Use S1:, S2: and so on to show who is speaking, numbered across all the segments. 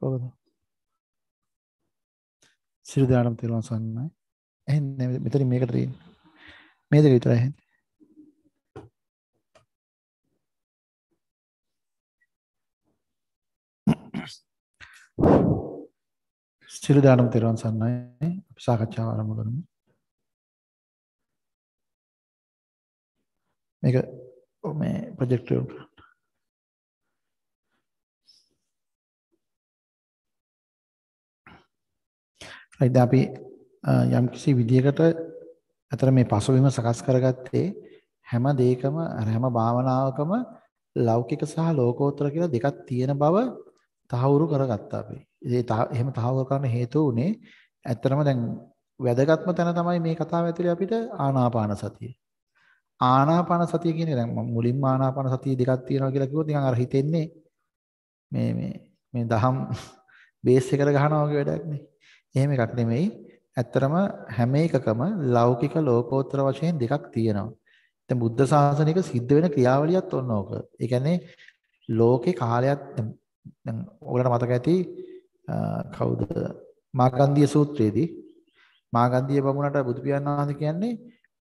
S1: කවුද? සිරු
S2: දානම් තේරුවන් සන්නයි. ඇහෙන්නේ මෙතන මේකට තියෙන්නේ. මේ දෙක විතරයි ඇහෙන්නේ. සිරු දානම් තේරුවන් සන්නයි.
S1: අපි සාකච්ඡාව ආරම්භ කරමු. මේක මේ ප්‍රොජෙක්ට් එක හරිද අපි
S3: යම්කිසි විදියකට අතර මේ පසුබිම සකස් කරගත්තේ හැම දෙයකම හැම භාවනාවකම ලෞකික සහ ලෝකෝත්තර කියලා දෙකක් තියෙන බව තහවුරු කරගත්තා අපි. ඒ එහෙම තහවුරු කරන හේතුව උනේ ඇත්තරම දැන් වැදගත්ම තැන තමයි මේ කතාව ඇතුලේ අපිට ආනාපාන සතිය. ආනාපාන සතිය කියන්නේ දැන් මුලින්ම ආනාපාන සතිය දෙකක් තියෙනවා කියලා කිව්වොත් නිකන් අර හිතෙන්නේ මේ මේ මේ දහම් බේස් එකට ගහනවා වගේ වැඩක් නේ. එහෙම එකක් නෙමෙයි. ඇත්තරම හැම එකකම ලෞකික ලෝකෝත්තර වශයෙන් දෙකක් තියෙනවා. දැන් බුද්ධ ශාසනයක සිද්ධ වෙන ක්‍රියාවලියත් ඔන්න ඕක. ඒ කියන්නේ ලෝකේ කාලයක් දැන් ඔයාලට මතක ඇති කවුද? මාගන්ධිය සූත්‍රයේදී මාගන්ධිය බමුණට බුදු පියාණන් වහන්සේ කියන්නේ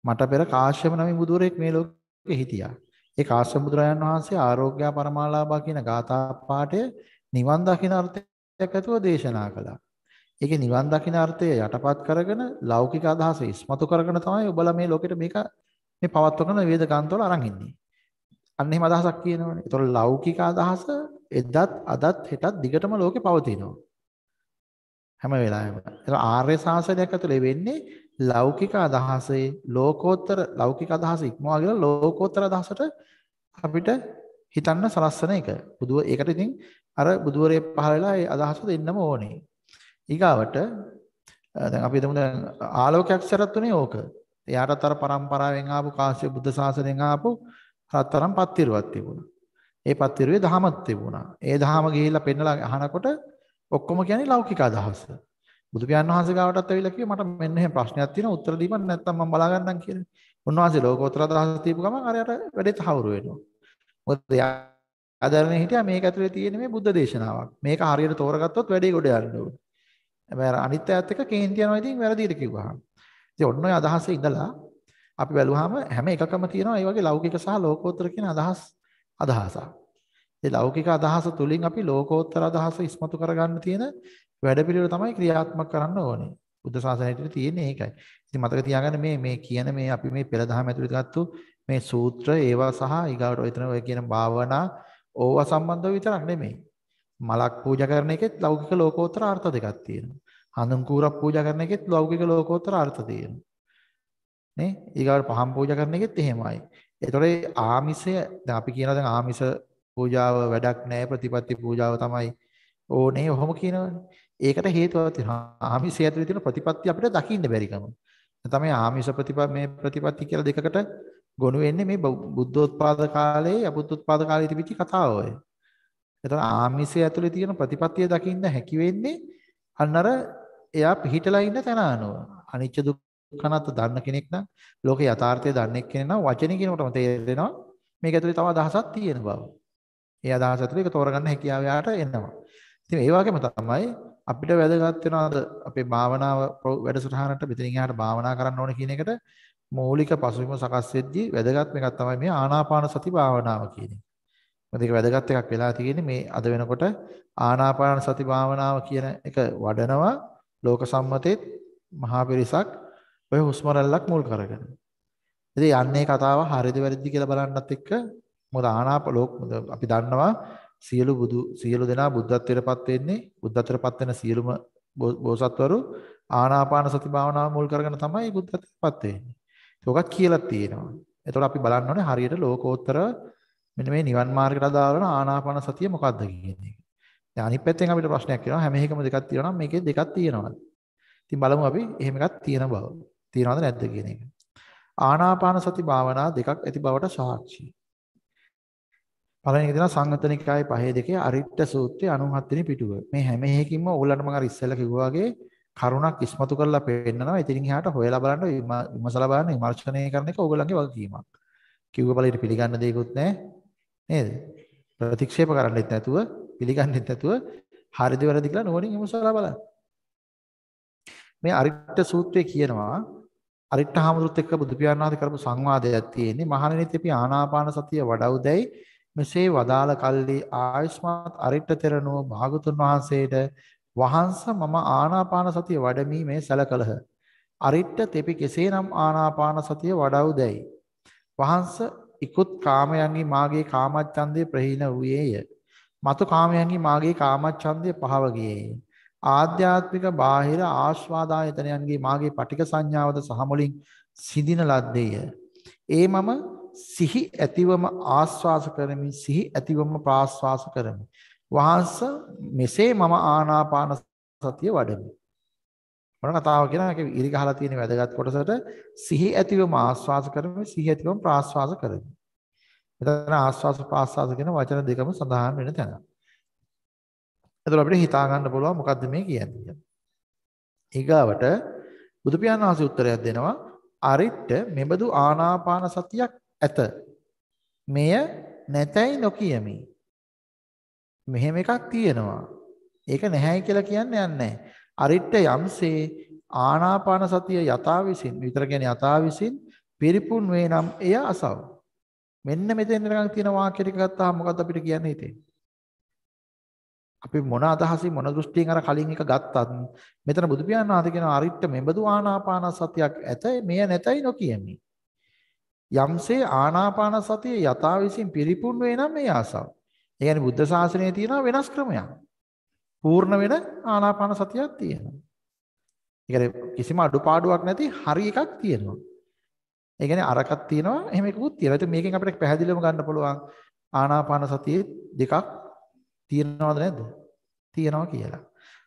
S3: මට පෙර කාශ්‍යප නමින් බුදුරෙක් මේ ලෝකේ හිටියා. ඒ කාශ්‍යප බුදුරජාණන් වහන්සේ ආරෝග්‍ය පරමාලාභා කියන ගාථා පාඨය නිවන් දකින අර්ථයක් ඇතුව දේශනා කළා. ඒකේ නිවන් දකින අර්ථය යටපත් කරගෙන ලෞකික අදහස ඉස්මතු කරගෙන තමයි ඔබලා මේ ලෝකෙට මේක මේ පවත්වන වේදකාන්තවල අරන් ඉන්නේ. අන්න එහෙම අදහසක් කියනවනේ. ඒතොර ලෞකික අදහස එදත් අදත් හෙටත් දිගටම ලෝකේ පවතිනවා. හැම වෙලාවෙම. ඒක ආර්ය ශාසනයක් ඇතුලේ වෙන්නේ ලෞකික අදහසේ ලෝකෝත්තර ලෞකික අදහස ඉක්මවා ගිහලා ලෝකෝත්තර අදහසට අපිට හිතන්න සලස්සන එක. බුදුව ඒකට ඉතින් අර බුදුවරේ පහල වෙලා ඒ අදහස දෙන්නම ඕනේ. ඊගාවට දැන් අපි හිතමු දැන් ආලෝකයක් සරත් උනේ ඕක. එයාටත් අර પરම්පරාවෙන් ආපු කාශ්‍යප බුද්ධ ශාසනයෙන් ආපු රත්තරන් පත්තිරුවක් තිබුණා. ඒ පත්තිරුවේ දහමක් තිබුණා. ඒ දහම ගිහිල්ලා පෙන්නලා අහනකොට ඔක්කොම කියන්නේ ලෞකික අදහස. බුදු පියාණන් වහන්සේ ගාවටත් ඇවිල්ලා කිව්වේ මට මෙන්න එහෙම ප්‍රශ්නයක් තියෙනවා උත්තර දීපන් නැත්නම් මම බලා ගන්නම් කියලා. උන්වහන්සේ ලෝකෝත්තර අදහස තියපු ගමන් අරයට වැඩේ තහවුරු වෙනවා. මොකද ආදරණේ හිටියා මේක ඇතුලේ තියෙන මේ බුද්ධ දේශනාවක්. මේක හරියට තෝරගත්තොත් වැඩේ ගොඩ යන්න ඕනේ. හැබැයි අනිත් ඈත් එක කේන්ති යනවා ඉතින් වැරදියට කිව්වහම. ඉතින් ඔන්න ඔය අදහසේ ඉඳලා අපි බැලුවාම හැම එකකම තියෙනවා ඒ වගේ ලෞකික සහ ලෝකෝත්තර කියන අදහස් අදහසක්. ඒ ලෞකික අදහස තුලින් අපි ලෝකෝත්තර අදහස ඉස්මතු කරගන්න තියෙන වැඩපිළිවෙල තමයි ක්‍රියාත්මක කරන්න ඕනේ. බුද්ධ ශාසනයේ තියෙන්නේ ඒකයි. ඉතින් මතක තියාගන්න මේ මේ කියන මේ අපි මේ පෙර දහම ඇතුළේ ගත්තු මේ සූත්‍ර ඒවා සහ ඊගාවට ඔයතන ඔය කියන භාවනා ඕවා සම්බන්ධව විතරක් නෙමෙයි. මලක් පූජා කරන එකෙත් ලෞකික ලෝකෝත්තර අර්ථ දෙකක් තියෙනවා. හඳුන් කූරක් පූජා කරන එකෙත් ලෞකික ලෝකෝත්තර අර්ථ තියෙනවා. නේ? ඊගාට පහන් පූජා කරන එකෙත් එහෙමයි. ඒතකොට ආමිෂය දැන් අපි කියනවා දැන් ආමිෂ පූජාව වැඩක් නැහැ ප්‍රතිපත්ති පූජාව තමයි ඕනේ. ඔහොම කියනවනේ. ඒකට හේතුව තියෙනවා ආමිෂය ඇතුලේ තියෙන ප්‍රතිපත්ති අපිට දකින්න බැරිකම. තමයි ආමිෂ ප්‍රතිපත් මේ ප්‍රතිපත්ති කියලා දෙකකට ගොනු වෙන්නේ මේ බුද්ධෝත්පාද කාලයේ අබුද්ධෝත්පාද කාලයේ තිබිච්ච කතාව ඔය. එතන ආමිෂය ඇතුලේ තියෙන ප්‍රතිපත්තිය දකින්න හැකි වෙන්නේ අන්න අර එයා පිහිටලා ඉන්න තැන අනුව. අනිච්ච දුක්ඛනාත දන්න කෙනෙක් නම් ලෝක යථාර්ථය දන්නේ කෙනෙක් නම් වචනේ කියනකොටම තේරෙනවා මේක ඇතුලේ තව අදහසක් තියෙන බව. ඒ අදහස ඇතුලේ ඒක තෝරගන්න හැකියාව යාට එනවා. ඉතින් ඒ වගේම තමයි අපිට වැදගත් වෙනවාද අපේ භාවනාව වැඩසටහනට මෙතනින් එහාට භාවනා කරන්න ඕන කියන එකට මූලික පසුබිම සකස් වෙද්දී වැදගත් මේකක් තමයි මේ ආනාපාන සති භාවනාව කියන්නේ. මොකද ඒක වැදගත් එකක් වෙලා තියෙන්නේ මේ අද වෙනකොට ආනාපාන සති භාවනාව කියන එක වඩනවා ලෝක සම්මතෙත් මහා පිරිසක් ඔය හුස්ම රැල්ලක් මුල් කරගෙන. ඉතින් යන්නේ කතාව හරිද වැරදිද කියලා බලන්නත් එක්ක මොකද ආනාප ලෝක අපි දන්නවා සියලු බුදු සියලු දෙනා බුද්ධත්වයටපත් වෙන්නේ බුද්ධත්වයටපත් වෙන සියලුම බෝසත්වරු ආනාපාන සති භාවනාව මුල් කරගෙන තමයි බුද්ධත්වයටපත් වෙන්නේ. ඒකත් කියලා තියෙනවා. එතකොට අපි බලන්න ඕනේ හරියට ලෝකෝත්තර මෙන්න මේ නිවන් මාර්ගයට අදාළ ආනාපාන සතිය මොකක්ද කියන එක. දැන් අනිත් පැත්තෙන් අපිට ප්‍රශ්නයක් එනවා හැම එකම දෙකක් තියෙනවා නම් මේකේ දෙකක් තියෙනවද? ඉතින් බලමු අපි එහෙම එකක් තියෙන බව. තියෙනවද නැද්ද කියන එක. ආනාපාන සති භාවනා දෙකක් ඇති බවට සාක්ෂි. පළවෙනි එක දෙනවා සංගතනිකායේ පහේ දෙකේ අරිට්ඨ සූත්‍රයේ 97 වෙනි පිටුව. මේ හැම එකකින්ම ඕගොල්ලන්ට මම අර ඉස්සෙල්ලා කිව්වා වගේ කරුණක් ඉස්මතු කරලා පෙන්නනවා. ඉතින් එහාට හොයලා බලන්න විමසලා බලන්න විමර්ශනය කරන එක ඕගොල්ලන්ගේ වගකීමක්. කිව්ව බලයට පිළිගන්න දෙයක්වත් නැහැ. නේද? ප්‍රතික්ෂේප කරන්නෙත් නැතුව පිළිගන්නෙත් නැතුව හරිද වැරදි කියලා නුවණින් විමසලා බලන්න. මේ අරිට්ඨ සූත්‍රය කියනවා අරිට්ඨ හාමුදුරුත් එක්ක බුදු පියාණන් කරපු සංවාදයක් තියෙන්නේ මහණෙනිත් අපි ආනාපාන සතිය වඩවුදැයි මෙසේ වදාළ කල්ලි ආයස්මත් අරිට්ඨ තෙරණුව භාගතුන් වහන්සේට වහන්ස මම ආනාපාන සතිය වඩමීමේ සැලකලහ. අරිට්ඨ තෙපි කෙසේනම් ආනාපාන සතිය වඩවුදැයි වහන්ස ඉකුත් කාමයන්ගේ මාගේ කාමච්ඡන්දය ප්‍රහීන වූයේය. මතු කාමයන්ගේ මාගේ කාමච්ඡන්දය පහව ගියේය. ආධ්‍යාත්මික බාහිර ආස්වාදායතනයන්ගේ මාගේ පටික සංඥාවද සහමුලින් සිදින ලද්දේය. ඒ මම සිහි ඇතිවම ආස්වාස කරමි සිහි ඇතිවම ප්‍රාස්වාස කරමි. වහන්ස මෙසේ මම ආනාපාන සතිය වඩමි. මරණ කතාව කියන එක ඉරි ගහලා තියෙන වැදගත් කොටසට සිහි ඇතිවම ආස්වාස කරමින් සිහි ඇතිවම ප්‍රාස්වාස කරමින්. මෙතන ආස්වාස ප්‍රාස්වාස කියන වචන දෙකම සඳහන් වෙන තැන. එතකොට අපිට හිතා ගන්න පුළුවන් මොකද්ද මේ කියන්නේ. ඊගාවට බුදු පියාණන් වහන්සේ උත්තරයක් දෙනවා අරිට මෙබඳු ආනාපාන සතියක් ඇත. මෙය නැතයි නොකියමි. මෙහෙම එකක් තියෙනවා. ඒක නැහැයි කියලා කියන්න යන්නේ නැහැ. අරිට්ඨ යම්සේ ආනාපාන සතිය යථා විසින් විතර කියන්නේ යථා විසින් පිරිපුන් වේ නම් එය අසව. මෙන්න මෙතෙන් නිකන් තියෙන වාක්‍ය ටික ගත්තාම මොකද්ද අපිට කියන්න හිතේ? අපි මොන අදහසින් මොන දෘෂ්ටියෙන් අර කලින් එක ගත්තත් මෙතන බුදු පියාණන් වහන්සේ කියන අරිට්ඨ මෙබඳු ආනාපාන සතියක් ඇතයි මෙය නැතයි නොකියමි. යම්සේ ආනාපාන සතිය යථා විසින් පිරිපුන් වේ නම් එය අසව. ඒ කියන්නේ බුද්ධ ශාසනයේ තියෙන වෙනස් ක්‍රමයක්. පූර්ණ වෙන ආනාපාන සතියක් තියෙනවා. ඒ කිසිම අඩුපාඩුවක් නැති හරි එකක් තියෙනවා. ඒ කියන්නේ අරකක් තියෙනවා එහෙම එකකුත් තියෙනවා. ඉතින් මේකෙන් අපිට පැහැදිලිවම ගන්න පුළුවන් ආනාපාන සතියේ දෙකක් තියෙනවද නැද්ද? තියෙනවා කියලා.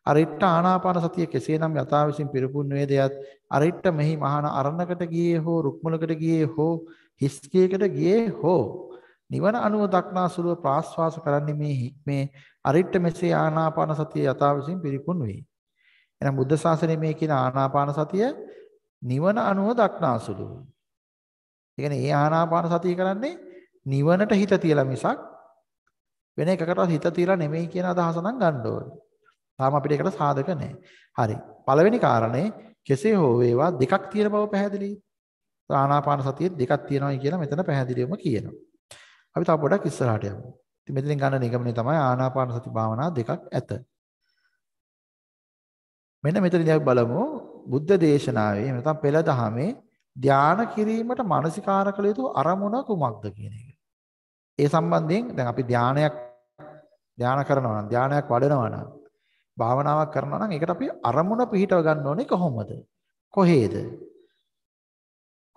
S3: අරිට්ට ආනාපාන සතිය කෙසේනම් යථා විසින් පිරිපුන් වේදයත් අරිට්ට මෙහි මහාන අරණකට ගියේ හෝ රුක්මලකට ගියේ හෝ හිස්කයකට ගියේ හෝ නිවන අනුව දක්නා සුළුව ප්‍රාශ්වාස කරන්නේ මේ මේ අරිට්ඨ මෙසේ ආනාපාන සතිය යථා විසින් පිළිකුන් වේ. එහෙනම් බුද්ධ ශාසනයේ මේ කියන ආනාපාන සතිය නිවන අනුව දක්නා සුළුව. ඒ කියන්නේ මේ ආනාපාන සතිය කරන්නේ නිවනට හිත තියලා මිසක් වෙන එකකටවත් හිත තියලා නෙමෙයි කියන අදහස නම් ගන්න ඕනේ. තාම අපිට ඒකට සාධක නැහැ. හරි. පළවෙනි කාරණේ කෙසේ හෝ වේවා දෙකක් තියෙන බව පැහැදිලියි. ආනාපාන සතියේ දෙකක් තියෙනවා කියලා මෙතන පැහැදිලිවම කියනවා. අපි තව පොඩක් ඉස්සරහට යමු. ඉතින් මෙතනින් ගන්න නිගමනය තමයි ආනාපාන සති භාවනා දෙකක් ඇත. මෙන්න මෙතනදී අපි බලමු බුද්ධ දේශනාවේ එහෙම නැත්නම් පෙළ දහමේ ධානා කිරීමට මානසිකාර කළ යුතු අරමුණ කුමක්ද කියන එක. ඒ සම්බන්ධයෙන් දැන් අපි ධානයක් ධානා කරනවා නම් ධානයක් වඩනවා නම් භාවනාවක් කරනවා නම් ඒකට අපි අරමුණ පිහිටව ගන්න ඕනේ කොහොමද? කොහේද?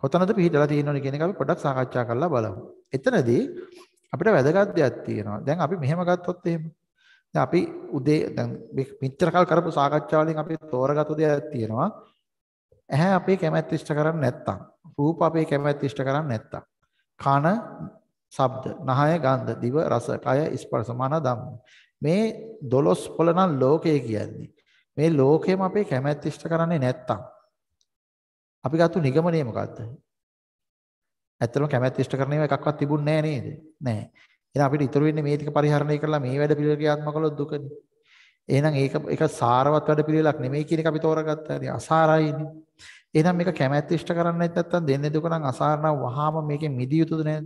S3: කොතනද පිහිටලා තියෙනවද කියන එක අපි පොඩ්ඩක් සාකච්ඡා කරලා බලමු. එතනදී අපිට වැදගත් දෙයක් තියෙනවා. දැන් අපි මෙහෙම ගත්තොත් එහෙම. දැන් අපි උදේ දැන් මෙච්චර කල් කරපු සාකච්ඡා වලින් අපි තෝරගත්තු දෙයක් තියෙනවා. ඇහැ අපේ කැමැත්ත ඉෂ්ට කරන්නේ නැත්තම්, රූප අපේ කැමැත්ත ඉෂ්ට කරන්නේ නැත්තම්, කන ශබ්ද, නහය ගන්ධ, දිව රස, කය ස්පර්ශ, මන ධම්ම. මේ දොළොස් පොළ නම් ලෝකය කියන්නේ. මේ ලෝකෙම අපේ කැමැත්ත ඉෂ්ට කරන්නේ නැත්තම් අපි ගත්ත නිගමනය මොකද්ද? ඇත්තටම කැමැත්ත ඉෂ්ට කරන ඒවා එකක්වත් තිබුණේ නැහැ නේද? නැහැ. එහෙනම් අපිට ඉතුරු වෙන්නේ මේ ටික පරිහරණය කරලා මේ වැඩ පිළිවෙල ක්‍රියාත්මක කළොත් දුකනේ. එහෙනම් ඒක ඒක සාරවත් වැඩ පිළිවෙලක් නෙමෙයි කියන එක අපි තෝරගත්තා. ඒ අසාරයිනේ. එහෙනම් මේක කැමැත්ත ඉෂ්ට කරන්නේ නැත්නම් දෙන්නේ දුක නම් අසාරණව වහාම මේකෙන් මිදිය යුතුද නේද?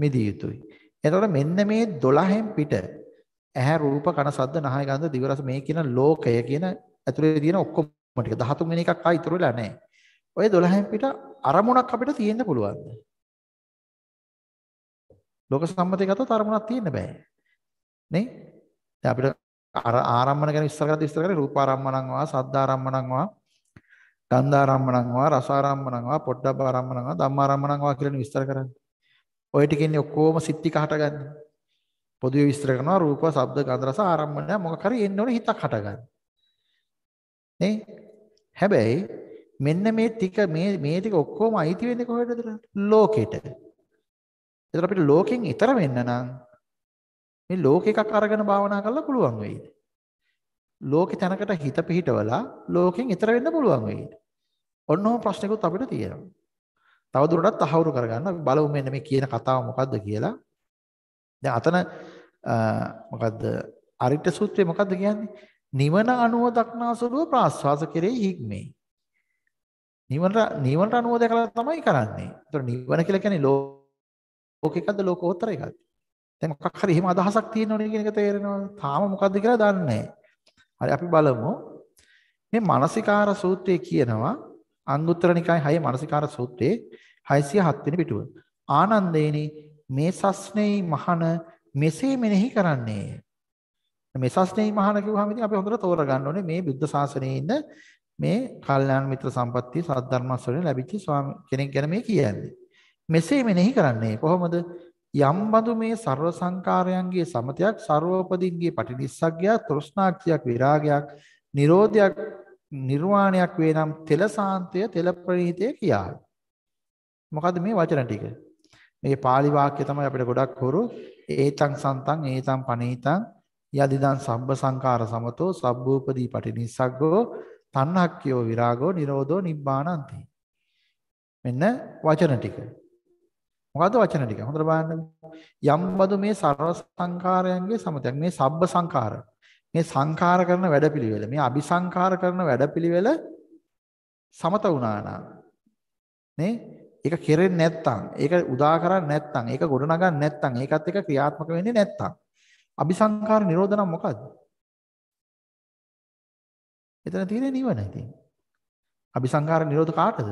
S3: මිදිය යුතුයි. එතකොට මෙන්න මේ 12න් පිට ඇහැ රූප කන සද්ද නහය ගන්ධ දිව රස මේ කියන ලෝකය කියන ඇතුලේ තියෙන ඔක්කොම ටික 13 වෙනි එකක් ආ ඉතුරු වෙලා නැහැ. ඔය 12න් පිට අරමුණක් අපිට තියෙන්න පුළුවන්. ලෝක සම්මතය ගත්තොත් අරමුණක් තියෙන්න බෑ. නේ? දැන් අපිට අර ආරම්මන ගැන විස්තර කරද්දී විස්තර කරේ රූපාරම්මණං වා සද්දාරම්මණං වා ගන්ධාරම්මණං වා රසාරම්මණං වා පොට්ටබ්බාරම්මණං වා ධම්මාරම්මණං වා කියලා විස්තර කරන්නේ. ඔය ටිකෙන්නේ ඔක්කොම සිත්තික හටගන්නේ. පොදුවේ විස්තර කරනවා රූප, ශබ්ද, ගන්ධ, රස ආරම්මණය මොකක් හරි එන්න ඕනේ හිතක් හටගන්න. නේ? හැබැයි මෙන්න මේ ටික මේ මේ ටික ඔක්කොම අයිති වෙන්නේ කොහෙටද ලෝකෙට. ඒතර අපිට ලෝකෙන් ඈතර වෙන්න නම් මේ ලෝකයක් අරගෙන භාවනා කරලා පුළුවන් වෙයිද? ලෝකේ තැනකට හිත පිහිටවලා ලෝකෙන් ඈතර වෙන්න පුළුවන් වෙයිද? ඔන්නෝම ප්‍රශ්නකුත් අපිට තියෙනවා. තව දුරටත් තහවුරු කරගන්න අපි බලමු මෙන්න මේ කියන කතාව මොකද්ද කියලා. දැන් අතන මොකද්ද? අරිට සූත්‍රය මොකද්ද කියන්නේ? නිවන අනුව දක්නා ස්වરૂප ප්‍රාස්වාස කෙරෙහි හික්මේ. නිවන නිවනට අනුව දැකලා තමයි කරන්නේ. ඒතර නිවන කියලා කියන්නේ ලෝක එකක්ද ලෝකෝත්තර එකක්ද? දැන් මොකක් හරි එහෙම අදහසක් තියෙනවනේ කියන එක තේරෙනවා. තාම මොකද්ද කියලා දන්නේ නැහැ. හරි අපි බලමු. මේ මානසිකාර සූත්‍රයේ කියනවා අංගුත්තර නිකායේ 6 මානසිකාර සූත්‍රයේ 607 වෙනි පිටුව. ආනන්දේනි මේ සස්නේ මහන මෙසේ මෙනෙහි කරන්නේ. මේ සස්නේ මහන කිව්වහම ඉතින් අපි හොඳට තෝරගන්න ඕනේ මේ බුද්ධ ශාසනයේ ඉන්න මේ කල්යාණ මිත්‍ර සම්පත්තිය සද්ධර්මස්වරයෙන් ලැබිච්ච ස්වාමි කෙනෙක් ගැන මේ කියන්නේ. මෙසේ මෙනෙහි කරන්නේ කොහොමද? යම්බඳු මේ ਸਰව සංකාරයන්ගේ සමතයක් ਸਰවපදින්ගේ පටිනිස්සග්ගය තෘෂ්ණාක්තියක් විරාගයක් නිරෝධයක් නිර්වාණයක් වේ නම් තෙලසාන්තය තෙල ප්‍රණීතය කියාවි. මොකද්ද මේ වචන ටික? මේ pāli වාක්‍ය තමයි අපිට ගොඩක් හොරු. ඒතං සන්තං ඒතං පනීතං යදිදං සම්බ සංකාර සමතෝ සබ්බූපදී පටිනිස්සග්ගෝ තණ්හක්කයෝ විරාගෝ නිරෝධෝ නිබ්බානන්ති. මෙන්න වචන ටික. මොකද්ද වචන ටික? හොඳට බලන්න. යම්බදු මේ සර්ව සංඛාරයන්ගේ සමතයක්. මේ සබ්බ සංඛාර. මේ සංඛාර කරන වැඩපිළිවෙල. මේ අபிසංඛාර කරන වැඩපිළිවෙල සමත වුණානා. නේ? ඒක කෙරෙන්නේ නැත්තම්, ඒක උදා කරන්නේ නැත්තම්, ඒක ගොඩනගන්නේ නැත්තම්, ඒකත් එක ක්‍රියාත්මක වෙන්නේ නැත්තම්. අபிසංඛාර නිරෝධ නම් මොකද්ද? එතන තියෙන නිවන ඉතින්. අபிසංකාර නිරෝධ කාටද?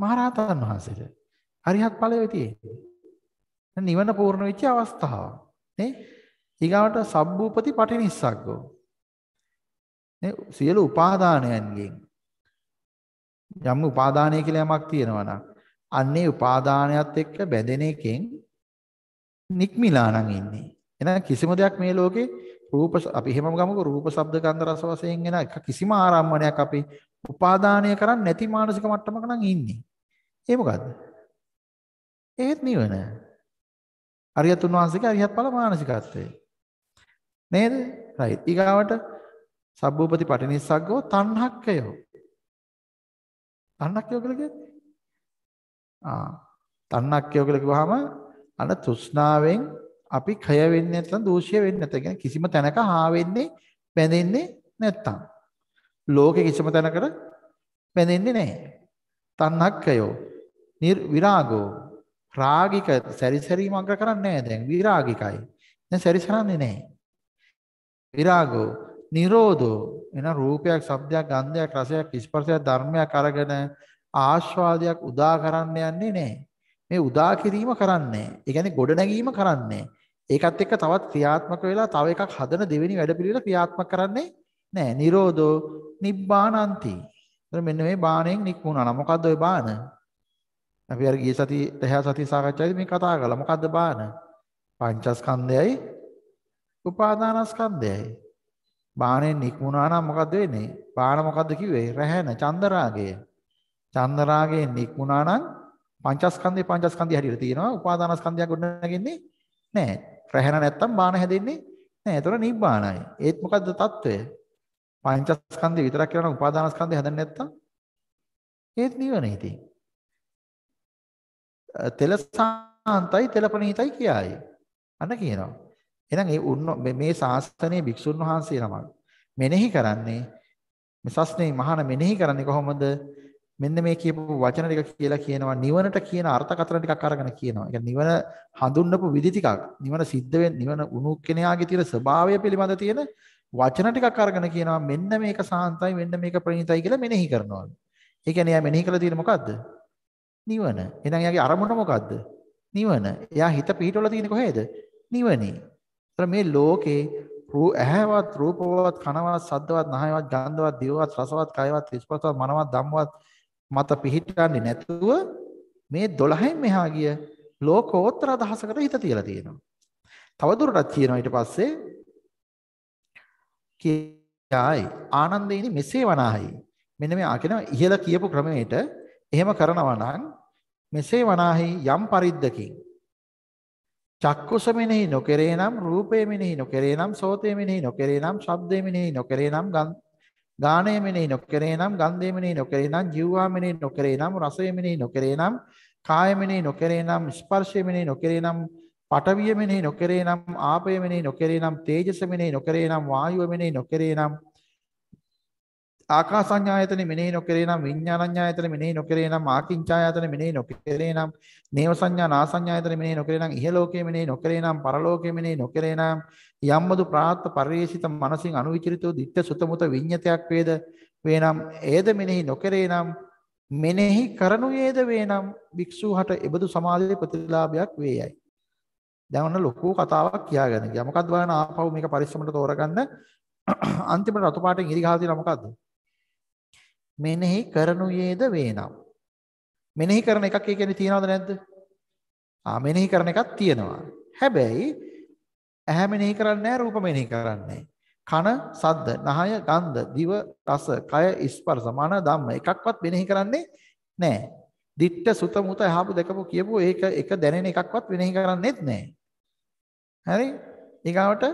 S3: මහරහතන් වහන්සේට. අරිහත් ඵලයේ තියෙන්නේ. නිවන පූර්ණ වෙච්ච අවස්ථාව. නේ? ඊගාවට සබ්බූපති පටිනිස්සග්ගෝ. නේ සියලු උපාදානයන්ගෙන් යම් උපාදානය කියලා යමක් තියෙනවා නම් අන්නේ උපාදානයත් එක්ක බැඳෙන එකෙන් නික්මිලා නම් ඉන්නේ. එහෙනම් කිසිම දෙයක් මේ ලෝකේ රූප අපි හැමම ගමක රූප ශබ්ද ගන්ධ රස වශයෙන් එන එක කිසිම ආරම්මණයක් අපි උපාදානය කරන්නේ නැති මානසික මට්ටමක නම් ඉන්නේ. ඒ මොකද්ද? ඒත් නිවන. අරියතුන් වහන්සේගේ අරියත් ඵල මානසිකත්වය. නේද? right. ඊගාවට සබ්බූපති පටිනිස්සග්ගෝ තණ්හක්කයෝ. තණ්හක්කයෝ කියලා කියන්නේ? ආ. තණ්හක්කයෝ කියලා කිව්වහම අන තෘෂ්ණාවෙන් අපි ක්‍රය වෙන්නේ නැත්නම් දූෂ්‍ය වෙන්නේ නැත. කියන්නේ කිසිම තැනක හා වෙන්නේ බැඳෙන්නේ නැත්තම්. ලෝකේ කිසිම තැනකට බැඳෙන්නේ නැහැ. තණ්හක්කයෝ විරාගෝ රාගික සැරිසරීම අග්‍ර කරන්නේ නැහැ දැන් විරාගිකයි. දැන් සැරිසරන්නේ නැහැ. විරාගෝ නිරෝධෝ එන රූපයක්, ශබ්දයක්, ගන්ධයක්, රසයක්, ස්පර්ශයක්, ධර්මයක් අරගෙන ආස්වාදයක් උදා කරන්න යන්නේ නැහැ. මේ උදා කිරීම කරන්නේ. ඒ කියන්නේ ගොඩ නැගීම කරන්නේ. ඒකත් එක්ක තවත් ක්‍රියාත්මක වෙලා තව එකක් හදන දෙවෙනි වැඩපිළිවෙල ක්‍රියාත්මක කරන්නේ නෑ. නිරෝධෝ නිබ්බානಂತಿ. එතන මෙන්න මේ බාණයෙන් නික්මුණා. නම් මොකද්ද ওই බාණ? අපි අර ගිය සති තහා සති සාකච්ඡාවේදී මේ කතා කළා. මොකද්ද බාණ? පංචස්කන්ධයයි උපාදානස්කන්ධයයි. බාණයෙන් නික්මුණා නම් මොකද්ද වෙන්නේ? බාණ මොකද්ද කිව්වේ? රැහැන චන්දරාගය. චන්දරාගයෙන් නික්මුණා නම් පංචස්කන්ධේ පංචස්කන්ධය හැටියට තියෙනවා. උපාදානස්කන්ධයක් ගොඩනගන්නේ නැහැ. රැහැන නැත්තම් බාන හැදෙන්නේ නැහැ. ඒතර නිබ්බානයි. ඒත් මොකද්ද తত্ত্বය? පංචස්කන්ධය විතරක් කරන උපාදානස්කන්ධය හැදෙන්නේ නැත්තම් ඒත් නිවන ඉතින්. තෙලසාන්තයි තෙලපණීතයි කියයි. අන්න කියනවා. එහෙනම් මේ උන්න මේ ශාස්ත්‍රයේ භික්ෂුන් වහන්සේ නමක් මෙනෙහි කරන්නේ මෙසස්නේ මහාන මෙනෙහි කරන්නේ කොහොමද? මෙන්න මේ කියපු වචන ටික කියලා කියනවා නිවනට කියන අර්ථකථන ටිකක් අරගෙන කියනවා. ඒ නිවන හඳුන්වපු විදි ටිකක්, නිවන සිද්ධ වෙන නිවන උණු කෙනාගේ තියෙන ස්වභාවය පිළිබඳ තියෙන වචන ටිකක් අරගෙන කියනවා මෙන්න මේක සාන්තයි, මෙන්න මේක ප්‍රණීතයි කියලා මෙනෙහි කරනවා. ඒ කියන්නේ එයා මෙනෙහි කළ තියෙන මොකද්ද? නිවන. එහෙනම් එයාගේ අරමුණ මොකද්ද? නිවන. එයා හිත පිහිටවල තියෙන්නේ කොහේද? නිවනේ. ඒතර මේ ලෝකේ ඇහැවත් රූපවත් කනවත් සද්දවත් නහයවත් ගන්ධවත් දිවවත් රසවත් කයවත් ස්පර්ශවත් මනවත් ධම්මවත් මත පිහිටන්නේ නැතුව මේ 12න් මෙහා ගිය ලෝකෝත්තර අදහසකට හිත තියලා තියෙනවා. තවදුරටත් කියනවා ඊට පස්සේ කියයි ආනන්දේනි මෙසේ වනාහයි. මෙන්න මේ ආ කියනවා ඉහළ කියපු ක්‍රමයට එහෙම කරනවා නම් මෙසේ වනාහි යම් පරිද්දකින් චක්කුස මෙනෙහි නොකරේ නම් රූපය මෙනෙහි නොකරේ නම් සෝතය මෙනෙහි නොකරේ නම් ශබ්දය මෙනෙහි නොකරේ නම් ගාණය මෙනෙහි නොකරේ නම් ගන්ධය මෙනෙහි නොකරේ නම් ජීවා මෙනෙහි නොකරේ නම් රසය මෙනෙහි නොකරේ නම් කාය මෙනෙහි නොකරේ නම් ස්පර්ශය මෙනෙහි නොකරේ නම් පඨවිය මෙනෙහි නොකරේ නම් ආපය මෙනෙහි නොකරේ නම් තේජස මෙනෙහි නොකරේ නම් වායුව මෙනෙහි නොකරේ නම් ආකාසඤ්ඤායතන මෙනෙහි නොකරේ නම් විඥානඤ්ඤායතන මෙනෙහි නොකරේ නම් ආකින්චායතන මෙනෙහි නොකරේ නම් නේව සංඥා නාසඤ්ඤායතන මෙනෙහි නොකරේ නම් ඉහලෝකයේ මෙනෙහි නොකරේ නම් පරලෝකයේ මෙනෙහි නොකරේ නම් යම්බදු ප්‍රාත් පරිේශිත මනසින් අනුවිචරිතෝ ditta සුතමුත විඤ්ඤතයක් වේද වේනම් ඒද මෙනෙහි නොකරේ නම් මෙනෙහි කරනුයේද වේනම් භික්ෂූහට එබඳු සමාධියේ ප්‍රතිලාභයක් වේයයි දැන් ඔන්න ලොකු කතාවක් කියාගෙන ගියා. මොකක්ද බලන්න ආපහු මේක පරිස්සමට තෝරගන්න අන්තිමට රතු පාටෙන් ඉරි ගහලා තියෙනවා මොකද්ද? මෙනෙහි කරනුයේද වේනම්. මෙනෙහි කරන එකක් ඒ කියන්නේ තියනවද නැද්ද? ආ මෙනෙහි කරන එකක් තියෙනවා. හැබැයි ඇහැ මෙනෙහි කරන්නේ නැහැ රූප මෙනෙහි කරන්නේ කන සද්ද නහය ගන්ධ දිව රස කය ස්පර්ශ මන ධම්ම එකක්වත් මෙනෙහි කරන්නේ නැහැ. දිට්ඨ සුත මුත යහපු දැකපු කියපු ඒක එක දැනෙන එකක්වත් මෙනෙහි කරන්නේත් නැහැ. හරි? ඊගාවට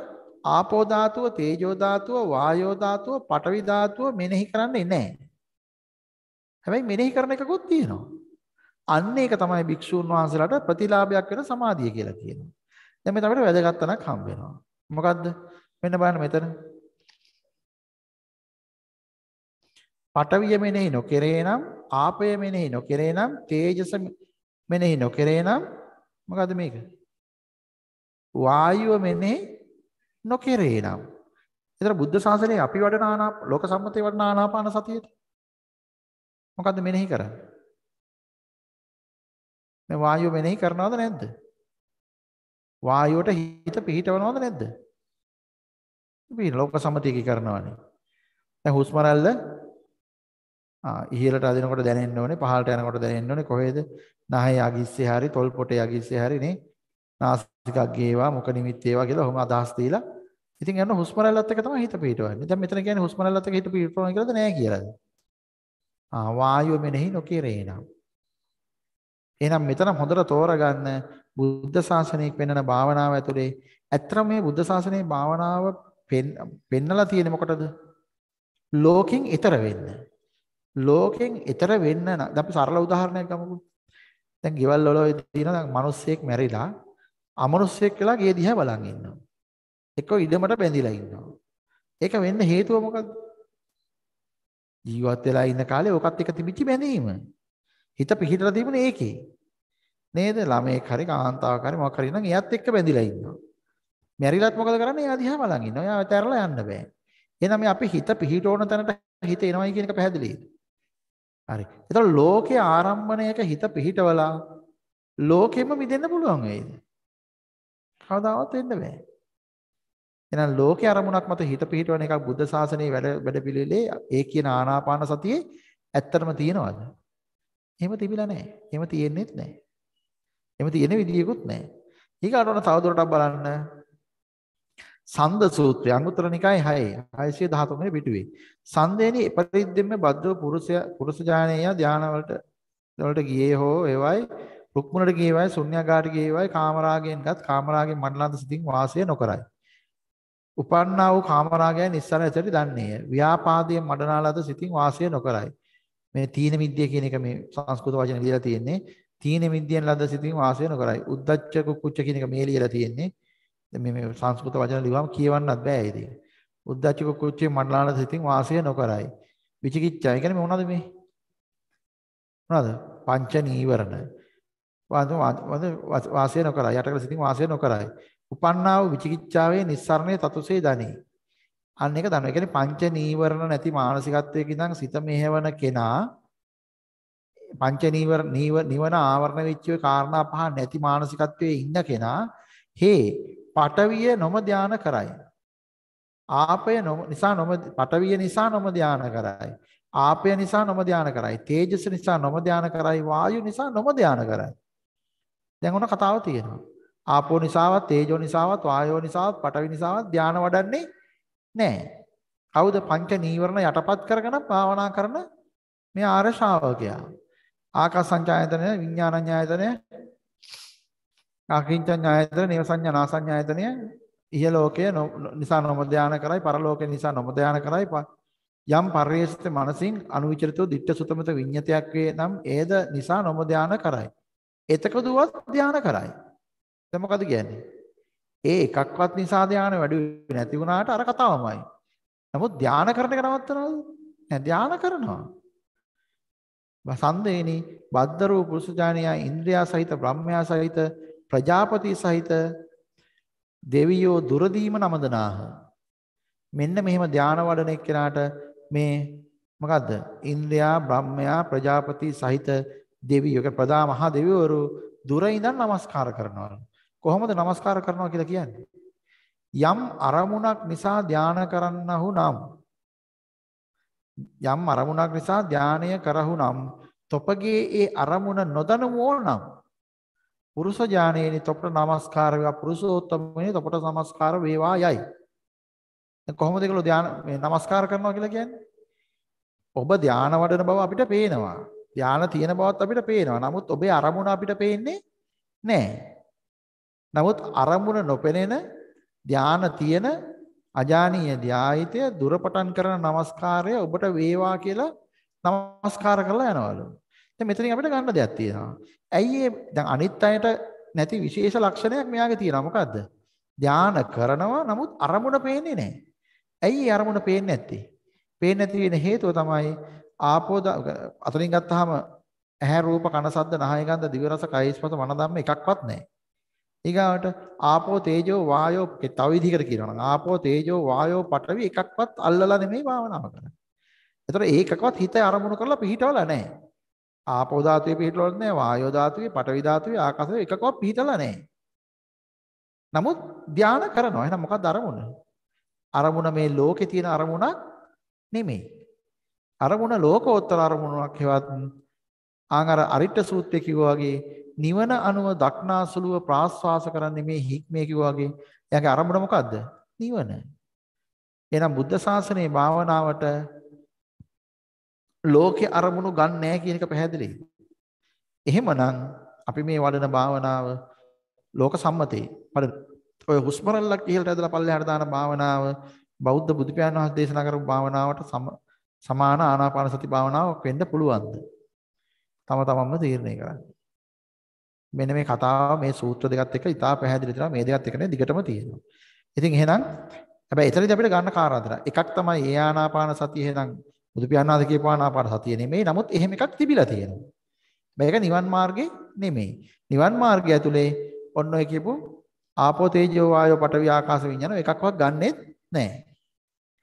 S3: ආපෝ ධාතුව, තේජෝ ධාතුව, වායෝ ධාතුව, පඨවි ධාතුව මෙනෙහි කරන්නේ නැහැ. හැබැයි මෙනෙහි කරන එකකුත් තියෙනවා. අන්න ඒක තමයි භික්ෂූන් වහන්සේලාට ප්‍රතිලාභයක් වෙන සමාධිය කියලා කියනවා. දැන් මේ තමයි වැදගත් තැනක් හම්බ වෙනවා. මොකද්ද? මෙන්න බලන්න මෙතන. පටවිය මෙනෙහි නොකරේ නම් ආපය මෙනෙහි නොකරේ නම් තේජස මෙනෙහි නොකරේ නම් මොකද්ද මේක? වායුව මෙනෙහි නොකරේ නම්. ඒතර බුද්ධ ශාසනයේ අපි වඩන ආනාපාන ලෝක සම්මතේ වඩන ආනාපාන සතියේදී
S2: මොකද්ද මෙනෙහි කරන්නේ? දැන් වායුව මෙනෙහි කරනවද නැද්ද? වායුවට හිත පිහිටවනවද නැද්ද?
S3: පිහින ලෝක සමතියක කරනවනේ. දැන් හුස්ම රැල්ල ආ ඉහළට අදිනකොට දැනෙන්න ඕනේ, පහළට යනකොට දැනෙන්න ඕනේ කොහෙද? නහය අගිස්සේ හරි, තොල් පොටේ අගිස්සේ හරි නේ. නාසිකක් ගේවා, මුඛ නිමිත් ඒවා කියලා ඔහොම අදහස් දීලා ඉතින් යන හුස්ම රැල්ලත් එක තමයි හිත පිහිටවන්නේ. දැන් මෙතන කියන්නේ හුස්ම රැල්ලත් එක හිත පිහිටවනවා කියලාද නෑ කියලාද? ආ වායුව මෙනෙහි නොකිරේනම්. එහෙනම් මෙතන හොඳට තෝරගන්න බුද්ධ ශාසනයක වෙනන භාවනාව ඇතුලේ ඇත්තම මේ බුද්ධ ශාසනයේ භාවනාව පෙන්නලා තියෙන්නේ මොකටද? ලෝකෙන් ඈතර වෙන්න. ලෝකෙන් ඈතර වෙන්න නම් අපි සරල උදාහරණයක් ගමුකෝ. දැන් ගෙවල් වල තියෙන දැන් මිනිස්සෙක් මැරිලා අමනුස්සයෙක් කියලා ගේ දිහා බලන් ඉන්නවා. එක්ක ඉඩමට බැඳිලා ඉන්නවා. ඒක වෙන්න හේතුව මොකක්ද? ජීවත් වෙලා ඉන්න කාලේ ඕකත් එක තිබිච්ච බැඳීම. හිත පිහිටලා තිබුණේ ඒකේ. නේද? ළමෙක් හරි කාන්තාවක් හරි මොකක් හරි නම් එයාත් එක්ක බැඳිලා ඉන්නවා. මැරිලත් මොකද කරන්නේ? එයා දිහා බලන් ඉන්නවා. එයා ඇතරලා යන්න බෑ. එහෙනම් මේ අපි හිත පිහිට ඕන තැනට හිත එනවයි කියන එක පැහැදිලිද? හරි. ඒතකොට ලෝකේ ආරම්භණයක හිත පිහිටවලා ලෝකෙම මිදෙන්න පුළුවන් වෙයිද? කවදාවත් වෙන්න බෑ. එහෙනම් ලෝකේ අරමුණක් මත හිත පිහිටවන එකක් බුද්ධ ශාසනයේ වැඩ වැඩපිළිවෙලේ ඒ කියන ආනාපාන සතියේ ඇත්තටම තියෙනවද? එහෙම තිබිලා නැහැ. එහෙම තියෙන්නේත් නැහැ. එහෙම තියෙන විදියකුත් නැහැ. ඊගාට ඔන්න තවදුරටත් බලන්න. සන්ද සූත්‍රය අංගුත්තර නිකායේ 6 613 වෙනි පිටුවේ. සන්දේනි පරිද්දෙම්ම බද්ධව පුරුෂය පුරුෂජානේය ධානවලට වලට ගියේ හෝ ඒවයි රුක්මුණට ගියේවයි ශුන්‍යagaraට ගියේවයි කාමරාගෙන්ගත් කාමරාගෙන් මණ්ඩලාන්ත සිතින් වාසය නොකරයි. උපන්නා වූ කාමරාගයන් ඉස්සර ඇතට දන්නේය. ව්‍යාපාදයෙන් මඩනාලද සිතින් වාසය නොකරයි. මේ තීන මිද්‍ය කියන එක මේ සංස්කෘත වචන ලියලා තියෙන්නේ. තීන මිද්‍යෙන් ලද සිතින් වාසය නොකරයි. උද්දච්ච කුච්ච කියන එක මේ ලියලා තියෙන්නේ. මේ මේ සංස්කෘත වචන ලියවම කියවන්නත් බෑ ඉතින්. උද්දච්ච කුච්චේ මඩනාලද සිතින් වාසය නොකරයි. විචිකිච්ඡා. ඒ කියන්නේ මොනවද මේ? මොනවද? පංච නීවරණ. වාසය නොකරයි. යටකල සිතින් වාසය නොකරයි. උපන්නා වූ විචිකිච්ඡාවේ නිස්සරණය තතුසේ දනී. අන්න එක දනවා. ඒ කියන්නේ පංච නීවරණ නැති මානසිකත්වයක ඉඳන් සිත මෙහෙවන කෙනා පංච නීවර නිවන ආවරණ වෙච්ච කාරණා පහ නැති මානසිකත්වයේ ඉන්න කෙනා හේ පටවිය නොම ධාන කරයි. ආපය නිසා නොම පටවිය නිසා නොම ධාන කරයි. ආපය නිසා නොම ධාන කරයි. තේජස නිසා නොම ධාන කරයි. වායු නිසා නොම ධාන කරයි. දැන් ඔන කතාව තියෙනවා. ආපෝ නිසාවත්, තේජෝ නිසාවත්, වායෝ නිසාවත්, පඨවි නිසාවත් ධානය වඩන්නේ නැහැ. කවුද පංච නීවරණ යටපත් කරගෙන භාවනා කරන මේ ආර ශ්‍රාවකයා. ආකාස සංඥායතනය, විඥානඥායතනය, කාකින්චඤ්ඤායතනය, නේවසඤ්ඤා නාසඤ්ඤායතනය ඉහලෝකයේ නිසා නොම ධානය කරයි, පරලෝකයේ නිසා නොම ධානය කරයි. යම් පරිේශිත මනසින් අනුවිචරිතෝ ditta සුතමත විඤ්ඤතයක් වේ නම් ඒද නිසා නොම ධානය කරයි. එතකදුවත් ධානය කරයි. දැන් මොකද කියන්නේ? ඒ එකක්වත් නිසා ධානය වැඩි වෙන්නේ නැති වුණාට අර කතාවමයි. නමුත් ධාන කරන එක නවත්තනවද? නෑ ධාන කරනවා. වසන්දේනි බද්ද රූප පුරුෂජානියා ඉන්ද්‍රියා සහිත බ්‍රහ්මයා සහිත ප්‍රජාපති සහිත දෙවියෝ දුරදීම නමදනාහ. මෙන්න මෙහෙම ධාන වඩන එක්කෙනාට මේ මොකද්ද? ඉන්ද්‍රියා බ්‍රහ්මයා ප්‍රජාපති සහිත දෙවියෝ ප්‍රධාන මහා දෙවිවරු දුර ඉඳන් নমස්කාර කරනවලු. කොහොමද নমස්කාර කරනවා කියලා කියන්නේ? යම් අරමුණක් නිසා ධාන කරන්නහු නම් යම් අරමුණක් නිසා ධානය කරහු නම් තොපගේ ඒ අරමුණ නොදනුවෝ නම් පුරුෂ ඥානේනි තොපට নমස්කාර වේවා පුරුෂෝත්තමනේ තොපට নমස්කාර වේවා යයි. දැන් කොහොමද ඒගොල්ලෝ ධාන මේ নমස්කාර කරනවා කියලා කියන්නේ? ඔබ ධාන වඩන බව අපිට පේනවා. ධාන තියෙන බවත් අපිට පේනවා. නමුත් ඔබේ අරමුණ අපිට පේන්නේ නැහැ. නමුත් අරමුණ නොපෙනෙන ධාන තියෙන අජානීය ධායිතය දුරපටන් කරන নমස්කාරය ඔබට වේවා කියලා নমස්කාර කරලා යනවලු. දැන් මෙතනින් අපිට ගන්න දෙයක් තියෙනවා. ඇයි ඒ දැන් අනිත් අයට නැති විශේෂ ලක්ෂණයක් මෙයාගේ තියෙනවා. මොකද්ද? ධාන කරනවා නමුත් අරමුණ පේන්නේ නැහැ. ඇයි අරමුණ පේන්නේ නැත්තේ? පේන්නේ නැති වෙන හේතුව තමයි ආපෝ අතරින් ගත්තාම ඇහැ රූප කන සද්ද නහය ගන්ධ දිව රස කය ස්පර්ශ මන ධම්ම එකක්වත් නැහැ. ඊගාවට ආපෝ තේජෝ වායෝ තව විදිහකට කියනවා නම් ආපෝ තේජෝ වායෝ පඨවි එකක්වත් අල්ලලා නෙමෙයි භාවනාව කරන්නේ. ඒතර ඒකකවත් හිත අරමුණු කරලා පිහිටවලා නැහැ. ආපෝ ධාතුවේ පිහිටවලත් නැහැ වායෝ ධාතුවේ පඨවි ධාතුවේ ආකාශයේ එකකවත් පිහිටලා නැහැ. නමුත් ධානා කරනවා. එහෙනම් මොකක්ද අරමුණ? අරමුණ මේ ලෝකේ තියෙන අරමුණක් නෙමෙයි. අරමුණ ලෝකෝත්තර අරමුණක් හෙවත් ආන් අර අරිට්ඨ සූත්‍රයේ කිව්වා වගේ නිවන අනුව දක්නාසුලුව ප්‍රාශ්වාස කරන්නේ මේ හික්මේ කිව්වාගේ. එයාගේ අරමුණ මොකද්ද? නිවන. එහෙනම් බුද්ධ ශාසනයේ භාවනාවට ලෝකේ අරමුණු ගන්න නැහැ කියන එක පැහැදිලියි. එහෙමනම් අපි මේ වඩන භාවනාව ලෝක සම්මතේ. මට ඔය හුස්මරල්ලක් ඉහළට ඇදලා පල්ලෙහාට දාන භාවනාව බෞද්ධ බුදුපියාණන් වහන්සේ දේශනා කරපු භාවනාවට සමාන ආනාපාන සති භාවනාවක් වෙන්න පුළුවන්ද? තම තමන්ම තීරණය කරන්න. මෙන්න මේ කතාව මේ සූත්‍ර දෙකත් එක්ක ඉතා පැහැදිලි තියෙනවා මේ දෙකත් එක්කනේ දිගටම තියෙනවා. ඉතින් එහෙනම් හැබැයි එතනදී අපිට ගන්න කාරණා එකක් තමයි ඒ ආනාපාන සතිය එහෙනම් බුදු පියාණාද කියපු ආනාපාන සතිය නෙමෙයි. නමුත් එහෙම එකක් තිබිලා තියෙනවා. මේක නිවන් මාර්ගේ නෙමෙයි. නිවන් මාර්ගය ඇතුලේ ඔන්න ඔය කියපු ආපෝ තේජෝ වායෝ පඨවි ආකාශ විඤ්ඤාණ එකක්වත් ගන්නෙත් නැහැ.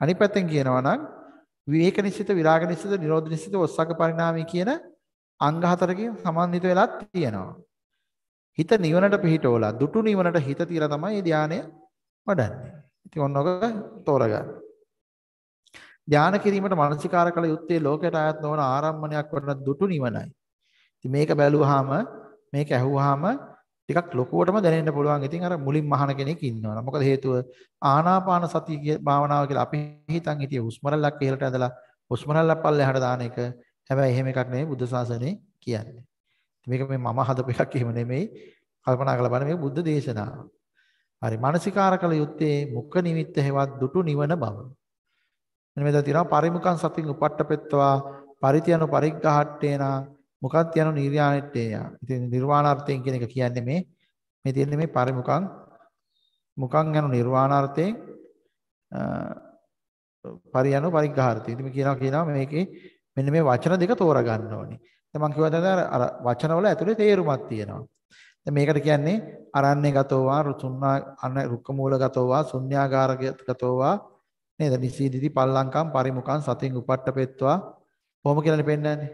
S3: අනිත් පැත්තෙන් කියනවා නම් විවේක නිසිත විරාග නිසිත නිරෝධ නිසිත ඔස්සක පරිණාමය කියන අංග හතරකින් සමන්විත වෙලා තියෙනවා. හිත නිවනට පිහිටෝලා දුටු නිවනට හිත තියලා තමයි මේ ධානය වඩන්නේ. ඉතින් ඔන්නෝක තෝරගන්න. ධාන කිරීමට මානසිකාර කළ යුත්තේ ලෝකයට ආයත් නොවන ආරම්මණයක් වන දුටු නිවනයි. ඉතින් මේක බැලුවාම මේක ඇහුවාම ටිකක් ලොකුවටම දැනෙන්න පුළුවන්. ඉතින් අර මුලින්ම අහන කෙනෙක් ඉන්නවා. මොකද හේතුව ආනාපාන සතිය භාවනාව කියලා අපි හිතන් හිටියේ උස්මරල්ලක් ඉහළට ඇදලා උස්මරල්ලක් පල්ලෙහාට දාන එක. හැබැයි එහෙම එකක් නෙවෙයි බුද්ධ ශාසනයේ කියන්නේ. මේක මේ මම හදපු එකක් එහෙම නෙමෙයි. කල්පනා කරලා බලන්න මේක බුද්ධ දේශනාව. හරි. මානසිකාර කළ යුත්තේ මුඛ නිමිත්ත හේවත් දුටු නිවන බව. මෙන්න මෙතන තියෙනවා පරිමුඛං සතින් උපට්ඨපෙත්වා පරිත්‍යන පරිග්ඝහට්ඨේනා මොකක්ද යන නිර්යාණිට්ඨේය. ඉතින් නිර්වාණාර්ථයෙන් කියන එක කියන්නේ මේ මේ තියෙන්නේ මේ පරිමුඛං මුඛං යන නිර්වාණාර්ථයෙන් පරියන පරිග්ඝාර්ථය. ඉතින් කියනවා කියනවා මේකේ මෙන්න මේ වචන දෙක තෝරා ගන්න ඕනේ. දැන් මම කිව්වා දැන් අර වචනවල ඇතුලේ තේරුමක් තියෙනවා. දැන් මේකට කියන්නේ අරන්නේ ගතෝවා රුතුන්නා අන රුක්ක මූල ගතෝවා ශුන්‍යාගාර ගතෝවා නේද? නිසීදිති පල්ලංකම් පරිමුඛං සතින් උපට්ඨපෙත්වා කොහොම කියලානේ පෙන්නන්නේ.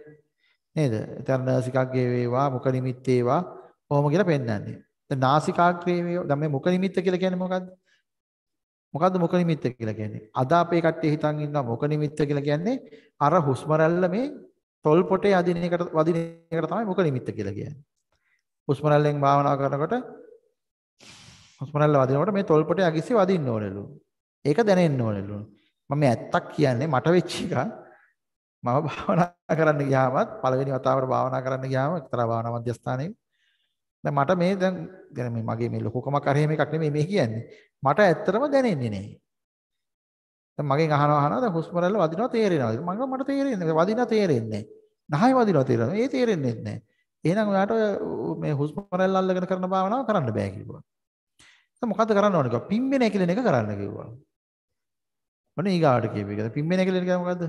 S3: නේද? එතන නාසිකාග්‍රේ වේවා මුඛ නිමිත්තේවා කොහොම කියලා පෙන්නන්නේ. දැන් නාසිකාග්‍රේ වේවා දැන් මේ මුඛ නිමිත්ත කියලා කියන්නේ මොකද්ද? මොකද්ද මුඛ නිමිත්ත කියලා කියන්නේ? අද අපේ කට්ටිය හිතන් ඉන්නවා මුඛ නිමිත්ත කියලා කියන්නේ අර හුස්ම රැල්ල මේ තොල් පොටේ අදින එකට වදින එකට තමයි මුඛ නිමිත්ත කියලා කියන්නේ. හුස්ම රැල්ලෙන් භාවනා කරනකොට හුස්ම රැල්ල වදිනකොට මේ තොල් පොටේ අගිස්සේ වදින්න ඕනෙලු. ඒක දැනෙන්න ඕනෙලු. මම මේ ඇත්තක් කියන්නේ මට වෙච්ච එක මම භාවනා කරන්න ගියාමත් පළවෙනි වතාවට භාවනා කරන්න ගියාම එක්තරා භාවනා මධ්‍යස්ථානයේ දැන් මට මේ දැන් يعني මේ මගේ මේ ලොකකමක් අරහෙම එකක් නෙමෙයි මේ කියන්නේ. මට ඇත්තටම දැනෙන්නේ නැහැ. දැන් මගෙන් අහනවා අහනවා දැන් හුස්ම රැල්ල වදිනවා තේරෙනවද? මම මට තේරෙන්නේ නැහැ. වදිනවා තේරෙන්නේ නැහැ. 10 වදිනවා තේරෙනවා. ඒ තේරෙන්නේ නැහැ. එහෙනම් ඔයාට මේ හුස්ම රැල්ල අල්ලගෙන කරන භාවනාව කරන්න බෑ කිව්වා. දැන් මොකද්ද කරන්න ඕනේ කිව්වා. පිම්බෙන එකලෙන එක කරන්න කිව්වා. මොන ඊගාවට කියපු එකද? පිම්බෙන එකලෙන එක මොකද්ද?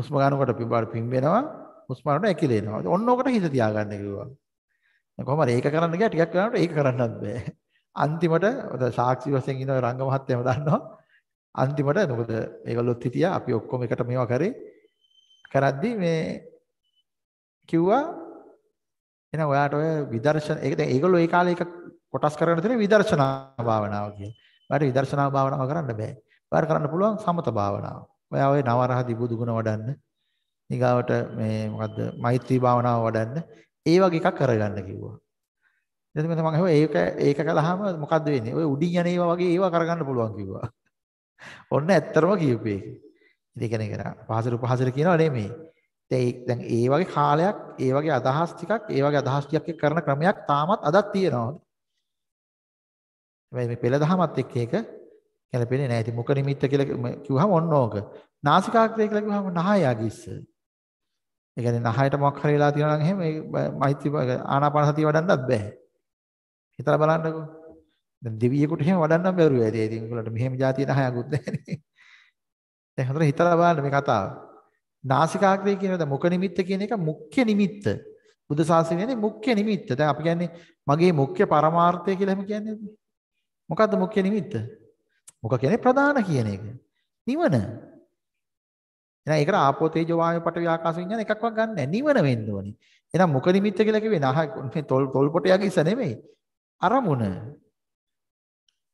S3: හුස්ම ගන්නකොට පිම්බාට පිම්බෙනවා. හුස්ම ගන්නකොට ඇකිලෙනවා. ඔන්න ඔකට හිත තියාගන්න කිව්වා. කොහොම හරි ඒක කරන්න ගියා ටිකක් වෙනකොට ඒක කරන්නත් බෑ. අන්තිමට සාක්ෂි වශයෙන් ඉන්න රංග මහත්තයම දන්නවා. අන්තිමට මොකද ඒගොල්ලොත් හිටියා අපි ඔක්කොම එකට මේවා කරේ. කරද්දි මේ කිව්වා එහෙනම් ඔයාට ඔය විදර්ශන ඒක දැන් ඒගොල්ලෝ ඒ කාලේ එක කොටස් කරගෙන තියෙන විදර්ශනා භාවනාව කියලා. ඔයාලට විදර්ශනා භාවනාව කරන්න බෑ. ඔයාලට කරන්න පුළුවන් සමත භාවනාව. ඔයා ඔය නවරහ දිබුදු ගුණ වඩන්න. ඊගාවට මේ මොකද්ද මෛත්‍රී භාවනාව වඩන්න. ඒ වගේ එකක් කරගන්න කිව්වා. එතකොට මම අහුවා ඒක ඒක කළාම මොකද්ද වෙන්නේ? ඔය උඩින් යන ඒවා වගේ ඒවා කරගන්න පුළුවන් කිව්වා. ඔන්න ඇත්තරම කියූපේ. ඉතින් ඒ කියන්නේ පහසට පහසට කියනවා නෙමෙයි. දැන් ඒ වගේ කාලයක්, ඒ වගේ අදහස් ටිකක්, ඒ වගේ අදහස් ටිකක් කරන ක්‍රමයක් තාමත් අදත් තියෙනවා. මේ පෙළ දහමත් එක්ක ඒක ගැලපෙන්නේ නැහැ. ඉතින් මුඛ නිමිත්ත කියලා කිව්වහම ඔන්න ඕක. නාසිකාග්‍රය කියලා කිව්වහම නහය අගිස්ස. ඒ කියන්නේ නහයට මොකක් හරි වෙලා තියෙනවා නම් එහෙම මේ මෛත්‍රී ආනාපාන සතිය වඩන්නත් බෑ. හිතලා බලන්නකෝ. දැන් දෙවියෙකුට එහෙම වඩන්න බැරුව ඇති. ඉතින් ඒගොල්ලන්ට මෙහෙම જાතිය නහයකුත් නැහැ නේ. දැන් හතර හිතලා බලන්න මේ කතාව. නාසිකාග්‍රේ කියන දා මුඛ නිමිත්ත කියන එක මුඛ්‍ය නිමිත්ත. බුදු සාසනයේදී මුඛ්‍ය නිමිත්ත. දැන් අපි කියන්නේ මගේ මුඛ්‍ය පරමාර්ථය කියලා එහෙම කියන්නේ. මොකද්ද මුඛ්‍ය නිමිත්ත? මොක කියන්නේ ප්‍රධාන කියන එක. නිවන. එහෙනම් ඒකට ආපෝ තේජෝ වායෝ පට ව්‍යාකාශ විඥාන එකක්වත් ගන්න නැහැ. නිවන වෙන්න ඕනේ. එහෙනම් මුඛ නිමිත්ත කියලා කිව්වේ නහ මේ තොල් තොල් පොට යගේ ඉස නෙමෙයි. අරමුණ.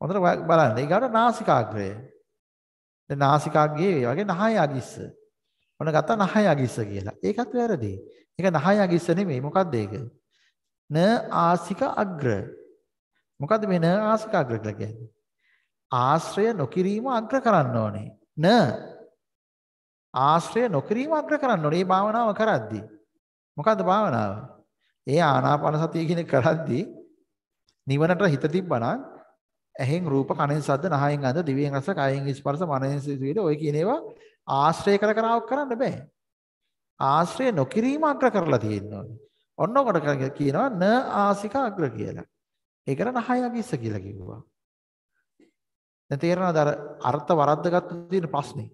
S3: හොඳට බලන්න. ඊගාට නාසිකාග්‍රය. දැන් නාසිකාග්‍රයේ වගේ නහය අගිස්ස. ඔන්න ගත්තා නහය අගිස්ස කියලා. ඒකත් වැරදි. ඒක නහය අගිස්ස නෙමෙයි. මොකද්ද ඒක? න ආසික අග්‍ර. මොකද්ද මේ න ආසික අග්‍ර කියලා කියන්නේ? ආශ්‍රය නොකිරීම අග්‍ර කරන්න ඕනේ. න ආශ්‍රය නොකිරීම අග්‍ර කරන්න ඕනේ. මේ භාවනාව කරද්දී. මොකද්ද භාවනාව? ඒ ආනාපාන සතිය කියන කරද්දී නිවනට හිත තිබ්බනම් ඇහෙන් රූප කනෙන් සද්ද නහයෙන් අඳ දිවෙන් රස කයෙන් ස්පර්ශ මනෙන් සිතුවිලි ඔය කියන ඒවා ආශ්‍රය කර කරවක් කරන්න බෑ. ආශ්‍රය නොකිරීම අග්‍ර කරලා තියෙනවා. ඔන්න ඔකට කියනවා න ආසික අග්‍ර කියලා. ඒකට නහය අගිස්ස කියලා කිව්වා. දැන් තේරෙනවද අර අර්ථ වරද්දගත්තු තියෙන ප්‍රශ්නේ?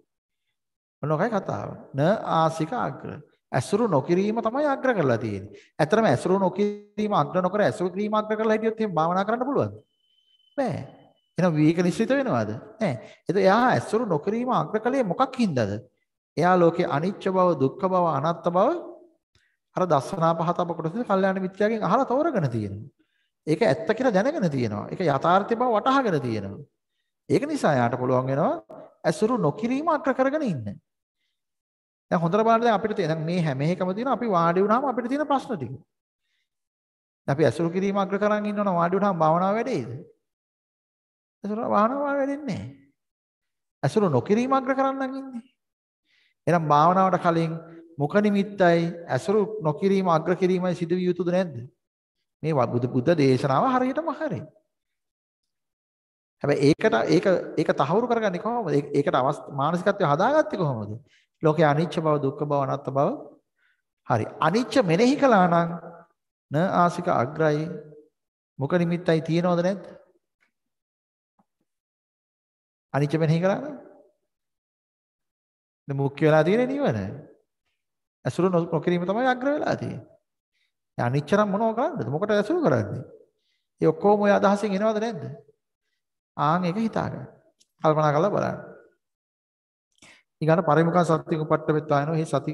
S3: ඔන්න ඔකයි කතාව. න ආසික අග්‍ර. ඇසුරු නොකිරීම තමයි අග්‍ර කරලා තියෙන්නේ. ඇත්තටම ඇසුරු නොකිරීම අග්‍ර නොකර ඇසුරු කිරීම අග්‍ර කරලා හිටියොත් එහෙම භාවනා කරන්න පුළුවන්ද? බෑ. එහෙනම් විවේක නිශ්චිත වෙනවද? නැහැ. එතකොට එයා ඇසුරු නොකිරීම අග්‍රකලයේ මොකක් හින්දාද? එයා ලෝකේ අනිච්ච බව, දුක්ඛ බව, අනාත්ම බව අර දස්සනා පහත අප කොටසේ කල්යාණ මිත්‍යාගෙන් අහලා තෝරගෙන තියෙනවා. ඒක ඇත්ත කියලා දැනගෙන තියෙනවා. ඒක යථාර්ථය බව වටහාගෙන තියෙනවා. ඒක නිසා එයාට පුළුවන් වෙනවා ඇසුරු නොකිරීම අග්‍ර කරගෙන ඉන්න. දැන් හොඳට බලන්න දැන් අපිට දැන් මේ හැම එකම තියෙන අපි වාඩි වුණාම අපිට තියෙන ප්‍රශ්න ටික. අපි ඇසුරු කිරීම අග්‍ර කරන් ඉන්නවනම් වාඩි වුණාම භාවනාව වැඩේද? ඒසර භාවනාව වැඩෙන්නේ නැහැ. ඇසුරු නොකිරීම අග්‍ර කරන්නන් ඉන්නේ. එහෙනම් භාවනාවට කලින් මුඛ නිමිත්තයි ඇසුරු නොකිරීම අග්‍ර කිරීමයි සිදුවිය යුතුද නැද්ද? මේ බුදු බුද්ධ දේශනාව හරියටම හරි. හැබැයි ඒකට ඒක ඒක තහවුරු කරගන්නේ කොහොමද? ඒකට අවස්ථා මානසිකත්වය හදාගත්තේ කොහොමද? ලෝකේ අනිච්ච බව, දුක්ඛ බව, අනාත්ම බව හරි. අනිච්ච මෙනෙහි කළා නම් න ආසික අග්‍රයි මුඛ නිමිත්තයි තියනවද නැද්ද? අනිච්ච මෙනෙහි කරා නම්. මේ මුඛ්‍ය වෙලා තියෙන්නේ නිවන. ඇසුර නොකිරීම තමයි අග්‍ර වෙලා තියෙන්නේ. ඒ අනිච්චනම් මොනව කරන්නද? මොකට ඇසුර කරන්නේ? ඒ ඔක්කොම ඔය අදහසෙන් එනවද නැද්ද? ආන් ඒක හිතාගන්න. කල්පනා කරලා බලන්න. ඊගාට පරිමුඛ සත්‍යක පට්ඨපෙත්තායනෝ මේ සති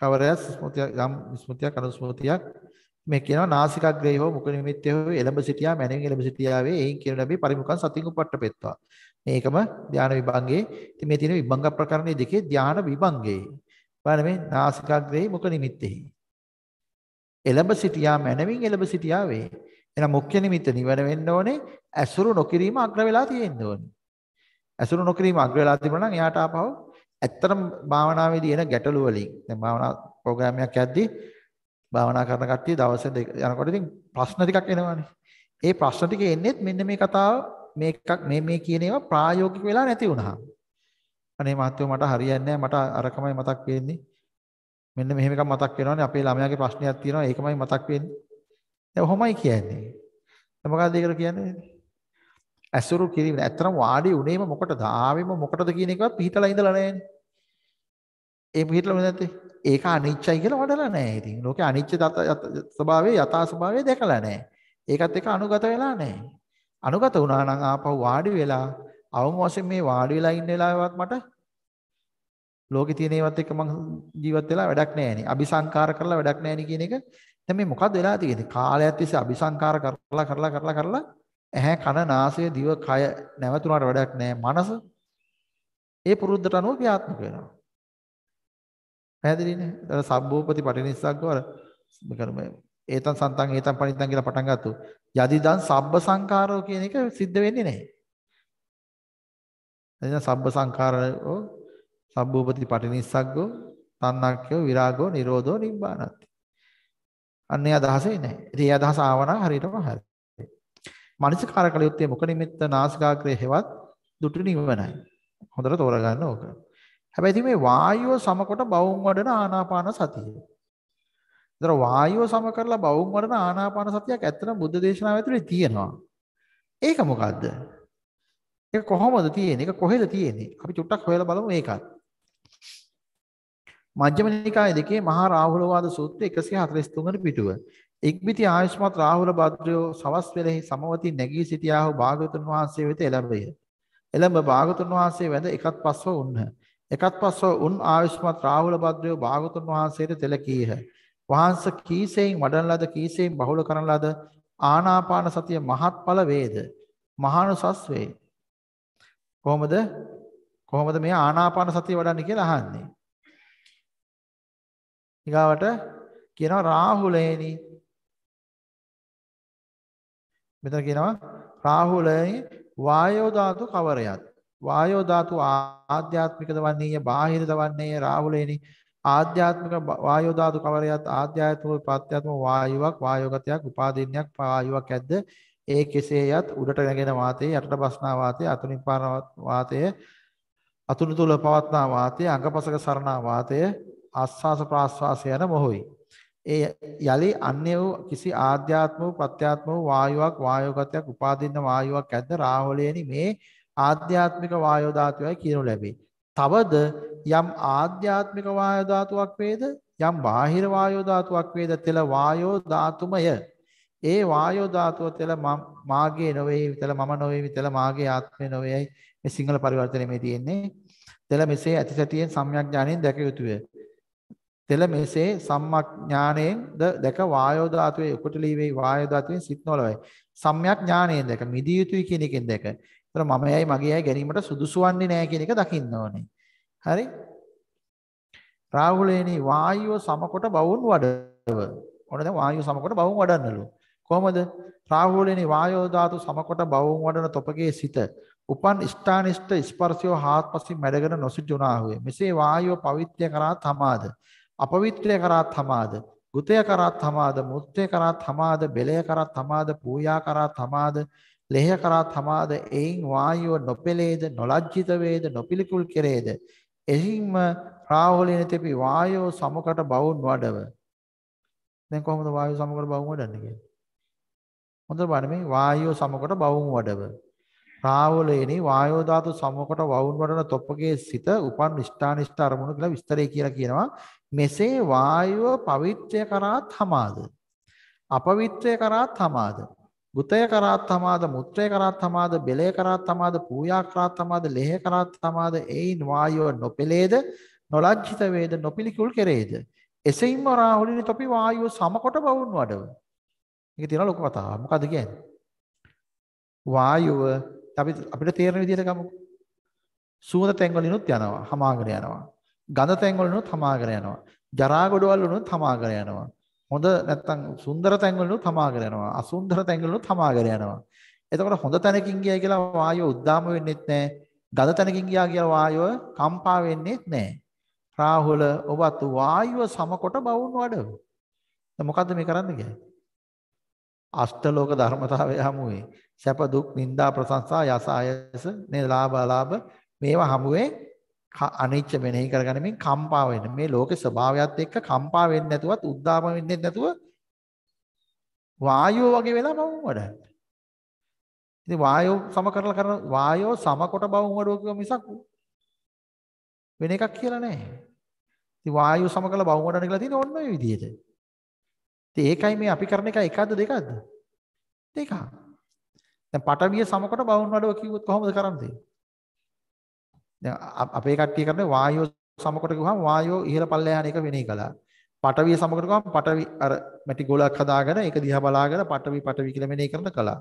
S3: කවරය ස්මෘතිය යම් ස්මෘතියක් අනුස්මෘතියක් මේ කියනවා නාසිකාග්‍රේ හෝ මුඛ නිමිත්තේ හෝ එළඹ සිටියා මැනෙන් එළඹ සිටියාවේ එයින් කියන ලැබී පරිමුඛ සතික පට්ඨපෙත්තා මේකම ධාන විභංගේ. ඉතින් මේ තියෙන විභංග ප්‍රකරණයේ දෙකේ ධාන විභංගේ. බලන්න මේ නාසිකාග්‍රේ මුඛ නිමිත්තෙහි. එළඹ සිටියා මනමින් එළඹ සිටියා වේ. එහෙනම් මුඛ්‍ය නිමිත්ත නිවන වෙන්න ඕනේ ඇසුරු නොකිරීම අග්‍ර වෙලා තියෙන්න ඕනේ. ඇසුරු නොකිරීම අග්‍ර වෙලා තිබුණා නම් එයාට ආපහු ඇත්තටම භාවනාවේදී එන ගැටලු වලින් දැන් භාවනා ප්‍රෝග්‍රෑම් එකක් යද්දී භාවනා කරන කට්ටිය දවස් යනකොට ඉතින් ප්‍රශ්න ටිකක් එනවානේ. ඒ ප්‍රශ්න ටික එන්නේත් මෙන්න මේ කතාව මේකක් මේ මේ කියන ඒවා ප්‍රායෝගික වෙලා නැති වුණා. අනේ මහත්තයෝ මට හරියන්නේ මට අරකමයි මතක් වෙන්නේ. මෙන්න මෙහෙම එකක් මතක් වෙනවානේ අපේ ළමයාගේ ප්‍රශ්නයක් තියෙනවා ඒකමයි මතක් වෙන්නේ. දැන් ඔහොමයි කියන්නේ. මොකක්ද ඒකට කියන්නේ? ඇසුරු කිරීම. ඇත්තටම වාඩි උනේම මොකටද? ආවෙම මොකටද කියන එකවත් පිළිතලා ඉඳලා නැහැනේ. ඒ පිළිතලා නැත්තේ. ඒක අනිච්චයි කියලා වඩලා නැහැ. ඉතින් ලෝකේ අනිච්ච ස්වභාවයේ යථා ස්වභාවය දැකලා නැහැ. ඒකත් එක අනුගත වෙලා නැහැ. අනුගත වුණා නම් ආපහු වාඩි වෙලා අවම වශයෙන් මේ වාඩි වෙලා ඉන්න වෙලාවවත් මට ලෝකේ තියෙන ඒවත් එක්ක මං ජීවත් වෙලා වැඩක් නැහැ නේ. අபிසංකාර කරලා වැඩක් නැහැ නේ කියන එක. දැන් මේ මොකද්ද වෙලා තියෙන්නේ? කාලයත් තිස්සේ අபிසංකාර කරලා කරලා කරලා කරලා ඇහැ කන නාසය දිව කය නැවතුණාට වැඩක් නැහැ. මනස ඒ පුරුද්දට අනුව ක්‍රියාත්මක වෙනවා. පැහැදිලිනේ? ඒතර සබ්බෝපති පටිනිස්සග්ගවර කරමු ඒතන් සන්තන් ඒතන් පණිතන් කියලා පටන් ගත්තු. යදිදන් සබ්බ සංඛාරෝ කියන එක සිද්ධ වෙන්නේ නැහැ. එතන සබ්බ සංඛාරෝ සබ්බූපති පටිනිස්සග්ගෝ තණ්හක්ඛයෝ විරාගෝ නිරෝධෝ නිබ්බානති. අන්නේ අදහසේ නැහැ. ඉතින් ඒ අදහස ආවනම් හරියටම හරි. මනස කාරකල යුත්තේ මොක නිමිත්ත නාසිකාග්‍රේ හේවත් දුටු නිවනයි. හොඳට තෝරගන්න ඕක. හැබැයි ඉතින් මේ වායුව සමකොට බවුම් වඩන ආනාපාන සතිය. ඒතර වායුව සම කරලා බවුම් වරණ ආනාපාන සතියක් ඇත්තටම බුද්ධ දේශනාව ඇතුලේ තියෙනවා. ඒක මොකද්ද? ඒක කොහොමද තියෙන්නේ? ඒක කොහෙද තියෙන්නේ? අපි චුට්ටක් හොයලා බලමු මේකත්. මජ්ක්‍ධිම නිකාය දෙකේ මහා රාහුලවාද සූත්‍රය 143 වෙනි පිටුව. ඉක්බිති ආයුෂ්මත් රාහුල භද්‍රයෝ සවස් වෙලෙහි සමවති නැගී සිටියාහු භාගතුන් වහන්සේ වෙත එළඹය. එළඹ භාගතුන් වහන්සේ වැඳ එකත් පස්ව උන්හ. එකත් පස්ව උන් ආයුෂ්මත් රාහුල භද්‍රයෝ භාගතුන් වහන්සේට තෙල කීහ. වහන්ස කීසයෙන් වඩන ලද කීසයෙන් බහුල කරන ලද ආනාපාන සතිය මහත්ඵල වේද මහානුසස් වේ කොහොමද කොහොමද මේ ආනාපාන සතිය වඩන්නේ කියලා අහන්නේ
S2: ඊගාවට කියනවා රාහුලේනි
S3: මෙතන කියනවා රාහුලේනි වායෝ ධාතු කවරයත් වායෝ ධාතු ආධ්‍යාත්මිකද වන්නේය බාහිරද වන්නේය රාහුලේනි ආධ්‍යාත්මික වායෝ ධාතු කවරයත් ආධ්‍යාත්මික ප්‍රත්‍යාත්ම වායුවක් වායෝගතයක් උපාදීනයක් වායුවක් ඇද්ද ඒ කෙසේයත් උඩට නැගෙන වාතයේ යටට බස්නා වාතයේ අතුනින් පාන වාතයේ අතුරු තුල පවත්නා වාතයේ අඟපසක සරණා වාතයේ ආස්වාස ප්‍රාස්වාස යන මොහොයි ඒ යලි අන්‍ය වූ කිසි ආධ්‍යාත්ම වූ ප්‍රත්‍යාත්ම වූ වායුවක් වායෝගතයක් උපාදීන වායුවක් ඇද්ද රාහුලේනි මේ ආධ්‍යාත්මික වායෝ ධාතුවයි කියනු ලැබේ තවද යම් ආධ්‍යාත්මික වායෝ ධාතුවක් වේද යම් බාහිර වායෝ ධාතුවක් වේද තෙල වායෝ ධාතුමය ඒ වායෝ ධාතුව තෙල මාගේ නොවේ තෙල මම නොවේ තෙල මාගේ ආත්මය නොවේයි මේ සිංහල පරිවර්තනයේ මේ තියෙන්නේ තෙල මෙසේ ඇති සැටියෙන් සම්්‍යක් දැක යුතුය තෙල මෙසේ සම්මක් ඥානයෙන්ද දැක වායෝ ධාතුවේ උකුටලී වේ වායෝ ධාතුවේ සිත් නොලවයි සම්්‍යක් ඥානයෙන් දැක මිදිය යුතුයි කියන එකෙන් දැක ඒතර මම යයි මගේ යයි ගැනීමට සුදුසු වන්නේ නැහැ කියන එක දකින්න ඕනේ. හරි? රාහුලේනි වායුව සමකොට බවුන් වඩව. ඔන්න දැන් වායුව සමකොට බවුන් වඩන්නලු. කොහොමද? රාහුලේනි වායෝ ධාතු සමකොට බවුන් වඩන තොපගේ සිත උපන් ස්ථානිෂ්ඨ ස්පර්ශය හාත්පසින් මැඩගෙන නොසිටුණාහුවේ. මෙසේ වායුව පවිත්‍ය කරා තමාද. අපවිත්‍ය කරා තමාද. ගුතය කරා තමාද. මුත්‍ය කරා තමාද. බෙලය කරා තමාද. පූජා කරා තමාද. ලෙහය කරා තමාද එයින් වායුව නොපෙලේද නොලජ්ජිත වේද නොපිලිකුල් කෙරේද එහිම රාහුලින තෙපි වායෝ සමකට බවුන් වඩව දැන් කොහොමද වායෝ සමකට බවුන් වඩන්නේ කියන්නේ හොඳට බලන්න මේ වායෝ සමකට බවුන් වඩව රාහුලිනේ වායෝ ධාතු සමකට වවුන් වඩන තොප්පගේ සිත උපන් ඉෂ්ඨානිෂ්ඨ අරමුණු කියලා විස්තරය කියලා කියනවා මෙසේ වායුව පවිත්‍ය කරා තමාද අපවිත්‍ය කරා තමාද ගුතය කරාත් තමාද මුත්‍රය කරාත් තමාද බෙලය කරාත් තමාද පූයා කරාත් තමාද ලෙහ කරාත් තමාද එයින් වායෝ නොපෙලේද නොලජ්ජිත වේද නොපිලිකුල් කෙරේද එසෙයින්ම රාහුලින තොපි වායෝ සමකොට බවුන් වඩව මේක තියෙන ලොකු කතාවක් මොකද කියන්නේ වායුව අපි අපිට තේරෙන විදිහට ගමු සූඳ තැන්වලිනුත් යනවා හමාගෙන යනවා ගඳ තැන්වලිනුත් හමාගෙන යනවා ජරා ගොඩවල් වලිනුත් හමාගෙන යනවා හොඳ නැත්තම් සුන්දර තැන්වලුත් හමාගෙන යනවා. අසුන්දර තැන්වලුත් හමාගෙන යනවා. එතකොට හොඳ තැනකින් ගියයි කියලා වායෝ උද්දාම වෙන්නෙත් නැහැ. ගඳ තැනකින් ගියා කියලා වායෝ කම්පා වෙන්නෙත් නැහැ. රාහුල ඔබත් වායුව සමකොට බවුන් වඩව. මොකද්ද මේ කරන්න කියන්නේ? අෂ්ටලෝක ධර්මතාවය හමුවේ සැප දුක් නිന്ദා ප්‍රශංසා යස ආයස නේ ලාභ ලාභ මේවා හමුවේ අනිච්ච මෙනෙහි කරගනිමින් කම්පා වෙන්න. මේ ලෝකේ ස්වභාවයත් එක්ක කම්පා වෙන්නේ නැතුවත් උද්දාම වෙන්නේ නැතුව වායෝ වගේ වෙලා බවුන් වඩන්න. ඉතින් වායෝ සම කරලා කරන වායෝ සම කොට බවුන් වඩුව කිව්ව මිසක් වෙන එකක් කියලා නැහැ. ඉතින් වායෝ සම කරලා බවුන් වඩන කියලා තියෙන ඔන්න ඔය විදිහට. ඉතින් ඒකයි මේ අපි කරන එක එකද දෙකද? දෙකක්. දැන් පටවිය සම කොට බවුන් වඩුව කිව්වොත් කොහොමද කරන්නේ? දැන් අපේ කට්ටිය කරන්නේ වායෝ සමකොට ගිහම වායෝ ඉහළ පල්ලෑහන එක වෙනේ කළා. පටවිය සමකට ගාම පටවි අර මැටි ගෝලයක් හදාගෙන ඒක දිහා බලාගෙන පටවි පටවි කියලා මෙනේ කරන කලා.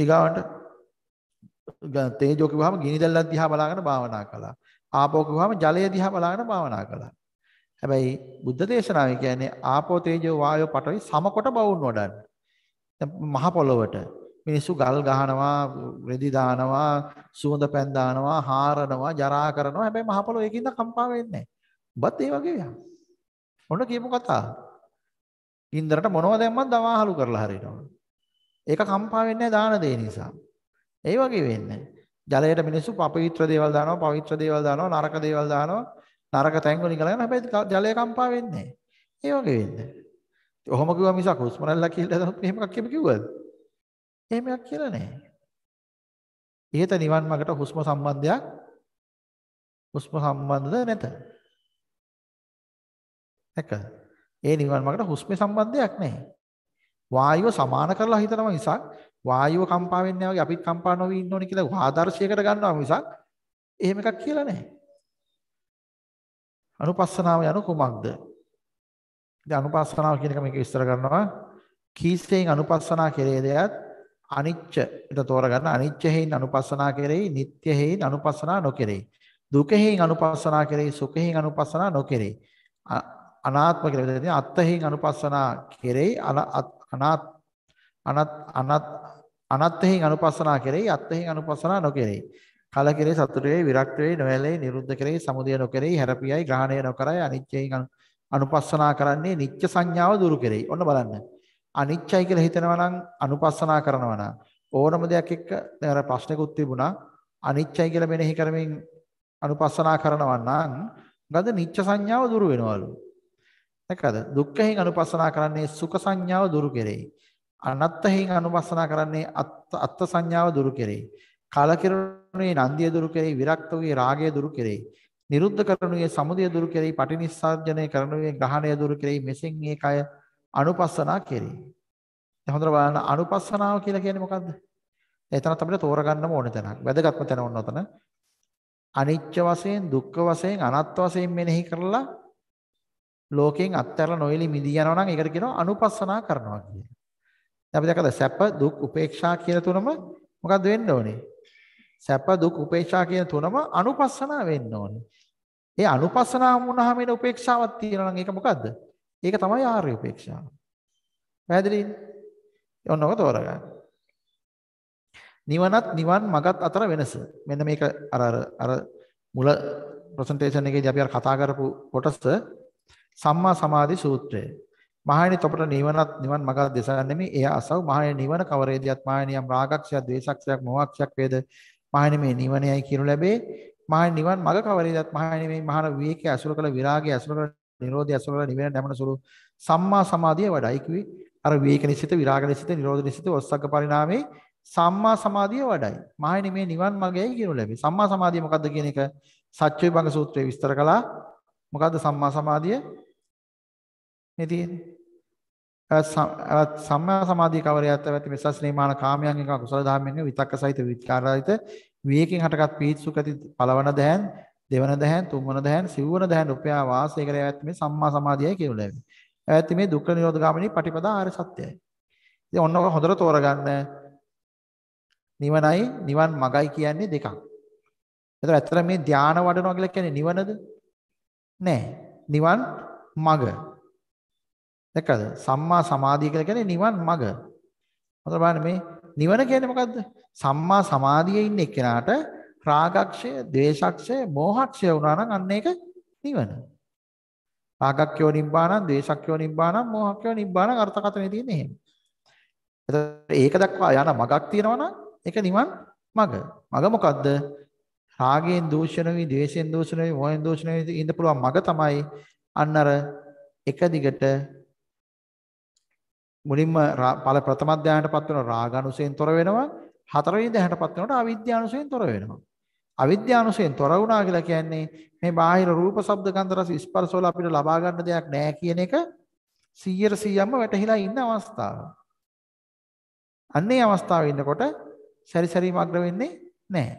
S3: ඊගාවට තේජෝ කිව්වහම ගිනි දැල්ලක් දිහා බලාගෙන භාවනා කළා. ආපෝ කිව්වහම ජලය දිහා බලාගෙන භාවනා කළා. හැබැයි බුද්ධ දේශනාවේ කියන්නේ ආපෝ තේජෝ වායෝ පටවි සමකොට බවුන් වඩන්න. මහ පොළොවට. මිනිස්සු ගල් ගහනවා, රෙදි දානවා, සුවඳ පැන් දානවා, හාරනවා, ජරා කරනවා. හැබැයි මහ පොළොව ඒකින්ද කම්පා වෙන්නේ නැහැ. ඔබත් ඒ වගේ යා. ඔන්න කියපු කතාව. ගින්දරට මොනව දැම්මත් දවාහලු කරලා හරිනවා. ඒක කම්පා වෙන්නේ දාන දේ නිසා. ඒ වගේ වෙන්නේ. ජලයට මිනිස්සු පවිත්‍ර දේවල් දානවා, පවිත්‍ර දේවල් දානවා, නරක දේවල් දානවා, නරක තැන් වලින් ගලන හැබැයි ජලය කම්පා වෙන්නේ නැහැ. ඒ වගේ වෙන්නේ. ඔහොම කිව්වා මිසක් හුස්ම රැල්ල කියලා එහෙම එකක් කිව්වද? එහෙමයක් කියලා නැහැ. ඊට නිවන් මාර්ගට හුස්ම සම්බන්ධයක් හුස්ම සම්බන්ධද නැත. එක. ඒ නිවන් මාර්ගට හුස්මේ සම්බන්ධයක් නැහැ. වායුව සමාන කරලා හිතනවා මිසක් වායුව කම්පා වෙන්නේ නැහැ වගේ අපිත් කම්පා නොවි ඉන්න ඕනේ කියලා ආදර්ශයකට ගන්නවා මිසක් එහෙම එකක් කියලා නැහැ. අනුපස්සනාව යනු කුමක්ද? ඉතින් අනුපස්සනාව කියන එක මේක විස්තර කරනවා කීසෙන් අනුපස්සනා කෙරේ දෙයත් අනිච්ච ඊට තෝරගන්න අනිච්ච හේයින් අනුපස්සනා කෙරෙහි නিত্য හේයින් අනුපස්සනා නොකෙරෙහි දුක හේයින් අනුපස්සනා කෙරෙහි සුඛ හේයින් අනුපස්සනා නොකෙරෙහි අනාත්ම කියලා විදිහට අත්ත හේයින් අනුපස්සනා කෙරෙහි අනාත් අනත් අනත් අනත් හේයින් අනුපස්සනා කෙරෙහි අත්ත හේයින් අනුපස්සනා නොකෙරෙහි කල කෙරෙහි සතුට වේ විරක්ත වේ නොවැළේ නිරුද්ධ කෙරෙහි සමුදය නොකෙරෙහි හැරපියයි ග්‍රහණය නොකරයි අනිච්ච හේයින් අනුපස්සනා කරන්නේ නිච්ච සංඥාව දුරු කෙරෙහි ඔන්න බලන්න අනිච්චයි කියලා හිතනවා නම් අනුපස්සනා කරනවා නම් ඕනම දෙයක් එක්ක දැන් අර ප්‍රශ්නකුත් තිබුණා අනිච්චයි කියලා මෙනෙහි කරමින් අනුපස්සනා කරනවා නම් ගද නිච්ච සංඥාව දුරු වෙනවලු. දැක්කද? දුක්ඛයෙන් අනුපස්සනා කරන්නේ සුඛ සංඥාව දුරු කෙරෙයි. අනත්තයෙන් අනුපස්සනා කරන්නේ අත්ත් සංඥාව දුරු කෙරෙයි. කලකිරුණේ නන්දිය දුරු කෙරෙයි, විරක්තෝගේ රාගය දුරු කෙරෙයි. නිරුද්ධ කරනුයේ සමුදය දුරු කෙරෙයි, පටිනිස්සාරජනය කරනුයේ ග්‍රහණය දුරු කෙරෙයි. මෙසෙන් ඒකය අනුපස්සනා කිරීම. දැන් හොඳට බලන්න අනුපස්සනාව කියලා කියන්නේ මොකද්ද? එතනත් අපිට තෝරගන්නම ඕන තැනක්. වැදගත්ම තැන ඕන ඔතන. අනිච්ච වශයෙන්, දුක්ඛ වශයෙන්, අනාත්ම වශයෙන් මෙනෙහි කරලා ලෝකයෙන් අත්හැරලා නොයෙලි මිදී යනවා නම් ඒකට කියනවා අනුපස්සනා කරනවා කියලා. දැන් අපි දැකලා සැප, දුක්, උපේක්ෂා කියන තුනම මොකද්ද වෙන්න ඕනේ? සැප, දුක්, උපේක්ෂා කියන තුනම අනුපස්සනා වෙන්න ඕනේ. ඒ අනුපස්සනා වුණාම එන උපේක්ෂාවක් තියෙනවා නම් ඒක මොකද්ද? ඒක තමයි ආර්ය උපේක්ෂාව. පැහැදිලිද? ඔන්න ඔක තෝරගන්න. නිවනත් නිවන් මගත් අතර වෙනස. මෙන්න මේක අර අර අර මුල ප්‍රසන්ටේෂන් එකේදී අපි අර කතා කරපු කොටස සම්මා සමාධි සූත්‍රය. මහණෙනි තොපට නිවනත් නිවන් මග දෙසා නෙමෙයි එය අසව් මහණෙනි නිවන කවරේදීත් මහණෙනි යම් රාගක්ෂයක් ද්වේෂක්ෂයක් මොහක්ෂයක් වේද මහණෙනි මේ නිවනයයි කියනු ලැබේ මහණෙනි නිවන් මග කවරේදීත් මහණෙනි මේ මහාන විවේකයේ අසුර කළ විරාගයේ අසුර කළ නිරෝධය අසවල නිවෙන නැමන සුළු සම්මා සමාධිය වඩයි කිවි අර විවේක නිසිත විරාග නිසිත නිරෝධ නිසිත ඔස්සග්ග පරිණාමේ සම්මා සමාධිය වඩයි මහණෙනි මේ නිවන් මාර්ගයයි කියනු ලැබේ සම්මා සමාධිය මොකද්ද කියන එක සත්‍ය විභංග සූත්‍රයේ විස්තර කළා මොකද්ද සම්මා සමාධිය
S4: මේ තියෙන්නේ
S3: සම්මා සමාධිය කවරයත් ඇති මෙසස් නිමාන කාමයන්ගෙන් කුසල ධර්මයෙන් විතක්ක සහිත විචාරායිත විවේකයෙන් හටගත් පීත්සුඛ ඇති පළවන දහයන් දෙවන දහයන් තුන්වන දහයන් සිව්වන දහයන් උපයා වාසය කර ඇත මේ සම්මා සමාධියයි කියලා ලැබි. ඇත මේ දුක්ඛ නිරෝධ ගාමිනී පටිපදා ආර්ය සත්‍යයි. ඉතින් ඔන්න ඔක හොඳට තෝරගන්න. නිවනයි නිවන් මගයි කියන්නේ දෙකක්. එතකොට ඇත්තට මේ ධානා වඩනවා කියලා කියන්නේ නිවනද? නෑ. නිවන් මග. දැක්කද? සම්මා සමාධිය කියලා කියන්නේ නිවන් මග. හොඳට බලන්න මේ නිවන කියන්නේ මොකද්ද? සම්මා සමාධියේ ඉන්න එක්කෙනාට රාගක්ෂය, ද්වේෂක්ෂය, මෝහක්ෂය වුණා නම් අන්න ඒක නිවන. රාගක්ඛ්‍යෝ නිබ්බාණං, ද්වේෂක්ඛ්‍යෝ නිබ්බාණං, මෝහක්ඛ්‍යෝ නිබ්බාණං අර්ථකථනය තියෙන්නේ එහෙම. එතකොට ඒක දක්වා යන මගක් තියෙනවා නම් ඒක නිවන් මග. මග මොකද්ද? රාගයෙන් දූෂණ වී, ද්වේෂයෙන් දූෂණ වී, මෝහයෙන් දූෂණ වී ඉඳ පුළුවන් මග තමයි අන්න අර එක දිගට මුලින්ම පළ ප්‍රථම ධානයටපත් වෙන රාගානුසයෙන් තොර වෙනවා හතරවෙනි ධානයටපත් වෙනකොට අවිද්‍යානුසයෙන් තොර වෙනවා අවිද්‍යානුසයෙන් තොර වුණා කියලා කියන්නේ මේ බාහිර රූප, ශබ්ද, ගන්ධ, රස, ස්පර්ශ වල අපිට ලබා ගන්න දෙයක් නැහැ කියන එක 100%ක්ම වැටහිලා ඉන්න අවස්ථාව. අන්නේ අවස්ථාවේ ඉන්නකොට සැරිසැරීම අග්‍ර වෙන්නේ නැහැ.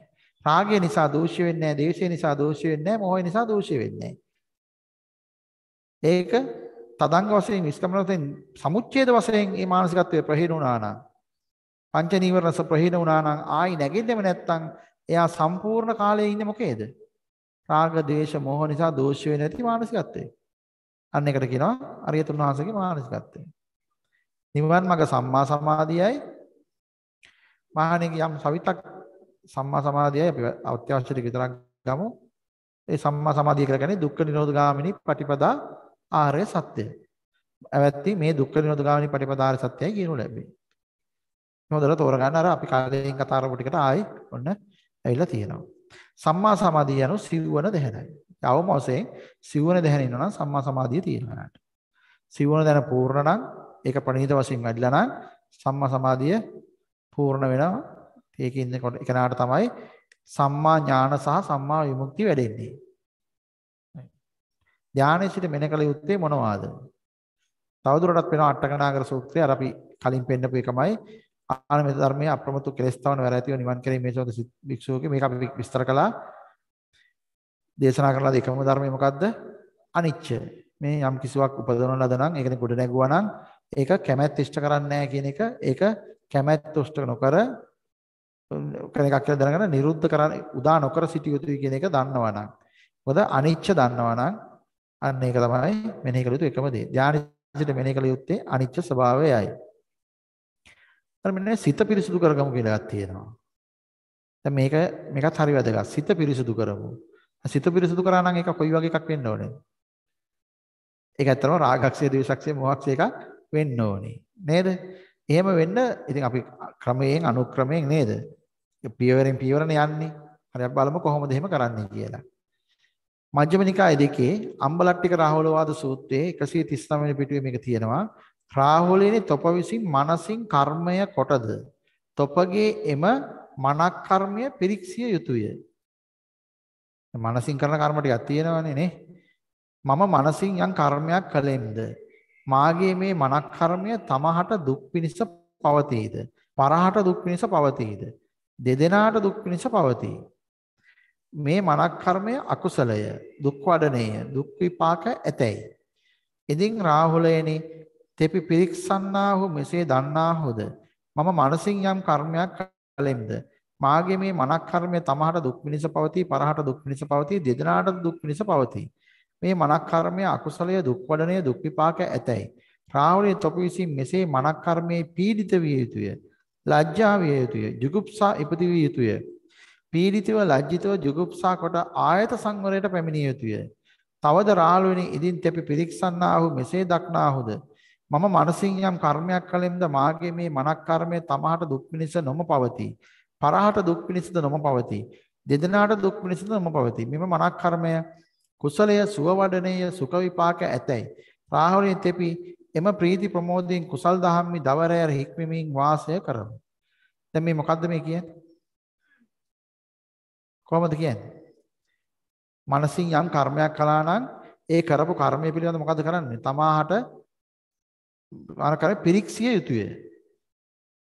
S3: රාගය නිසා දෝෂය වෙන්නේ නැහැ, දේශය නිසා දෝෂය වෙන්නේ නැහැ, මොහය නිසා දෝෂය වෙන්නේ නැහැ. ඒක තදංග වශයෙන් විස්කමන වශයෙන් සමුච්ඡේද වශයෙන් මේ මානසිකත්වය ප්‍රහීන වුණා නම් පංච නීවරණස ප්‍රහීන වුණා නම් ආයි නැගෙන්නෙම නැත්තම් එයා සම්පූර්ණ කාලය ඉන්නේ මොකේද? රාග, ద్వේෂ, මෝහ නිසා දෝෂ වෙන ඇති මානසිකත්වය. අන්න එකට කියනවා අරියතුන් වහන්සේගේ මානසිකත්වය. නිවන් මඟ සම්මා සමාධියයි මහණෙනි යම් සවිතක් සම්මා සමාධියයි අපි අවත්‍යවශ්‍ය ටික විතරක් ගමු. ඒ සම්මා සමාධිය කියලා කියන්නේ දුක්ඛ නිරෝධ ගාමිනී පටිපදා ආර්ය සත්‍යය. ඇවැත්ති මේ දුක්ඛ නිරෝධ ගාමිනී පටිපදා ආර්ය සත්‍යයයි කියනු ලැබේ. හොඳට තෝරගන්න අර අපි කලින් කතා කරපු ටිකට ආයි ඔන්න ඇවිල්ලා තියෙනවා. සම්මා සමාධිය යනු සිව්වන දැහැනයි. අවම වශයෙන් සිව්වන දැහැන ඉන්නවා නම් සම්මා සමාධිය තියෙනවා නට. සිව්වන දැන පූර්ණ නම් ඒක ප්‍රණීත වශයෙන් වැඩිලා නම් සම්මා සමාධිය පූර්ණ වෙනවා. ඒකේ ඉන්න එකනාට තමයි සම්මා ඥාන සහ සම්මා විමුක්තිය වැඩෙන්නේ. ඥානයේ සිට මෙනකල යුත්තේ මොනවාද? තවදුරටත් වෙනවා අටකනාගර සූත්‍රය. අර අපි කලින් පෙන්නපු එකමයි ආනමෙත ධර්මයේ අප්‍රමතු කෙලස් තවන වැරැතිව නිවන් කිරීමේ සෝද භික්ෂුවගේ මේක අපි විස්තර කළා. දේශනා කරලා දෙකම ධර්මයේ මොකද්ද? අනිච්ච. මේ යම් කිසිවක් උපදවන ලද නම් ඒකනේ ගොඩ නැගුවා නම් ඒක කැමැත් ඉෂ්ට කරන්නේ නැහැ කියන එක ඒක කැමැත් උෂ්ට නොකර කරන එකක් කියලා දැනගෙන නිරුද්ධ කරන්න උදා නොකර සිටිය යුතුයි කියන එක දන්නවා නම් මොකද අනිච්ච දන්නවා නම් අන්න ඒක තමයි මෙනෙහි කළ යුතු එකම දේ. ධානයේදී මෙනෙහි කළ යුත්තේ අනිච්ච ස්වභාවයයි. අර මෙන්න සිත පිරිසුදු කරගමු කියලා එකක් තියෙනවා. දැන් මේක මේකත් හරි වැදගත්. සිත පිරිසුදු කරමු. සිත පිරිසුදු කරා නම් ඒක කොයි වගේ එකක් වෙන්න ඕනේ? ඒක ඇත්තටම රාගක්ෂය, ද්වේෂක්ෂය, මෝහක්ෂය එකක් වෙන්න ඕනේ. නේද? එහෙම වෙන්න ඉතින් අපි ක්‍රමයෙන් අනුක්‍රමයෙන් නේද? පියවරෙන් පියවරන යන්නේ. හරි අපි බලමු කොහොමද එහෙම කරන්නේ කියලා. මජ්ක්‍ධිම නිකාය දෙකේ අම්බලට්ටික රාහවල වාද සූත්‍රයේ 139 වෙනි පිටුවේ මේක තියෙනවා. රාහුලිනි තොප විසින් මනසින් කර්මය කොටද තොපගේ එම මනක් කර්මය පිරික්සිය යුතුය මනසින් කරන කර්ම ටිකක් තියෙනවනේ නේ මම මනසින් යම් කර්මයක් කළෙම්ද මාගේ මේ මනක් කර්මය තමහට දුක් පිණිස පවතීද පරහට දුක් පිණිස පවතීද දෙදෙනාට දුක් පිණිස පවතී මේ මනක් කර්මය අකුසලය දුක් වඩනේය දුක් විපාක ඇතැයි ඉතින් රාහුලයනි තෙපි පිරික්සන්නාහු මෙසේ දන්නාහුද මම මනසින් යම් කර්මයක් කලෙම්ද මාගේ මේ මනක් කර්මය තමහට දුක් මිනිස පවතී පරහට දුක් මිනිස පවතී දෙදෙනාට දුක් මිනිස පවතී මේ මනක් කර්මය අකුසලය දුක් වඩනය දුක් විපාක ඇතැයි රාවණේ තොපි විසින් මෙසේ මනක් කර්මයේ පීඩිත විය යුතුය ලැජ්ජා විය යුතුය ජුගුප්සා ඉපදි විය යුතුය පීඩිතව ලැජ්ජිතව ජුගුප්සා කොට ආයත සංවරයට පැමිණිය යුතුය තවද රාළුවෙනි ඉදින් තෙපි පිරික්සන්නාහු මෙසේ දක්නාහුද මම මනසින් යම් කර්මයක් කලෙම්ද මාගේ මේ මනක් කර්මය තමාට දුක් පිණිස නොම පවති. පරහට දුක් පිණිසද නොම පවති. දෙදෙනාට දුක් පිණිසද නොම පවති. මෙම මනක් කර්මය කුසලය සුවවඩනීය සුඛ විපාක ඇතැයි. රාහුලින් තෙපි එම ප්‍රීති ප්‍රමෝදයෙන් කුසල් දහම්මි දවරයර හික්මමින් වාසය කරමු. දැන් මේ මොකද්ද මේ කියන්නේ? කොහොමද කියන්නේ? මනසින් යම් කර්මයක් කළා නම් ඒ කරපු කර්මය පිළිබඳව මොකද කරන්නේ? තමාහට මානකර පිරික්සිය යුතුය.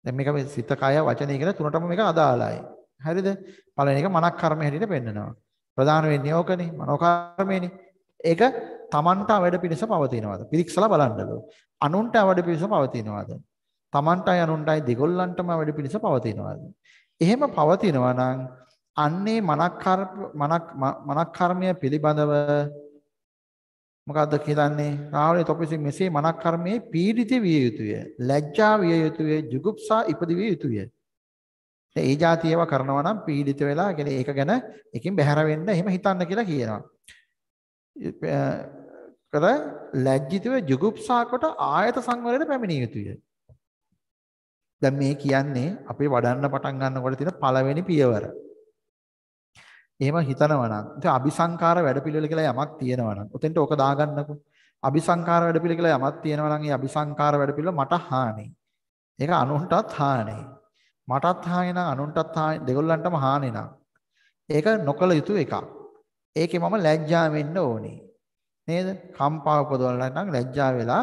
S3: දැන් මේක මේ සිත කය වචනය කියලා තුනටම මේක අදාළයි. හරිද? පළවෙනි එක මනක් කර්මය හැටියට පෙන්නනවා. ප්‍රධාන වෙන්නේ ඕකනේ මනෝ කර්මයනේ. ඒක තමන්ට අවඩ පිණිස පවතිනවාද? පිරික්සලා බලන්නලු. අනුන්ට අවඩ පිණිස පවතිනවාද? තමන්ටයි අනුන්ටයි දෙගොල්ලන්ටම අවඩ පිණිස පවතිනවාද? එහෙම පවතිනවා නම් අන්නේ මනක් මනක් මනක් කර්මය පිළිබඳව මොකද්ද කියන්නේ රාහුලේ තොපිසි මෙසේ මනක් කර්මයේ පීඩිත විය යුතුය. ලැජ්ජා විය යුතුය. ජුගුප්සා ඉපදිවිය යුතුය. ඒ જાති ඒවා කරනවා නම් පීඩිත වෙලා කියන්නේ ඒක ගැන එකින් බැහැර වෙන්න එහෙම හිතන්න කියලා කියනවා. කර ලැජ්ජිතව ජුගුප්සා කොට ආයත සංවරයට පැමිණිය යුතුය. දැන් මේ කියන්නේ අපි වඩන්න පටන් ගන්නකොට තියෙන පළවෙනි පියවර. එහෙම හිතනවා නම් ඉතින් අபிසංකාර වැඩපිළිවෙල කියලා යමක් තියෙනවා නම් උතෙන්ට ඕක දාගන්නකෝ. අபிසංකාර වැඩපිළිවෙල කියලා යමක් තියෙනවා නම් ඒ අபிසංකාර වැඩපිළිවෙල මට හානි. ඒක අනුන්ටත් හානි. මටත් හානි නම් අනුන්ටත් හානි දෙගොල්ලන්ටම හානි නම්. ඒක නොකළ යුතු එකක්. ඒකේ මම ලැජ්ජා වෙන්න ඕනේ. නේද? කම්පා උපදවලා නම් ලැජ්ජා වෙලා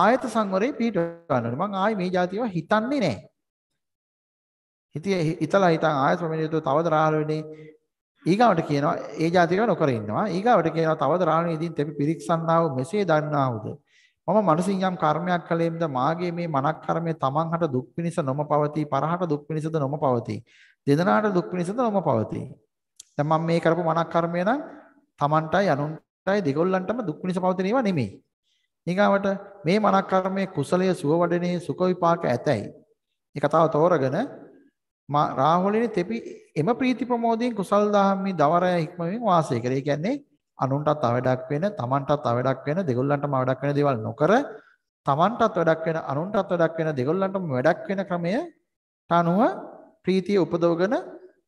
S3: ආයත සංවරේ පිටවන්න ඕනේ. මං ආයේ මේ જાතියව හිතන්නේ නැහැ. හිතේ හිතලා හිතන් ආයත ප්‍රමේයතු තවද රාහල වෙන්නේ ඊගාවට කියනවා ඒ જાතිකව නොකර ඉන්නවා. ඊගාවට කියනවා තවද රාණුවේදී තෙපි පිරික්සන්නා වූ මෙසේ දන්නාහුද මම මනසින් යම් කර්මයක් කළේම්ද මාගේ මේ මනක් කර්මය තමන් හට දුක් පිණිස නොම පවතී පරහට දුක් පිණිසද නොම පවතී දෙදෙනාට දුක් පිණිසද නොම පවතී දැන් මම මේ කරපු මනක් කර්මය නම් තමන්ටයි අනුන්ටයි දෙගොල්ලන්ටම දුක් පිණිස පවතින ඒවා නෙමෙයි ඊගාවට මේ මනක් කර්මයේ කුසලයේ සුව වඩනේ සුඛ විපාක ඇතැයි මේ කතාව තෝරගෙන රාහුලෙනි තෙපි එම ප්‍රීති ප්‍රමෝදයෙන් කුසල් දහම් මේ දවරය හික්මමින් වාසය කරේ. ඒ කියන්නේ අනුන්ටත් අවඩක් වෙන, තමන්ටත් අවඩක් වෙන, දෙගොල්ලන්ටම අවඩක් වෙන දේවල් නොකර තමන්ටත් වැඩක් වෙන, අනුන්ටත් වැඩක් වෙන, දෙගොල්ලන්ටම වැඩක් වෙන ක්‍රමයට අනුව ප්‍රීතිය උපදවගෙන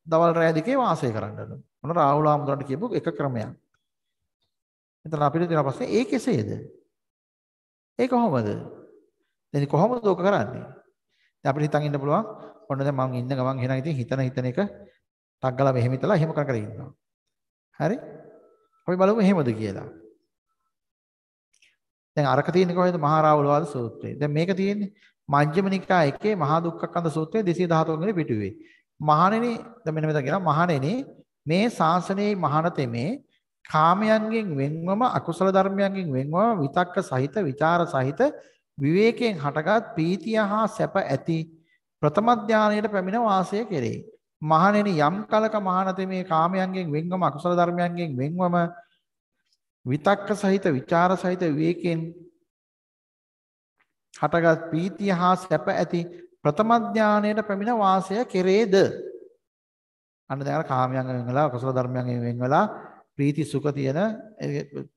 S3: දවල් රෑ දෙකේ වාසය කරන්නලු. මොන රාහුල ආමුදුරන්ට කියපු එක ක්‍රමයක්. එතන අපිට තියෙන ප්‍රශ්නේ ඒ කෙසේද? ඒ කොහොමද? දැන් කොහොමද ඔක කරන්නේ? දැන් අපිට හිතන් ඉන්න පුළුවන් ඔන්න දැන් මම ඉන්න ගමන් එහෙනම් ඉතින් හිතන හිතන එක ටග්ගලා මෙහෙම හිතලා එහෙම කර කර ඉන්නවා. හරි? අපි බලමු එහෙමද කියලා. දැන් අරක තියෙන්නේ කොහෙද මහරාවලවාද සූත්‍රය. දැන් මේක තියෙන්නේ මජ්ක්‍ධිම නිකා එකේ මහා දුක්ඛකන්ද සූත්‍රයේ 213 වෙනි පිටුවේ. මහණෙනි දැන් මෙන්න මෙතන කියනවා මහණෙනි මේ ශාසනයේ මහානතෙමේ කාමයන්ගෙන් වෙන්වම අකුසල ධර්මයන්ගෙන් වෙන්වම විතක්ක සහිත, ਵਿਚාර සහිත විවේකයෙන් හටගත් ප්‍රීතිය හා සැප ඇති ප්‍රථම ධානයට පැමිණ වාසය කෙරේ. මහණෙනි යම් කලක මහානත මේ කාමයන්ගෙන් වෙන්වම අකුසල ධර්මයන්ගෙන් වෙන්වම විතක්ක සහිත විචාර සහිත විවේකයෙන් හටගත් ප්‍රීතිය හා සැප ඇති ප්‍රථම ඥාණයට පැමිණ වාසය කෙරේද අන්න දැන් කාමයන්ගෙන් වෙලා අකුසල ධර්මයන්ගෙන් වෙන් වෙලා ප්‍රීති සුඛ තියෙන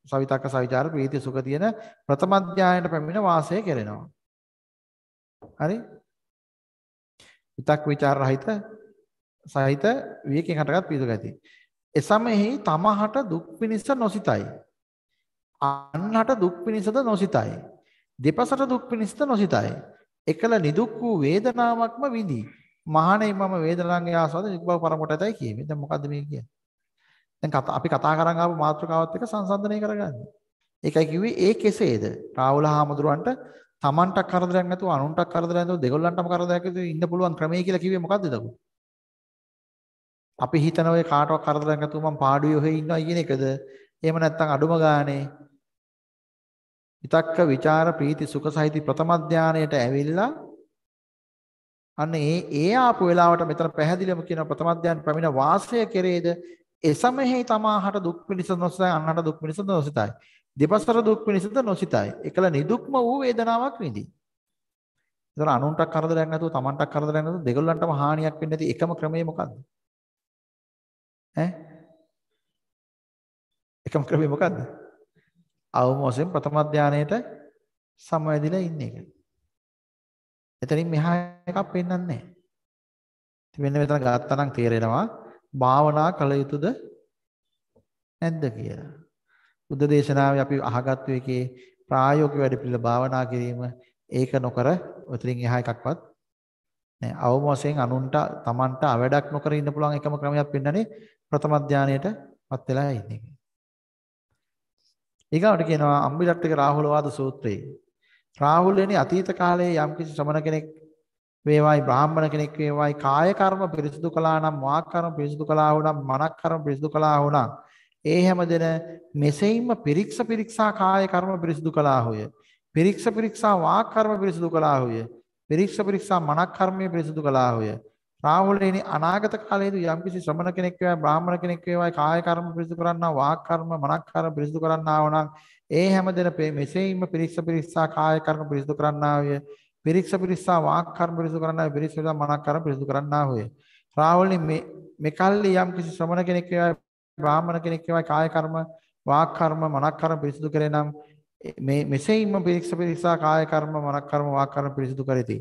S3: සවිතක්ක සවිචාර ප්‍රීති සුඛ තියෙන ප්‍රථම අධ්‍යායනට පැමිණ වාසය කෙරෙනවා. හරි? විතක් විචාර රහිත සහිත විවේකයෙන් හටගත් පීතු ගති. එසමෙහි තමහට දුක් පිනිස නොසිතයි. අන්නට දුක් පිනිසද නොසිතයි. දෙපසට දුක් පිනිසද නොසිතයි. එකල නිදුක් වූ වේදනාවක්ම විඳි. මහණේ මම වේදනාවේ ආසාව දුක් බව පරමකටයි කියමි. දැන් මොකද්ද මේ කියන්නේ? දැන් අපි කතා කරන් ආපු මාතෘකාවත් එක්ක සංසන්දනය කරගන්න. ඒකයි කිව්වේ ඒ කෙසේද? රාහුල හාමුදුරුවන්ට Tamanට කරදරයක් නැතුව අනුන්ට කරදරයක් නැතුව දෙගොල්ලන්ටම කරදරයක් නැතුව ඉන්න පුළුවන් ක්‍රමය කියලා කිව්වේ මොකද්ද දකෝ? අපි හිතන ඔය කාටවත් කරදරයක් නැතුව මම පාඩුවේ ඔහෙ ඉන්නවා කියන එකද? එහෙම නැත්නම් අඩුම ගානේ විතක්ක ਵਿਚාර ප්‍රීති සුඛ සහිත ප්‍රථම ධානයට ඇවිල්ලා අන්න ඒ ඒ ආපු වෙලාවට මෙතන පැහැදිලිවම කියන ප්‍රථම ධානය පැමිණ වාසය කෙරේද ඒ සමෙහි තමාහට දුක් පිණිස නොසිතයි අන්නට දුක් පිණිස නොසිතයි. දෙපසට දුක් පිණිසද නොසිතයි. එකල නිදුක්ම වූ වේදනාවක් විඳි. ඒතර අනුන්ට කරදරයක් නැතුව තමන්ට කරදරයක් නැතුව දෙගොල්ලන්ටම හානියක් වෙන්නේ නැති එකම ක්‍රමය මොකද්ද? ඈ? එකම ක්‍රමය මොකද්ද? අවම වශයෙන් ප්‍රථම ධානයේට සමවැදිලා ඉන්න එක. එතනින් මෙහා එකක් පෙන්වන්නේ නැහැ. ඉතින් මෙන්න මෙතන ගත්තා නම් තේරෙනවා භාවනා කළ යුතුද නැද්ද කියලා. බුද්ධ දේශනාවේ අපි අහගත්තු එකේ ප්‍රායෝගික වැඩ පිළිල භාවනා කිරීම ඒක නොකර ඔතනින් එහා එකක්වත් නෑ අවම වශයෙන් අනුන්ට තමන්ට අවඩක් නොකර ඉන්න පුළුවන් එකම ක්‍රමයක් වෙන්නනේ ප්‍රථම ධානයටපත් වෙලා ඉන්නේ. ඊගාට කියනවා අම්බිලට්ටික රාහුල වාද සූත්‍රයේ රාහුලෙනි අතීත කාලයේ යම්කිසි ශ්‍රමණ කෙනෙක් වේවායි බ්‍රාහ්මණ කෙනෙක් වේවායි කාය කර්ම පිරිසුදු කළා නම් වාක් කර්ම පිරිසුදු කළා වුණා මනක් කර්ම පිරිසුදු කළා වුණා ඒ හැමදෙන මෙසෙයින්ම පිරික්ස පිරික්සා කාය කර්ම පිරිසුදු කළා හොය පිරික්ස පිරික්සා වාක් කර්ම පිරිසුදු කළා හොය පිරික්ස පිරික්සා මනක් කර්මය පිරිසුදු කළා හොය රාහුලේනි අනාගත කාලයේදී යම්කිසි ශ්‍රමණ කෙනෙක් වේවා බ්‍රාහ්මණ කෙනෙක් වේවා කාය කර්ම පිරිසුදු කරන්නා වාක් කර්ම මනක් කර්ම පිරිසුදු කරන්නා වුණා ඒ හැමදෙන මෙසෙයින්ම පිරික්ස පිරික්සා කාය කර්ම පිරිසුදු කරන්නා වූ පිරික්ස පිරිස්සා වාක් කර්ම පිරිසු කරන්නා වේ පිරිස පිරිස්සා මනක් කර්ම පිරිසු කරන්නා වේ රාවලි මේ මෙකල්ලි යම් කිසි ශ්‍රමණ කෙනෙක් වේවා බ්‍රාහමණ කෙනෙක් වේවා කාය කර්ම වාක් කර්ම මනක් කර්ම පිරිසුදු කරේ නම් මේ මෙසේයින්ම පිරික්ස පිරිස්සා කාය කර්ම මනක් කර්ම වාක් කර්ම පිරිසුදු කරෙති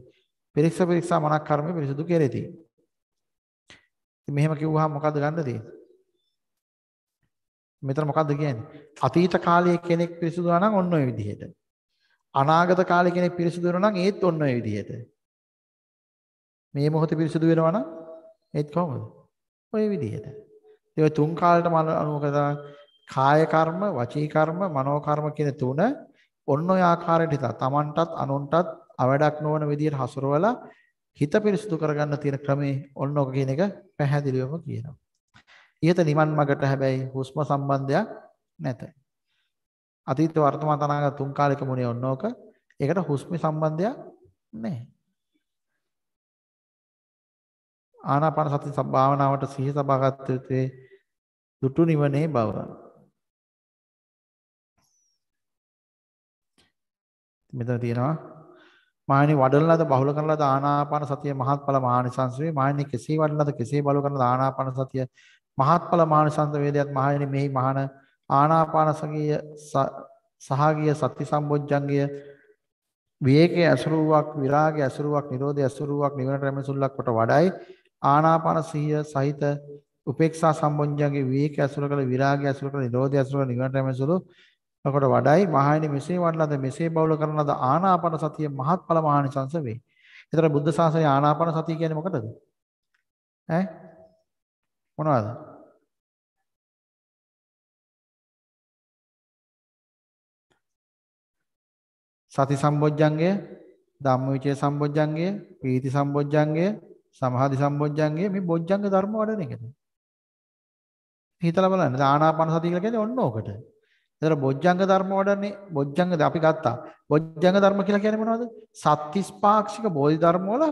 S3: පිරික්ස පිරිස්සා මනක් කර්ම පිරිසුදු කෙරෙති ඉතින් මෙහෙම කිව්වහම මොකද්ද ගන්න තියෙන්නේ මෙතන මොකද්ද කියන්නේ අතීත කාලයේ කෙනෙක් පිරිසුදු වුණා නම් ඔන්න ඔය විදිහට අනාගත කාලේ කෙනෙක් පිරිසුදු වෙනවා නම් ඒත් ඔන්න ඔය විදිහට. මේ මොහොතේ පිරිසුදු වෙනවා නම් ඒත් කොහොමද? ඔය විදිහට. ඒ තුන් කාලේටම අනුව කරලා කාය කර්ම, වචී කර්ම, මනෝ කර්ම කියන තුන ඔන්න ඔය ආකාරයට හිතා තමන්ටත් අනුන්ටත් අවඩක් නොවන විදිහට හසුරවලා හිත පිරිසුදු කරගන්න තියෙන ක්‍රමේ ඔන්න ඔක කියන එක පැහැදිලිවම කියනවා. ඊට නිවන් මාර්ගට හැබැයි හුස්ම සම්බන්ධයක් නැත. අතීත වර්තමාන අනාගත තුන් කාලයක මොනේ ඔන්නෝක ඒකට හුස්ම සම්බන්ධයක් නැහැ ආනාපාන සති භාවනාවට සිහි සබාගත යුත්තේ දුටු නිවනේ බව මෙතන තියෙනවා මානි වඩන ලද බහුල කරන ලද ආනාපාන සතිය මහත්ඵල මානිසංස වේ මානි කෙසේ වඩන ලද කෙසේ බලු කරන ආනාපාන සතිය මහත්ඵල මානිසංස වේදයක් මහණෙනි මෙහි මහාන ආනාපාන සතිය සහාගිය සති සම්බොජ්ජංගය විවේකයේ අසුරුවක් විරාගයේ අසුරුවක් නිරෝධයේ අසුරුවක් නිවනට රැමෙන සුල්ලක් කොට වඩායි ආනාපාන සිහිය සහිත උපේක්ෂා සම්බොජ්ජංගේ විවේකයේ අසුර කළ විරාගයේ අසුර කළ නිරෝධයේ අසුර නිවනට රැමෙන සුළු කොට වඩායි මහායනි මෙසේ වඩලද මෙසේ බෞල කරන ලද ආනාපාන සතිය මහත්ඵල මහානිසංස වේ. ඒතර බුද්ධ ශාසනයේ ආනාපාන සතිය කියන්නේ මොකටද?
S1: ඈ මොනවද? සති
S3: සම්බොජ්ජංගය ධම්මවිචේ සම්බොජ්ජංගය ප්‍රීති සම්බොජ්ජංගය සමාධි සම්බොජ්ජංගය මේ බොජ්ජංග ධර්ම වඩන එකද හිතලා බලන්න ආනාපාන සතිය කියලා කියන්නේ ඔන්න ඕකට ඒතර බොජ්ජංග ධර්ම වඩන්නේ බොජ්ජංග අපි ගත්තා බොජ්ජංග ධර්ම කියලා කියන්නේ මොනවද සත්‍තිස් පාක්ෂික බෝධි ධර්ම වල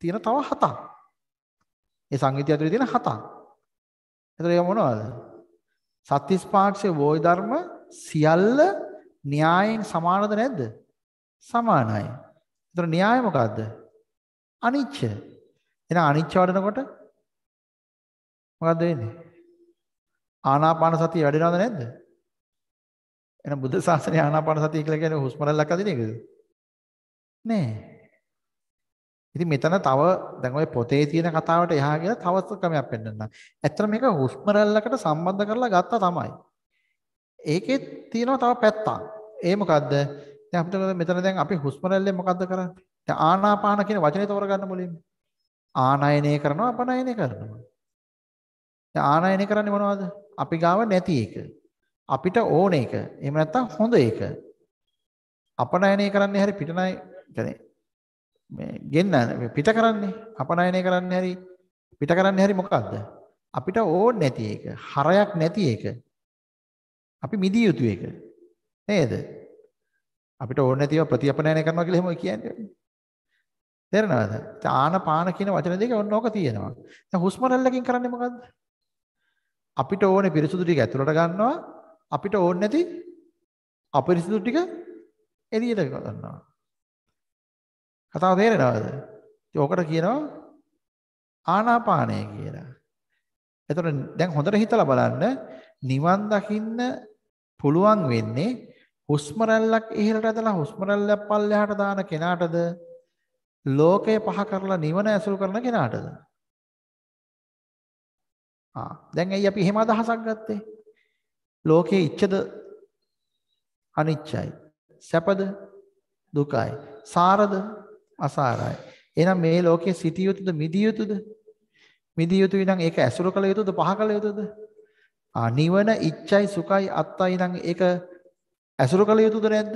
S3: තියෙන තව හතක් ඒ සංගීතය ඇතුලේ තියෙන හතක් ඒතර ඒක මොනවද සත්‍තිස් පාක්ෂික බෝධි ධර්ම සියල්ල න්‍යායෙන් සමානද නැද්ද සමානයි. ඒතර න්‍යාය මොකද්ද? අනිච්ච. එහෙනම් අනිච්ච වඩනකොට මොකද්ද වෙන්නේ? ආනාපාන සතිය වැඩෙනවද නැද්ද? එහෙනම් බුද්ධ ශාසනය ආනාපාන සතිය කියලා කියන්නේ හුස්ම රැල්ලක් අදින එකද? නෑ. ඉතින් මෙතන තව දැන් ওই පොතේ තියෙන කතාවට එහා ගිහලා තවත් ක්‍රමයක් පෙන්නන්න. ඇත්තට මේක හුස්ම රැල්ලකට සම්බන්ධ කරලා ගත්තා තමයි. ඒකෙත් තියෙනවා තව පැත්තක්. ඒ මොකද්ද? දැන් අපිට මෙතන දැන් අපි හුස්ම රැල්ලේ මොකද්ද කරන්නේ? දැන් ආනාපාන කියන වචනේ තෝරගන්න මුලින්ම. ආනයනය කරනවා අපනයනය කරනවා. දැන් ආනයනය කරන්නේ මොනවද? අපි ගාව නැති එක. අපිට ඕන එක. එහෙම නැත්නම් හොඳ එක. අපනයනය කරන්නේ හැරි පිටනයි කියන්නේ මේ ගෙන්න පිට කරන්නේ අපනයනය කරන්නේ හැරි පිට කරන්නේ හැරි මොකද්ද? අපිට ඕන නැති එක. හරයක් නැති එක. අපි මිදිය යුතු එක. නේද? අපිට ඕන නැතිව ප්‍රතිඅපනයනය කරනවා කියලා එහෙම කියන්නේ. තේරෙනවද? ආනපාන කියන වචන දෙක ඔන්න ඕක තියෙනවා. දැන් හුස්ම රැල්ලකින් කරන්නේ මොකද්ද? අපිට ඕනේ පිරිසුදු ටික ඇතුළට ගන්නවා. අපිට ඕනේ නැති අපිරිසුදු ටික එළියට ගන්නවා. කතාව තේරෙනවද? ඉතින් ඕකට කියනවා ආනාපානය කියලා. එතකොට දැන් හොඳට හිතලා බලන්න නිවන් දකින්න පුළුවන් වෙන්නේ හුස්ම රැල්ලක් ඉහළට ඇදලා හුස්ම රැල්ලක් පල්ලෙහාට දාන කෙනාටද ලෝකය පහ කරලා නිවන ඇසුරු කරන කෙනාටද ආ දැන් ඇයි අපි එහෙම අදහසක් ගත්තේ ලෝකයේ ඉච්ඡද අනිච්චයි සැපද දුකයි සාරද අසාරයි එහෙනම් මේ ලෝකයේ සිටිය යුතුද මිදිය යුතුද මිදිය යුතුයි නම් ඒක ඇසුරු කළ යුතුද පහ කළ යුතුද ආ නිවන ඉච්ඡයි සුඛයි අත්තයි නම් ඒක ඇසුරු කළ යුතුද නැද්ද?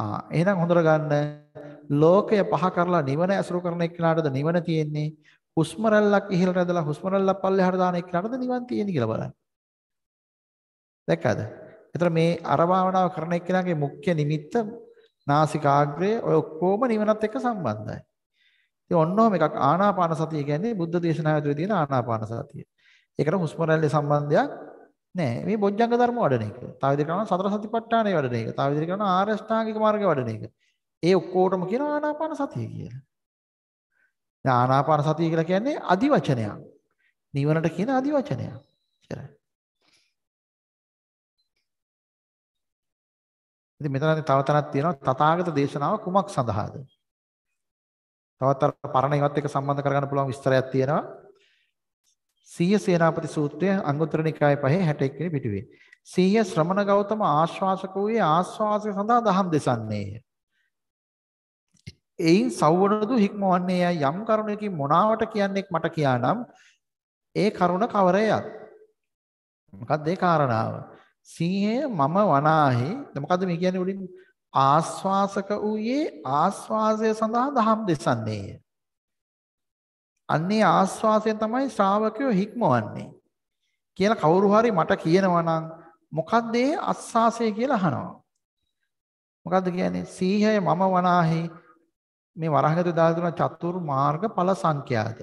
S3: ආ එහෙනම් හොඳට ගන්න ලෝකය පහ කරලා නිවන ඇසුරු කරන එක්කලාටද නිවන තියෙන්නේ හුස්ම රැල්ලක් ඉහළට ඇදලා හුස්ම රැල්ලක් පල්ලෙහාට දාන එක්කලාටද නිවන් තියෙන්නේ කියලා බලන්න. දැක්කද? ඒතර මේ අරභාවනාව කරන එක්කලාගේ මුඛ්‍ය නිමිත්ත නාසිකාග්‍රය ඔය ඔක්කොම නිවනත් එක්ක සම්බන්ධයි. ඉතින් ඔන්නෝම එකක් ආනාපාන සතිය කියන්නේ බුද්ධ දේශනාව ඇතුලේ තියෙන ආනාපාන සතිය. ඒකට හුස්ම රැල්ලේ සම්බන්ධයක් නෑ මේ බොජ්ජංග ධර්ම වඩන එක. තව විදිහට කරනවා සතර සතිපට්ඨානය වඩන එක. තව විදිහට කරනවා ආර්ය අෂ්ටාංගික මාර්ගය වඩන එක. ඒ ඔක්කොටම කියනවා ආනාපාන සතිය කියලා. දැන් ආනාපාන සතිය කියලා කියන්නේ අදි වචනයක්. නිවනට කියන අදි වචනයක්. කියලා.
S2: ඉතින් මෙතනදී තව තැනක් තියෙනවා තථාගත
S3: දේශනාව කුමක් සඳහාද? තවත් අර පරණ ඒවත් එක්ක සම්බන්ධ කරගන්න පුළුවන් විස්තරයක් තියෙනවා. සීය සේනාපති සූත්‍රය අංගුත්තර නිකාය පහේ 61 වෙනි පිටුවේ. සීය ශ්‍රමණ ගෞතම ආශ්වාසක වූයේ ආශ්වාසය සඳහා දහම් දෙසන්නේය. එයින් සවවනදු හික්මවන්නේ යම් කරුණකින් මොනාවට කියන්නේක් මට කියානම් ඒ කරුණ කවරේයක්. මොකක්ද ඒ කාරණාව? සීහය මම වනාහි මොකද්ද මේ කියන්නේ උඩින් ආශ්වාසක වූයේ ආශ්වාසය සඳහා දහම් දෙසන්නේය. අන්නේ ආස්වාසයෙන් තමයි ශ්‍රාවකයෝ හික්මවන්නේ කියලා කවුරු හරි මට කියනවා නම් මොකද්ද ඒ අස්වාසය කියලා අහනවා. මොකද්ද කියන්නේ? සීහය මම වනාහි මේ වරහගත දාතුන චතුර් මාර්ග ඵල සංඛ්‍යාත.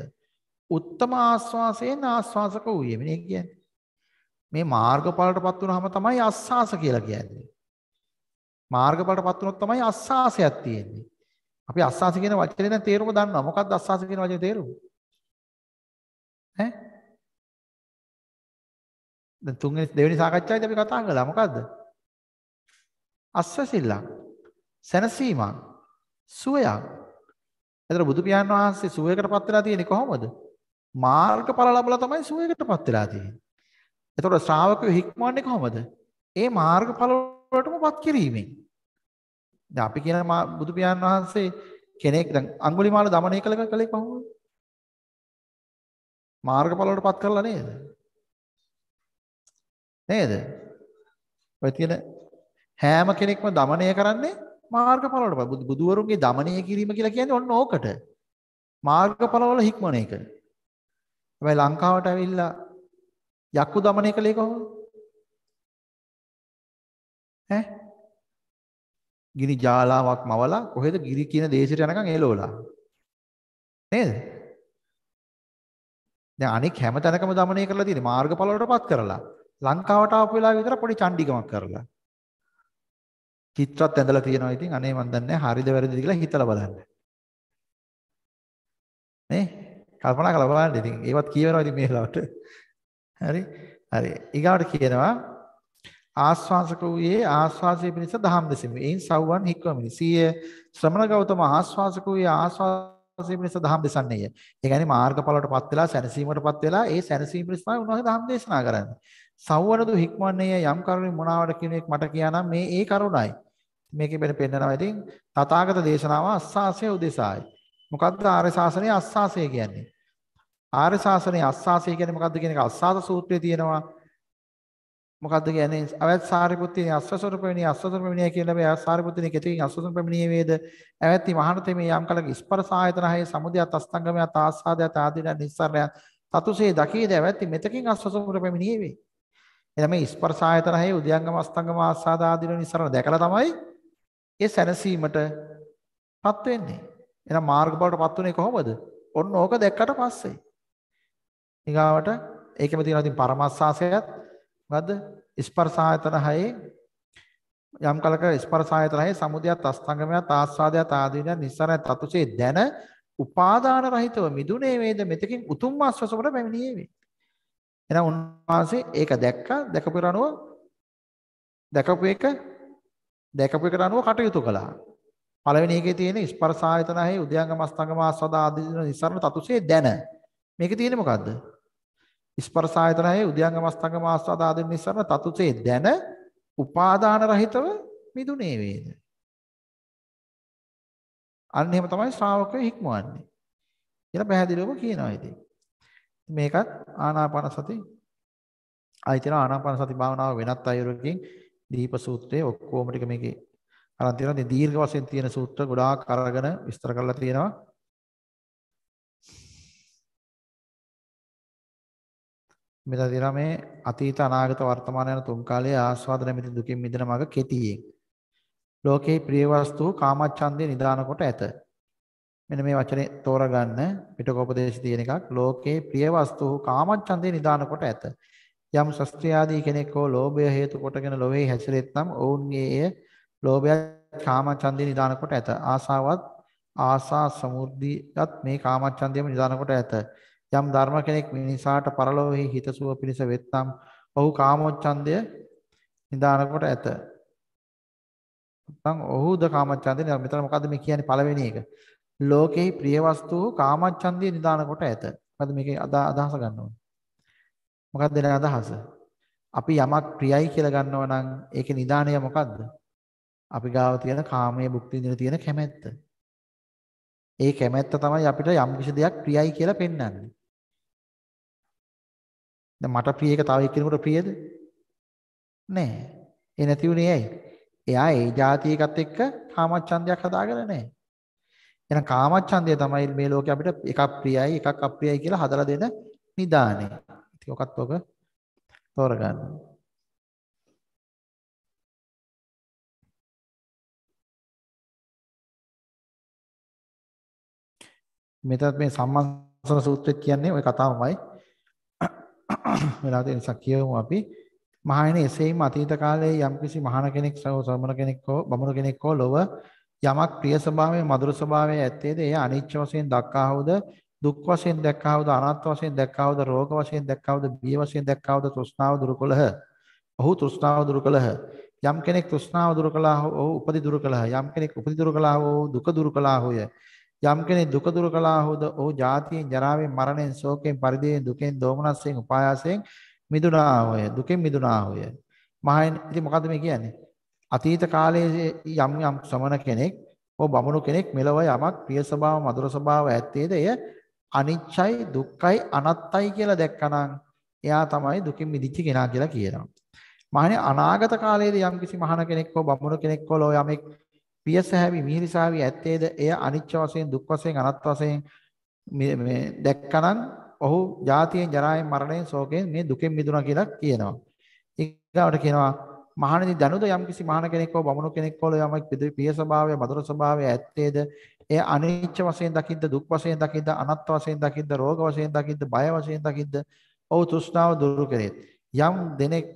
S3: උත්තම ආස්වාසයෙන් ආස්වාසක වූයේ. මේ කියන්නේ. මේ මාර්ගඵලටපත් වුනහම තමයි අස්වාස කියලා කියන්නේ. මාර්ගඵලටපත් වුනොත් තමයි අස්වාසයක් තියෙන්නේ. අපි අස්වාස කියන වචනේ දැන් තේරුම දන්නවා. මොකක්ද අස්වාස කියන වචනේ තේරුම?
S2: ඈ දැන් තුන්වෙනි දෙවෙනි
S3: සාකච්ඡාවේදී අපි කතා කළා මොකද්ද? අස්වැසිල්ලක් සැනසීමක් සුවයක්. එතන බුදු පියාණන් වහන්සේ සුවයකටපත් වෙලා තියෙන්නේ කොහොමද? මාර්ගඵල ලැබලා තමයි සුවයකටපත් වෙලා තියෙන්නේ. එතකොට ශ්‍රාවකයෝ හික්මවන්නේ කොහොමද? ඒ මාර්ගඵල වලටමපත් කිරීමෙන්. දැන් අපි කියන බුදු පියාණන් වහන්සේ කෙනෙක් දැන් අඟුලිමාල දමනය කළ කලේ කොහොමද? මාර්ගඵලවලට පත් කරලා නේද? නේද? ඔය තියෙන හැම කෙනෙක්ම দমনය කරන්නේ මාර්ගඵලවලට බුදුවරුන්ගේ দমনය කිරීම කියලා කියන්නේ ඔන්න ඕකට. මාර්ගඵලවල හික්මන එක. හැබැයි ලංකාවට ඇවිල්ලා යක්කු দমনය කළේ කොහොමද?
S2: ඈ? ගිනි ජාලාවක්
S3: මවලා කොහෙද ගිරි කියන දේශයට යනකම් එළවලා. නේද? දැන් අනෙක් හැම තැනකම দমনය කරලා තියෙන්නේ මාර්ගඵල වලටපත් කරලා. ලංකාවට ආපු වෙලාවේ විතර පොඩි චණ්ඩිකමක් කරලා. චිත්‍රත් ඇඳලා තියෙනවා ඉතින් අනේ මන් දන්නේ හරිද වැරදිද කියලා හිතලා බලන්න. නේ? කල්පනා කරලා බලන්න ඉතින් ඒවත් කියවෙනවා ඉතින් මේ ලාවට. හරි? හරි. ඊගාවට කියනවා ආස්වාසක වූයේ ආස්වාසය පිණිස දහම් දෙසෙමි. එයින් සව්වන් හික්වමිනි. සිය ශ්‍රමණ ගෞතම ආස්වාසක වූයේ ආස්වාස සීම නිසා දහම් දෙසන්නේය. ඒ කියන්නේ මාර්ගඵලවටපත් වෙලා සැනසීමටපත් වෙලා ඒ සැනසීම නිසා උන්වහන්සේ දහම් දේශනා කරන්නේ. සවවනදු හික්මන්නේ යම් කරුණේ මොනාවට කියන එක මට කියනවා මේ ඒ කරුණයි. මේකේ වෙන පෙන්නනවා ඉතින් තථාගත දේශනාව අස්සාසය උදෙසායි. මොකද්ද ආර්ය ශාසනයේ අස්සාසය කියන්නේ? ආර්ය ශාසනයේ අස්සාසය කියන්නේ මොකද්ද කියන එක අස්සාස සූත්‍රයේ තියෙනවා. මොකද්ද කියන්නේ අවත් සාරිපුත්තිනි අස්වසර ප්‍රමිනිය අස්වසර ප්‍රමිනිය කියලා මේ සාරිපුත්තිනි කෙතකින් අස්වසර ප්‍රමිනිය වේද ඇවැත්ති මහණතේ මේ යම් කලක ස්පර්ශ ආයතන හයේ සමුදයත් අස්තංගමයත් ආස්වාදයත් ආදීන නිස්සාරයන් තතුසේ දකීද ඇවැත්ති මෙතකින් අස්වසර ප්‍රමිනිය වේ එනම් මේ ස්පර්ශ ආයතන හයේ උද්‍යංගම අස්තංගම ආස්වාද ආදීන නිස්සාරණ දැකලා තමයි ඒ සැනසීමටපත් වෙන්නේ එහෙනම් මාර්ග බවට පත් උනේ කොහොමද ඔන්න ඕක දැක්කට පස්සේ ඊගාවට ඒකෙම තියෙනවා ඉතින් පරමස්සාසයත් මොකද්ද? ස්පර්ශ ආයතන හයේ යම් කලක ස්පර්ශ ආයතන හයේ සමුදයත් අස්තංගමයත් ආස්වාදයත් ආදීනයන් නිස්සාරයත් අතුසේ දැන උපාදාන රහිතව මිදුනේ වේද මෙතකින් උතුම් ආස්වාසවල පැමිණියේ වේ. එහෙනම් උන්වහන්සේ ඒක දැක්කා දැකපු රණුව දැකපු එක දැකපු එක රණුව කටයුතු කළා. පළවෙනි එකේ තියෙන ස්පර්ශ ආයතන හයේ උද්‍යංගම අස්තංගම ආස්වාද ආදීන නිස්සාරණ තතුසේ දැන. මේකේ තියෙන්නේ මොකද්ද? ස්පර්ශ ආයතනයේ උද්‍යංග මස්තංග මාස්වාද ආදී නිස්සාරණ තතුසේ දැන උපාදාන රහිතව මිදුනේ වේද අන්න එහෙම තමයි ශ්‍රාවකය හික්මවන්නේ කියලා පැහැදිලිවම කියනවා ඉතින් මේකත් ආනාපාන සති ආයතන ආනාපාන සති භාවනාව වෙනත් අයුරකින් දීප සූත්‍රයේ ඔක්කොම ටික මේකේ අරන් තියෙනවා. ඉතින් දීර්ඝ වශයෙන් තියෙන සූත්‍ර ගොඩාක් අරගෙන විස්තර කරලා තියෙනවා. මෙතන දෙනවා මේ අතීත අනාගත වර්තමාන යන තුන් කාලයේ ආස්වාද නැමැති දුකින් මිදෙන මඟ කෙටියෙන්. ලෝකේ ප්‍රිය වස්තු කාමච්ඡන්දේ නිදාන කොට ඇත. මෙන්න මේ වචනේ තෝරගන්න පිටකෝපදේශ තියෙන එකක්. ලෝකේ ප්‍රිය වස්තු කාමච්ඡන්දේ නිදාන කොට ඇත. යම් ශස්ත්‍රියාදී කෙනෙක් හෝ ලෝභය හේතු කොටගෙන ලෝවේ හැසිරෙත්නම් ඔවුන්ගේ එය ලෝභය කාමච්ඡන්දේ නිදාන කොට ඇත. ආසාවත් ආසා සමුර්ධියත් මේ කාමච්ඡන්දේම නිදාන කොට ඇත. යම් ධර්ම කෙනෙක් මිනිසාට පරලොවෙහි හිතසුව පිණිස වෙත්නම් ඔහු කාමෝච්ඡන්දය නිදාන කොට ඇත. නැත්නම් ඔහුද කාමච්ඡන්දේ නේද? මෙතන මොකද්ද මේ කියන්නේ පළවෙනි එක? ලෝකෙහි ප්‍රිය වස්තුව කාමච්ඡන්දේ නිදාන කොට ඇත. මොකද්ද මේකේ අදහස ගන්න ඕනේ? මොකද්ද එන අදහස? අපි යමක් ප්‍රියයි කියලා ගන්නවා නම් ඒකේ නිදානය මොකද්ද? අපි ගාව තියෙන කාමයේ භුක්ති විඳින තියෙන කැමැත්ත. ඒ කැමැත්ත තමයි අපිට යම් කිසි දෙයක් ප්‍රියයි කියලා පෙන්වන්නේ. දැන් මට ප්‍රිය එක තව එක්කෙනෙකුට ප්‍රියද? නෑ. ඒ නැති උනේ ඇයි? එයා ඒ જાති එකත් එක්ක කාමච්ඡන්දයක් හදාගෙන නෑ. එහෙනම් කාමච්ඡන්දය තමයි මේ ලෝකේ අපිට එකක් ප්‍රියයි එකක් අප්‍රියයි
S1: කියලා හදලා දෙන නිදානේ. ඉතින් ඔකත් ඔක තෝරගන්න. මෙතත් මේ සම්මන්සන සූත්‍රෙත්
S3: කියන්නේ ওই කතාවමයි. වෙලා තියෙන නිසා කියමු අපි මහායන එසේම අතීත කාලයේ යම්කිසි මහාන කෙනෙක් ශ්‍රමණ කෙනෙක් හෝ බමුණු කෙනෙක් හෝ ලොව යමක් ප්‍රිය ස්වභාවයේ මధుර ස්වභාවයේ ඇත්තේද එය අනිච්ච වශයෙන් දක්කාහොද දුක් වශයෙන් දැක්කාවද අනාත්ම වශයෙන් දැක්කාවද රෝග වශයෙන් දැක්කාවද බිය වශයෙන් දැක්කාවද තෘෂ්ණාව දුරු කළහ. ඔහු තෘෂ්ණාව දුරු කළහ. යම් කෙනෙක් තෘෂ්ණාව දුරු කළා හෝ ඔහු උපදි දුරු කළහ. යම් කෙනෙක් උපදි දුරු කළා හෝ දුක දුරු කළා හෝය. යම් කෙනෙක් දුක දුර කළා හොද ඔහු ජාතියෙන් ජරාවෙන් මරණයෙන් ශෝකයෙන් පරිදේයෙන් දුකෙන් දෝමනස්යෙන් උපායාසයෙන් මිදුණා හොය දුකෙන් මිදුණා හොය මහයන් ඉතින් මොකද්ද මේ කියන්නේ අතීත කාලයේ යම් යම් ශ්‍රමණ කෙනෙක් හෝ බමුණු කෙනෙක් මෙලව යමක් ප්‍රිය ස්වභාව මధుර ස්වභාව ඇත්තේද එය අනිච්චයි දුක්ඛයි අනත්තයි කියලා දැක්කනම් එයා තමයි දුකින් මිදිච්ච කෙනා කියලා කියනවා මහණේ අනාගත කාලයේදී යම් කිසි මහණ කෙනෙක් හෝ බමුණු කෙනෙක් හෝ යමෙක් පියසහැවි මිහිරිසාවි ඇත්තේද එය අනිච්ච වශයෙන් දුක් වශයෙන් අනත් වශයෙන් මේ දැක්කනම් ඔහු ජාතියෙන් ජරායෙන් මරණයෙන් ශෝකයෙන් මේ දුකෙන් මිදුණා කියලා කියනවා. ඊගාවට කියනවා මහණනි දනුද යම්කිසි මහණ කෙනෙක් හෝ බමුණු කෙනෙක් හෝ යමෙක් පිය ස්වභාවය මధుර ස්වභාවය ඇත්තේද එය අනිච්ච වශයෙන් දකිද්ද දුක් වශයෙන් දකිද්ද අනත් වශයෙන් දකිද්ද රෝග වශයෙන් දකිද්ද බය වශයෙන් දකිද්ද ඔහු තෘෂ්ණාව දුරු කෙරෙත්. යම් දෙනෙක්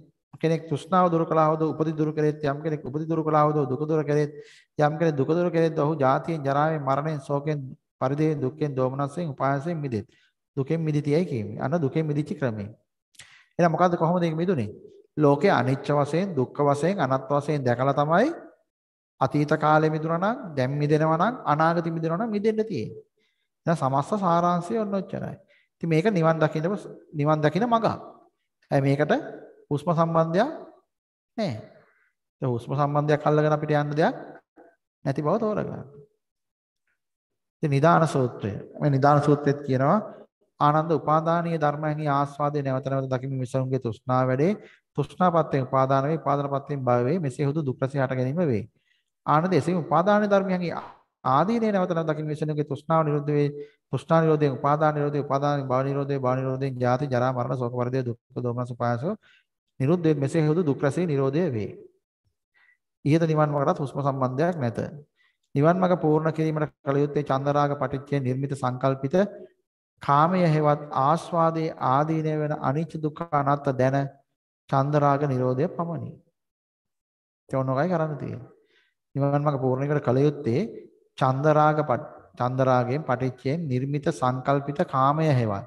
S3: කෙනෙක් තෘෂ්ණාව දුරු කළාවද උපදි දුරු කරේත් යම් කෙනෙක් උපදි දුරු කළාවද දුක දුරු කරේත් යම් කෙනෙක් දුක දුරු කරේත් ඔහු ජාතියෙන් ජරාවෙන් මරණයෙන් ශෝකයෙන් පරිදේයෙන් දුක්ඛෙන් දෝමනස්යෙන් උපායයෙන් මිදෙත් දුකෙන් මිදිතියයි කියන්නේ අන්න දුකෙන් මිදිච්ච ක්‍රමය එහෙනම් මොකද්ද කොහොමද ඒක මිදුනේ ලෝකේ අනිච්ච වශයෙන් දුක්ඛ වශයෙන් අනාත්ම වශයෙන් දැකලා තමයි අතීත කාලෙ මිදුණා නම් දැන් මිදෙනවා නම් අනාගතෙ මිදෙනවා නම් මිදෙන්න තියෙන්නේ එහෙනම් සමස්ත සාරාංශය ඔන්න ඔච්චරයි ඉතින් මේක නිවන් දකින්න නිවන් දකින්න මඟ මේකට හුස්ම සම්බන්ධයක් නැහැ. ඒ හුස්ම සම්බන්ධයක් අල්ලගෙන අපිට යන්න දෙයක් නැති බව තෝරගන්න. ඉතින් නිදාන සූත්‍රය. මේ නිදාන සූත්‍රෙත් කියනවා ආනන්ද උපාදානීය ධර්මයන්හි ආස්වාදයේ නැවත නැවත දකිමින් විසරුන්ගේ තෘෂ්ණාව වැඩේ. තෘෂ්ණාපත්තෙන් උපාදාන වේ, උපාදානපත්තෙන් භව වේ. මෙසේ හුදු දුක් රසය හට ගැනීම වේ. ආනන්ද එසේම උපාදානීය ධර්මයන්හි ආදීනේ නැවත නැවත දකිමින් විසරුන්ගේ තෘෂ්ණාව නිරුද්ධ වේ. තෘෂ්ණා නිරෝධයෙන් උපාදාන නිරෝධය, උපාදාන භව නිරෝධය, භව නිරෝධයෙන් ජාති, ජරා, මරණ, ශෝක පරිදේ දුක්, දෝමනස, උපායසෝ නිරුද්ධ මෙසේ හුදු දුක් රසයේ නිරෝධය වේ. ඊට නිවන් මාර්ගට හුස්ම සම්බන්ධයක් නැත. නිවන් මාර්ග පූර්ණ කිරීමට කල යුත්තේ චන්දරාග පටිච්චේ නිර්මිත සංකල්පිත කාමය හේවත් ආස්වාදයේ ආදීන වෙන අනිච්ච දුක්ඛ අනාත්ත දැන චන්දරාග නිරෝධය පමණි. තේරුණාගයි කරන්න තියෙන්නේ. නිවන් මාර්ග පූර්ණයකට කල යුත්තේ චන්දරාග චන්දරාගයෙන් පටිච්චයෙන් නිර්මිත සංකල්පිත කාමය හේවත්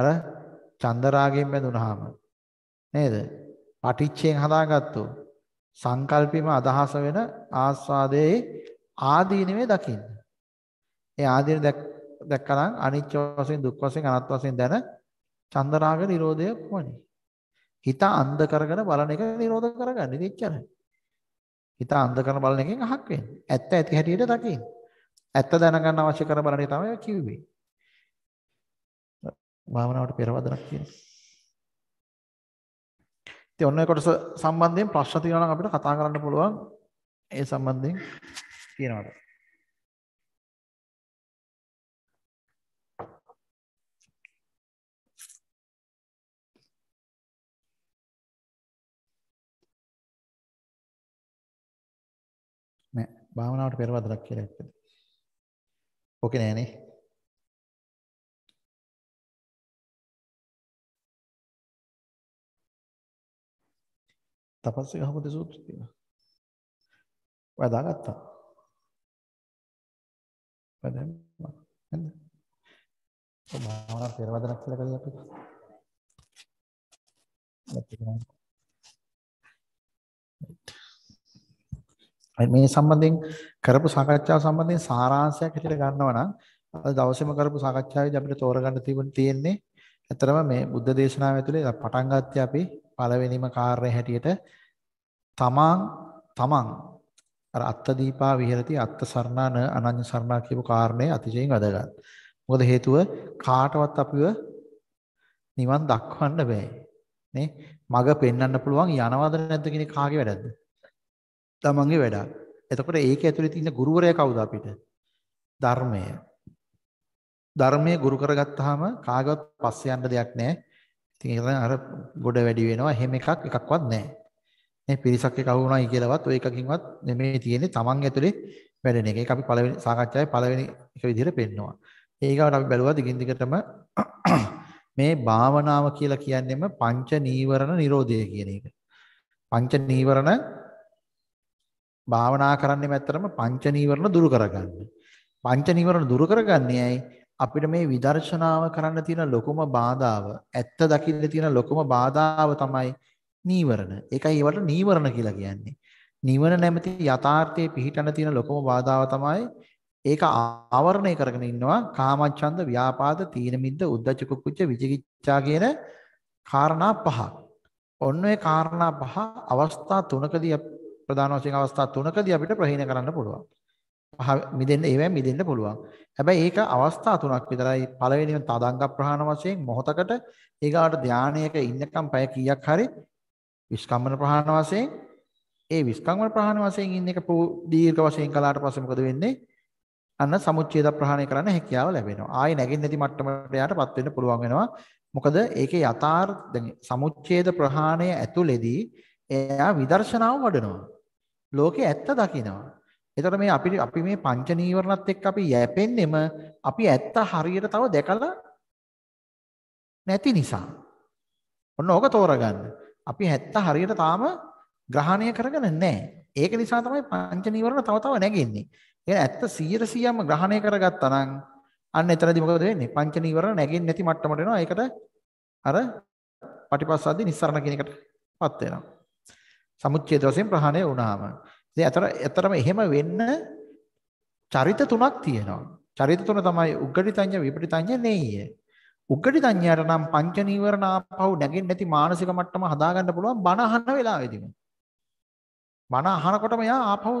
S3: අර චන්දරාගයෙන් බැඳුනහම නේද? පටිච්චයෙන් හදාගත්තු සංකල්පෙම අදහස වෙන ආස්වාදයේ ආදීනවේ දකින්න. ඒ ආදීන දැක්කනම් අනිච්ච වශයෙන් දුක් වශයෙන් අනාත්ම වශයෙන් දැන චන්දරාග නිරෝධය කොහොමද? හිත අන්ධ කරගෙන බලන එක නිරෝධ කරගන්නේ දෙච්චරයි. හිත අන්ධ කරන බලන එකෙන් අහක් වෙන්නේ. ඇත්ත ඇති හැටියට දකින්න. ඇත්ත දැනගන්න අවශ්‍ය කරන බලන්නේ තමයි කිව්වේ. භාවනාවට පෙරවදනක් කියන්නේ. ඉතින් ඔන්න ඔය කොටස සම්බන්ධයෙන් ප්‍රශ්න තියෙනවා නම් අපිට කතා කරන්න පුළුවන් ඒ සම්බන්ධයෙන්
S1: කියනවාට. නෑ භාවනාවට පෙරවදලක් කියලා එක්කද. ඕකේ නෑනේ. තපස්සේ ගහපොතේ සූත්‍රය තියෙනවා. ඔයා දාගත්තා. ඔයා දැම්මා. නේද? ඔය භාවනා පෙරවදනක් කියලා කරලා අපි.
S3: මේ සම්බන්ධයෙන් කරපු සාකච්ඡාව සම්බන්ධයෙන් සාරාංශයක් හිතට ගන්නවා නම් අද දවසේම කරපු සාකච්ඡාවේදී අපිට තෝරගන්න තියෙන්නේ ඇත්තරම මේ බුද්ධ දේශනාව ඇතුළේ පටන් ගත්තේ අපි පළවෙනිම කාර්යය හැටියට තමන් තමන් අර අත්ත දීපා විහෙරති අත්ත සරණා න අනඤ්‍ය සරණා කියපු කාරණේ අතිශයින් වැදගත්. මොකද හේතුව කාටවත් අපිව නිවන් දක්වන්න බෑ. නේ? මග පෙන්වන්න පුළුවන් යනවද නැද්ද කියන කාගේ වැඩක්ද? තමන්ගේ වැඩක්. එතකොට ඒක ඇතුලේ තියෙන ගුරුවරයා කවුද අපිට? ධර්මය. ධර්මයේ ගුරු කරගත්තාම කාගවත් පස්සේ යන්න දෙයක් නැහැ. ඉතින් ඒක අර ගොඩ වැඩි වෙනවා. එහෙම එකක් එකක්වත් නැහැ. මේ පිරිසක් එක අහු වුණායි කියලාවත් ඔය එකකින්වත් නෙමේ තියෙන්නේ තමන් ඇතුලේ වැඩෙන එක. ඒක අපි පළවෙනි සාකච්ඡාවේ පළවෙනි එක විදිහට පෙන්නවා. ඒකවට අපි බැලුවා දිගින් දිගටම මේ භාවනාව කියලා කියන්නේම පංච නීවරණ නිරෝධය කියන එක. පංච නීවරණ භාවනා කරන්නේම ඇත්තරම පංච නීවරණ දුරු කරගන්න. පංච නීවරණ දුරු කරගන්නේ ඇයි? අපිට මේ විදර්ශනාව කරන්න තියෙන ලොකුම බාධාව ඇත්ත දකින්න තියෙන ලොකුම බාධාව තමයි නීවරණ. ඒකයි ඒවට නීවරණ කියලා කියන්නේ. නිවන නැමැති යථාර්ථයේ පිහිටන තියෙන ලොකුම බාධාව තමයි ඒක ආවරණය කරගෙන ඉන්නවා කාමච්ඡන්ද ව්‍යාපාද තීන මිද්ද උද්ධච්ච කුච්ච විචිකිච්ඡා කියන කාරණා පහක්. ඔන්න ඔය කාරණා පහ අවස්ථා තුනකදී ප්‍රධාන වශයෙන් අවස්ථා තුනකදී අපිට ප්‍රහීන කරන්න පුළුවන්. පහ මිදෙන්න ඒවෙන් මිදෙන්න පුළුවන්. හැබැයි ඒක අවස්ථා තුනක් විතරයි. පළවෙනිව තදංග ප්‍රහාණ වශයෙන් මොහතකට ඊගාට ධානයක ඉන්නකම් පැය කීයක් හරි විස්කම්මන ප්‍රහාණ වශයෙන් ඒ විස්කම්මන ප්‍රහාණ වශයෙන් ඉන්න එක දීර්ඝ වශයෙන් කළාට පස්සේ මොකද වෙන්නේ? අන්න සමුච්ඡේද ප්‍රහාණය කරන්න හැකියාව ලැබෙනවා. ආයේ නැගින් නැති මට්ටමට යාටපත් වෙන්න පුළුවන් වෙනවා. මොකද ඒකේ යථාර්ථ දැන් සමුච්ඡේද ප්‍රහාණය ඇතුළේදී එයා විදර්ශනාව වඩනවා. ලෝකේ ඇත්ත දකිනවා. එතකොට මේ අපි අපි මේ පංච නීවරණත් එක්ක අපි යැපෙන්නෙම අපි ඇත්ත හරියට තව දැකලා නැති නිසා. ඔන්න ඕක තෝරගන්න. අපි ඇත්ත හරියට තාම ග්‍රහණය කරගෙන නැහැ. ඒක නිසා තමයි පංච නීවරණ තව තව නැගෙන්නේ. ඒ ඇත්ත 100%ම ග්‍රහණය කරගත්තා නම් අන්න එතනදී මොකද වෙන්නේ? පංච නීවරණ නැගෙන්නේ නැති මට්ටමට එනවා. ඒකට අර පටිපස්සද්දි නිස්සරණ කියන එකටපත් වෙනවා. සමුච්ඡේද වශයෙන් ප්‍රහාණය වුණාම ඉතින් අතර අතරම එහෙම වෙන්න චරිත තුනක් තියෙනවා. චරිත තුන තමයි උග්ගටිතඤ්ඤ විපටිතඤ්ඤ නෙය්‍ය. උග්ගටිතඤ්ඤයට නම් පංච නීවරණ ආපහු නැගෙන්නේ නැති මානසික මට්ටම හදාගන්න පුළුවන් බණ අහන වෙලාවෙදීම. බණ අහනකොටම යා ආපහු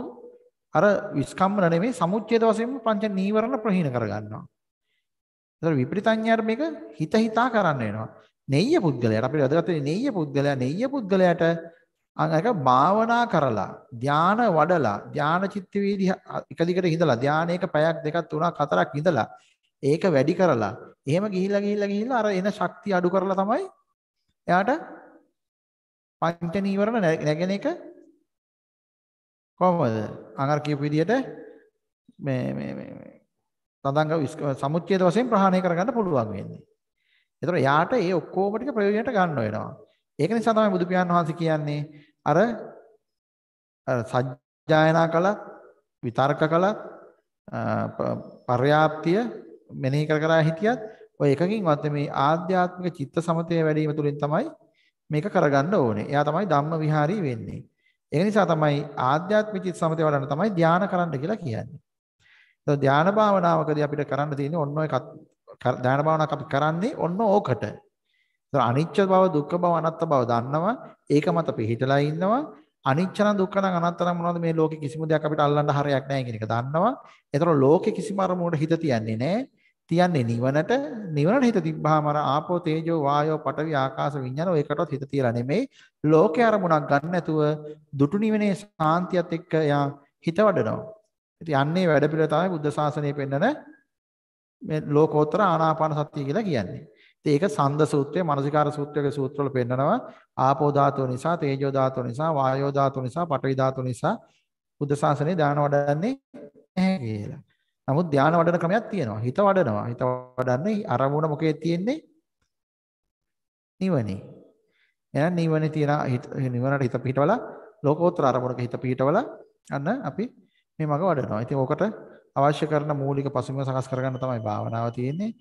S3: අර විස්කම්මන නෙමෙයි සමුච්ඡේද වශයෙන්ම පංච නීවරණ ප්‍රහීන කරගන්නවා. ඒතර විපරිතඥයර මේක හිත හිතා කරන්න වෙනවා. නෙය්‍ය පුද්ගලයාට අපිට වැදගත් වෙන්නේ නෙය්‍ය පුද්ගලයා නෙය්‍ය පුද්ගලයාට අනක භාවනා කරලා ධාන වඩලා ධාන චිත්ත වේදි එක දිගට හිඳලා ධානයක පැයක් දෙකක් තුනක් හතරක් ඉඳලා ඒක වැඩි කරලා එහෙම ගිහිල්ලා ගිහිල්ලා ගිහිල්ලා අර එන ශක්තිය අඩු කරලා තමයි එයාට පංච නීවරණ නැගෙන එක කොහොමද අඟර කියපු විදිහට මේ මේ මේ තදංග සමුච්ඡේද වශයෙන් ප්‍රහාණය කරගන්න පුළුවන් වෙන්නේ. ඒතර යාට ඒ ඔක්කොම ටික ප්‍රයෝජනට ගන්න වෙනවා. ඒක නිසා තමයි බුදු පියාණන් වහන්සේ කියන්නේ අර සජ්ජායනා කළත් විතර්ක කළත් පර්යාප්තිය මෙනෙහි කර කර හිටියත් ඔය එකකින්වත් මේ ආධ්‍යාත්මික චිත්ත සමතය වැඩිම තුලින් තමයි මේක කරගන්න ඕනේ. එයා තමයි ධම්ම විහාරී වෙන්නේ. ඒ නිසා තමයි ආධ්‍යාත්මික චිත්ත සමතය වඩන්න තමයි ධානය කරන්න කියලා කියන්නේ. ඒත් ධානය භාවනාවකදී අපිට කරන්න තියෙන්නේ ඔන්න ඔය ධානය භාවනාවක් අපි කරන්නේ ඔන්න ඕකට. අනිච්ච බව දුක්ඛ බව අනාත්ම බව දන්නවා. ඒක මත පිහිටලා ඉන්නවා. අනිච්ච නම් දුක්ඛ නම් අනාත්ම නම් මොනවද මේ ලෝකේ කිසිම දෙයක් අපිට අල්ලන්න හරයක් නැහැ කියන එක දන්නවා. ඒතර ලෝකේ කිසිම අරමුණකට හිත තියන්නේ නැහැ. තියන්නේ නිවනට නිවනට හිත තිබ්බාම අර ආපෝ තේජෝ වායෝ පඨවි ආකාශ විඤ්ඤාණ ඔයකටවත් හිත තියලා නෙමෙයි ලෝකේ අරමුණක් ගන්න නැතුව දුටු නිවනේ සාන්තියත් එක්ක යා හිත වඩනවා. ඉතින් අන්නේ වැඩ පිළිවෙල තමයි බුද්ධ ශාසනය පෙන්නන මේ ලෝකෝත්තර ආනාපාන සතිය කියලා කියන්නේ. ඉතින් ඒක සන්ද සූත්‍රය, මානසිකාර සූත්‍රයේ සූත්‍රවල පෙන්නනවා ආපෝ ධාතුව නිසා, තේජෝ ධාතුව නිසා, වායෝ ධාතුව නිසා, පඨවි ධාතුව නිසා බුද්ධ ශාසනයේ ධාන වඩන්නේ නැහැ කියලා. නමුත් ධාන වඩන ක්‍රමයක් තියෙනවා. හිත වඩනවා. හිත වඩන්නේ අරමුණ මොකේ තියෙන්නේ? නිවනේ. එහෙනම් නිවනේ තියෙන නිවනට හිත පිටවලා ලෝකෝත්තර අරමුණක හිත පිටවලා අන්න අපි මේ මඟ වඩනවා. ඉතින් ඔකට අවශ්‍ය කරන මූලික පසුබිම සකස් කරගන්න තමයි භාවනාව තියෙන්නේ.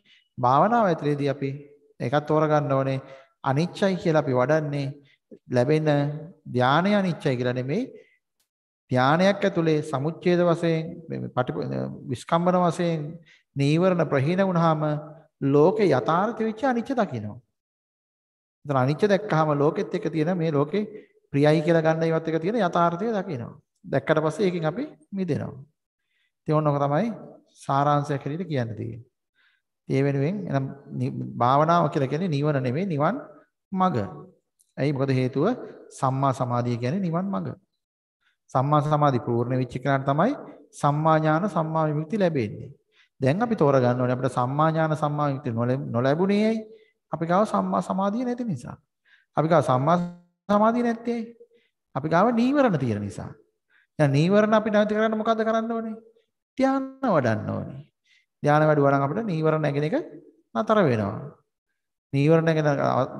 S3: භාවනාව ඇතුලේදී අපි ඒකත් තෝරගන්න ඕනේ අනිච්චයි කියලා අපි වඩන්නේ ලැබෙන ධානය අනිච්චයි කියලා නෙමෙයි ධානයක් ඇතුලේ සමුච්ඡේද වශයෙන් මේ විස්කම්බන වශයෙන් නීවරණ ප්‍රහීන වුණාම ලෝකේ යථාර්ථ වෙච්ච අනිච්ච දකින්නවා. එතන අනිච්ච දැක්කහම ලෝකෙත් එක්ක තියෙන මේ ලෝකේ ප්‍රියයි කියලා ගන්න ඒවත් එක තියෙන යථාර්ථය දකින්නවා. දැක්කට පස්සේ ඒකෙන් අපි මිදෙනවා. ඉතින් ඕන තමයි සාරාංශයක් හැටියට කියන්න තියෙන්නේ. ඒ වෙනුවෙන් එනම් භාවනාව කියලා කියන්නේ නිවන නෙමෙයි නිවන් මඟ. ඇයි මොකද හේතුව සම්මා සමාධිය කියන්නේ නිවන් මඟ. සම්මා සමාධි පූර්ණ වෙච්ච කෙනාට තමයි සම්මා ඥාන සම්මා විමුක්ති ලැබෙන්නේ. දැන් අපි තෝරගන්න ඕනේ අපිට සම්මා ඥාන සම්මා විමුක්ති නොලැබුණේ ඇයි? අපි ගාව සම්මා සමාධිය නැති නිසා. අපි ගාව සම්මා සමාධිය නැත්තේ අපි ගාව නීවරණ තියෙන නිසා. දැන් නීවරණ අපි නැති කරන්න මොකද්ද කරන්න ඕනේ? ධානය වඩන්න ඕනේ. ධානය වැඩුවා නම් අපිට නීවරණ නැගෙන එක නතර වෙනවා. නීවරණ නැගෙන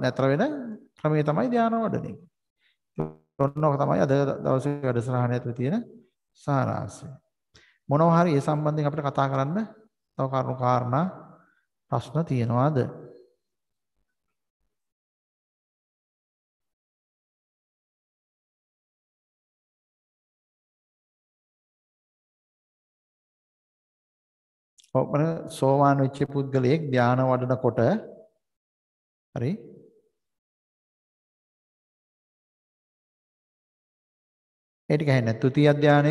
S3: නතර වෙන ක්‍රමය තමයි ධාන වඩන එක. ඔන්නෝක තමයි අද දවසේ වැඩසටහන ඇතුළේ තියෙන සාරාංශය. මොනවා හරි ඒ සම්බන්ධයෙන් අපිට කතා කරන්න තව කරුණු කාරණා ප්‍රශ්න තියෙනවාද?
S1: ඔබන සෝවාන් වෙච්ච පුද්ගලයෙක් ධානා වඩනකොට හරි ඒ ටික ඇහෙන්නේ තුති අධ්‍යානය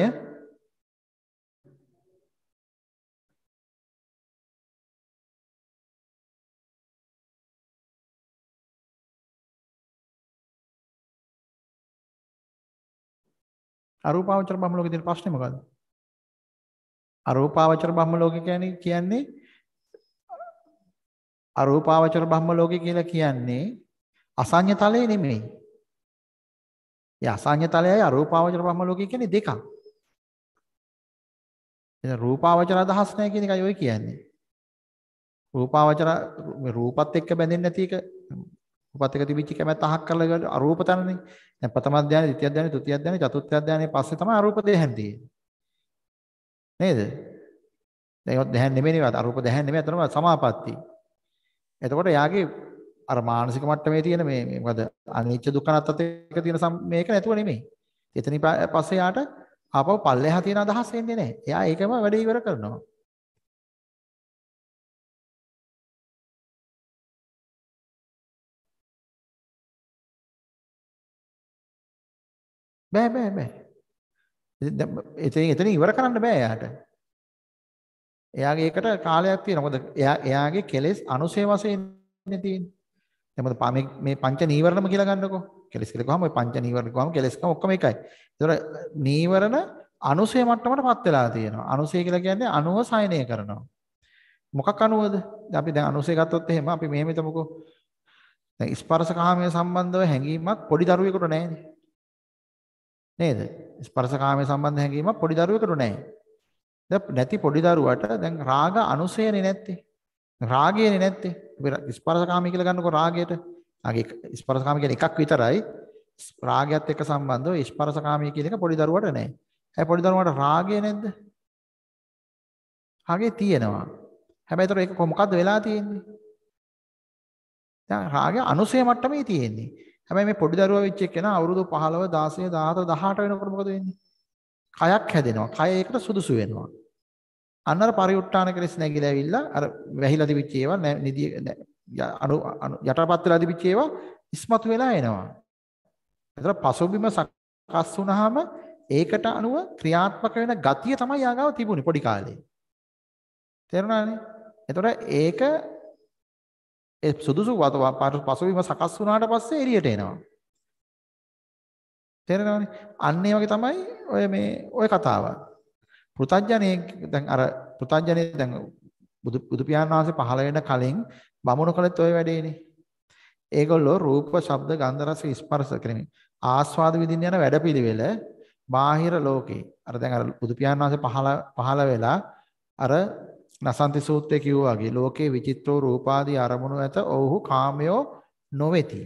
S1: අරූපාවචර බමුණෝගේ තියෙන ප්‍රශ්නේ මොකද්ද?
S3: අරූපාවචර බ්‍රහ්ම ලෝකය කියන්නේ කියන්නේ අරූපාවචර බ්‍රහ්ම ලෝකය කියලා කියන්නේ අසඤ්ඤ තලය නෙමෙයි.
S2: ඒ අසඤ්ඤ තලයයි අරූපාවචර බ්‍රහ්ම ලෝකය කියන්නේ දෙකක්.
S3: එතන රූපාවචර අදහස් නැහැ කියන එකයි ඔය කියන්නේ. රූපාවචර රූපත් එක්ක බැඳෙන්නේ නැති එක රූපත් එක්ක තිබිච්ච කැමැත්ත අහක් කරලා අරූප තනනේ. දැන් ප්‍රථම ධානය, දෙතිය ධානය, තුතිය ධානය, චතුර්ථ ධානය පස්සේ තමයි අරූප දෙය හැඳේ. නේද? දැන් ඒවත් දැහැන් නෙමෙයි නේද? අරූප දැහැන් නෙමෙයි අතනම සමාපatti. එතකොට යාගේ අර මානසික මට්ටමේ තියෙන මේ මොකද අනිච්ච දුක්ඛ නත්තත් එක තියෙන මේක නැතුව නෙමෙයි. එතනින් පස්සේ යාට ආපහු පල්ලෙහා තියෙන අදහස් එන්නේ නැහැ. එයා
S2: ඒකම
S1: වැඩ ඉවර කරනවා. බෑ බෑ බෑ ඉතින් එතන ඉවර කරන්න බෑ එයාට.
S3: එයාගේ ඒකට කාලයක් තියෙනවා. මොකද එයා එයාගේ කෙලෙස් අනුසය වශයෙන් තියෙන්නේ. දැන් මොකද මේ පංච නීවරණම කියලා ගන්නකො. කෙලෙස් කියලා කොහම ඔය පංච නීවරණ කොහම කෙලෙස්කම ඔක්කොම එකයි. ඒතර නීවරණ අනුසය මට්ටමටපත් වෙලා තියෙනවා. අනුසය කියලා කියන්නේ අනුව සයනය කරනවා. මොකක් අනුවද? අපි දැන් අනුසය ගත්තොත් එහෙම අපි මෙහෙම හිතමුකෝ. දැන් ස්පර්ශ කාමයේ සම්බන්ධව හැඟීමක් පොඩි දරුවෙකුට නැහැ නේ. නේද? ස්පර්ශකාමයේ සම්බන්ධ හැඟීමක් පොඩි දරුවෙකුට නැහැ. දැන් නැති පොඩි දරුවට දැන් රාග අනුසයනේ නැත්තේ. රාගයනේ නැත්තේ. අපි ස්පර්ශකාමී කියලා ගන්නකො රාගයට. ආගේ ස්පර්ශකාමී කියන එකක් විතරයි රාගයත් එක්ක සම්බන්ධව ස්පර්ශකාමී කියන එක පොඩි දරුවට නැහැ. හැබැයි පොඩි දරුවාට රාගය නැද්ද? රාගය තියෙනවා. හැබැයි ඒතර ඒක මොකද්ද වෙලා තියෙන්නේ? දැන් රාගය අනුසය මට්ටමේ තියෙන්නේ. හැබැයි මේ පොඩි දරුවා වෙච්ච එකේ නා අවුරුදු 15 16 17 18 වෙනකොට මොකද වෙන්නේ? කයක් හැදෙනවා. කය ඒකට සුදුසු වෙනවා. අන්න අර පරිඋත්ථාන කෙලස් නැగిලා ඇවිල්ලා අර වැහිලා තිබිච්ච ඒවා නිදි අනු යටපත් වෙලා තිබිච්ච ඒවා ඉස්මතු වෙලා එනවා. ඒතර පසොබිම සකස් වුනහම ඒකට අනුව ක්‍රියාත්මක වෙන ගතිය තමයි යාගාව තිබුණේ පොඩි කාලේ. තේරුණානේ? එතකොට ඒක ඒ සුදුසු පසුබිම සකස් වුණාට පස්සේ එළියට එනවා. තේරෙනවනේ? අන්න ඒ වගේ තමයි ඔය මේ ඔය කතාව. පෘතජ්ජනේ දැන් අර පෘතජ්ජනේ දැන් බුදු බුදු පියාණන් වහන්සේ පහළ වෙන කලින් බමුණු කළත් ඔය වැඩේනේ. ඒගොල්ලෝ රූප, ශබ්ද, ගන්ධ, රස, ස්පර්ශ කරමින් ආස්වාද විඳින්න යන වැඩපිළිවෙල බාහිර ලෝකේ. අර දැන් අර බුදු පියාණන් වහන්සේ පහළ පහළ වෙලා අර නසන්ති සූත්‍රයේ කිව්වා වගේ ලෝකේ විචිත්‍රෝ රූපාදී අරමුණු ඇත ඔව්හු කාමයෝ නොවේති.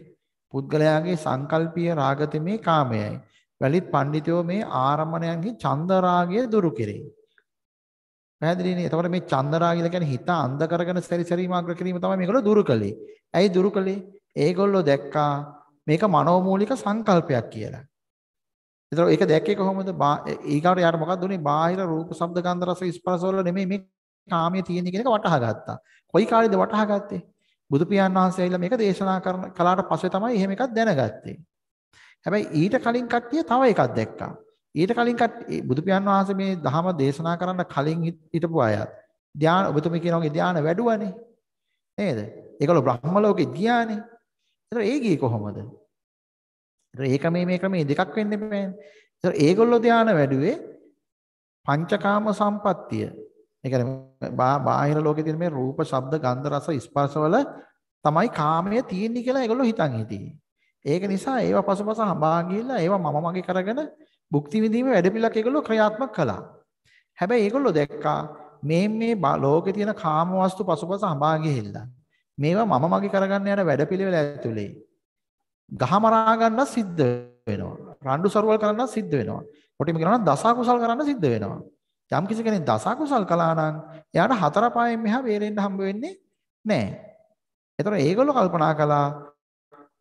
S3: පුද්ගලයාගේ සංකල්පීය රාගතමේ කාමයයි. වැලිත් පඬිතයෝ මේ ආරම්මණයන්ගේ චන්ද රාගය දුරු කෙරේ. පැහැදිලිනේ. එතකොට මේ චන්ද රාගය කියන්නේ හිත අන්ධ කරගෙන සැරිසැරීම අග්‍ර කිරීම තමයි මේගොල්ලෝ දුරු කළේ. ඇයි දුරු කළේ? ඒගොල්ලෝ දැක්කා මේක මනෝමූලික සංකල්පයක් කියලා. ඒතර ඒක දැක්කේ කොහොමද? ඊගාට යාට මොකක්ද උනේ? බාහිර රූප, ශබ්ද, ගන්ධ, රස, ස්පර්ශ වල නෙමෙයි මේ කාමයේ තියෙන කියන එක වටහා ගත්තා. කොයි කාලෙද වටහා ගත්තේ? බුදු පියාණන් වහන්සේ ඇවිල්ලා මේක දේශනා කරන කලාට පස්සේ තමයි එහෙම එකක් දැනගත්තේ. හැබැයි ඊට කලින් කට්ටිය තව එකක් දැක්කා. ඊට කලින් කට්ටිය බුදු පියාණන් වහන්සේ මේ ධහම දේශනා කරන්න කලින් හිටපු අය. ධානය ඔබතුමී කියන වගේ ධානය වැඩුවානේ. නේද? ඒගොල්ලෝ බ්‍රහ්ම ලෝකෙ ගියානේ. ඒතර ඒ ගියේ කොහොමද? ඒතර ඒක මේ මේ ක්‍රමේ දෙකක් වෙන්න බෑනේ. ඒතර ඒගොල්ලෝ ධානය වැඩුවේ පංචකාම සම්පත්තිය ඒ කියන්නේ බාහිර ලෝකේ තියෙන මේ රූප, ශබ්ද, ගන්ධ, රස, ස්පර්ශ වල තමයි කාමය තියෙන්නේ කියලා ඒගොල්ලෝ හිතන් හිටියේ. ඒක නිසා ඒව පසුපස හඹා ගිහිල්ලා ඒව මම මගේ කරගෙන භුක්ති විඳීමේ වැඩපිළිවෙලක් ඒගොල්ලෝ ක්‍රියාත්මක කළා. හැබැයි ඒගොල්ලෝ දැක්කා මේ මේ ලෝකේ තියෙන කාම වස්තු පසුපස හඹා ගිහිල්ලා මේවා මම මගේ කරගන්න යන වැඩපිළිවෙල ඇතුලේ ගහමරා ගන්න සිද්ධ වෙනවා. රණ්ඩු සරුවල් කරන්න සිද්ධ වෙනවා. කොටිම කියනවා දස කුසල් කරන්න සිද්ධ වෙනවා. යම් කිසි කෙනෙක් දස කුසල් කළා නම් එයාට හතර පායෙන් මෙහා වේරෙන්න හම්බ වෙන්නේ නැහැ. ඒතර ඒගොල්ලෝ කල්පනා කළා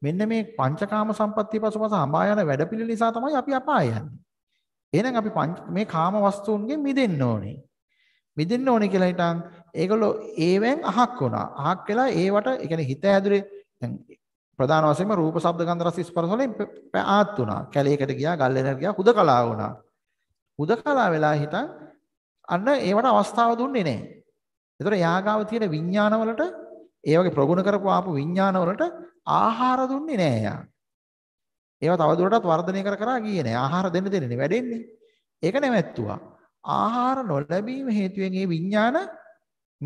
S3: මෙන්න මේ පංචකාම සම්පත්තිය පසුපස හඹා යන වැඩපිළිවෙල නිසා තමයි අපි අපාය යන්නේ. එහෙනම් අපි මේ කාම වස්තුන්ගෙන් මිදෙන්න ඕනේ. මිදෙන්න ඕනේ කියලා හිටන් ඒගොල්ලෝ ඒවෙන් අහක් වුණා. අහක් වෙලා ඒවට ඒ කියන්නේ හිත ඇදුරේ දැන් ප්‍රධාන වශයෙන්ම රූප, ශබ්ද, ගන්ධ, රස, ස්පර්ශ වලින් ආත් වුණා. කැලේකට ගියා, ගල් වෙනකට ගියා, හුදකලා වුණා. හුදකලා වෙලා හිටන් අන්න ඒවට අවස්ථාව දුන්නේ නැහැ. ඒතර යාගාව තියෙන විඥානවලට ඒ වගේ ප්‍රගුණ කරපු ආපු විඥානවලට ආහාර දුන්නේ නැහැ යා. ඒවා තවදුරටත් වර්ධනය කර කර ගියේ නැහැ. ආහාර දෙන්න දෙන්නේ වැඩෙන්නේ. ඒක නැවැත්තුවා. ආහාර නොලැබීම හේතුවෙන් මේ විඥාන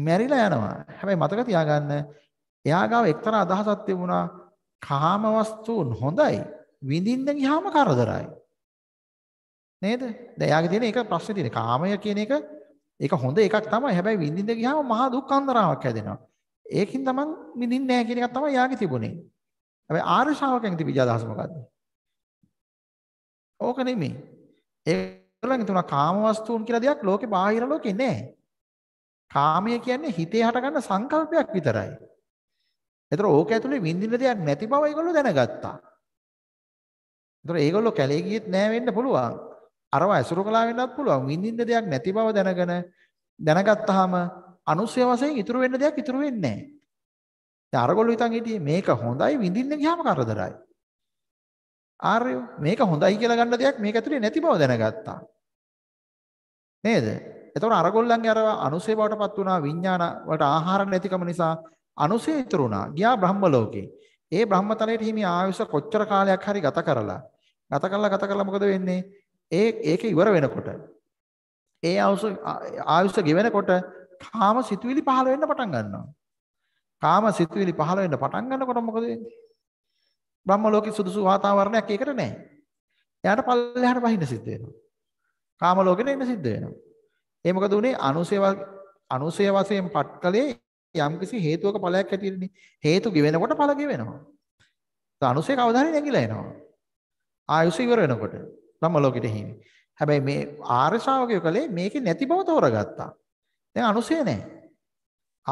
S3: මැරිලා යනවා. හැබැයි මතක තියාගන්න එයාගාව එක්තරා අදහසක් තිබුණා කාම වස්තුන් හොඳයි විඳින්න ගියාම කරදරයි. නේද? දැන් එයාගේ තියෙන එක ප්‍රශ්නේ තියෙන කාමය කියන එක ඒක හොඳ එකක් තමයි. හැබැයි විඳින්න ගියාම මහා දුක් අන්දරාවක් හැදෙනවා. ඒකින් තමන් විඳින්නේ නැහැ කියන එක තමයි යාගේ තිබුණේ. හැබැයි ආර්ය ශ්‍රාවකයන් තිබිච්ච අදහස මොකද්ද? ඕක නෙමෙයි. ඒගොල්ලන් තුන කාම වස්තුන් කියලා දෙයක් ලෝකේ බාහිර ලෝකේ නැහැ. කාමය කියන්නේ හිතේ හටගන්න සංකල්පයක් විතරයි. ඒතර ඕක ඇතුලේ විඳින්න දෙයක් නැති බව ඒගොල්ලෝ දැනගත්තා. ඒතර ඒගොල්ලෝ කැලේ ගියෙත් නැහැ වෙන්න පුළුවන්. අරව ඇසුරු කළා වෙන්නත් පුළුවන්. විඳින්න දෙයක් නැති බව දැනගෙන දැනගත්තාම අනුසය වශයෙන් ඉතුරු වෙන්න දෙයක් ඉතුරු වෙන්නේ නැහැ. දැන් අරගොල්ලෝ හිතන් හිටියේ මේක හොඳයි විඳින්න ගියාම කරදරයි. ආර්යෝ මේක හොඳයි කියලා ගන්න දෙයක් මේක ඇතුලේ නැති බව දැනගත්තා. නේද? එතකොට අරගොල්ලන්ගේ අර අනුසය බවටපත් වුණා විඥාන වලට ආහාර නැතිකම නිසා අනුසය ඉතුරු වුණා. ගියා බ්‍රහ්ම ලෝකේ. ඒ බ්‍රහ්මතලයට හිමි ආයුෂ කොච්චර කාලයක් හරි ගත කරලා ගත කරලා ගත කරලා මොකද වෙන්නේ? ඒ ඒක ඉවර වෙනකොට ඒ ආයුෂ ආයුෂ ගෙවෙනකොට කාම සිතුවිලි පහළ වෙන්න පටන් ගන්නවා. කාම සිතුවිලි පහළ වෙන්න පටන් ගන්නකොට මොකද වෙන්නේ? බ්‍රහ්ම ලෝකේ සුදුසු වාතාවරණයක් ඒකට නැහැ. එයාට පල්ලෙහාට වහින්න සිද්ධ වෙනවා. කාම ලෝකෙට එන්න සිද්ධ වෙනවා. ඒ මොකද උනේ අනුසේව අනුසය වශයෙන් පට්කලේ යම්කිසි හේතුවක ඵලයක් ඇතිරෙන්නේ. හේතු ගෙවෙනකොට ඵල ගෙවෙනවා. ඒ අනුසය කවදාහරි නැగిලා එනවා. ආයුෂ ඉවර වෙනකොට. ළම ලෝකෙට හිමි. හැබැයි මේ ආර්ය ශ්‍රාවකයෝ කලේ මේකේ නැති බව තෝරගත්තා. දැන් අනුසය නැහැ.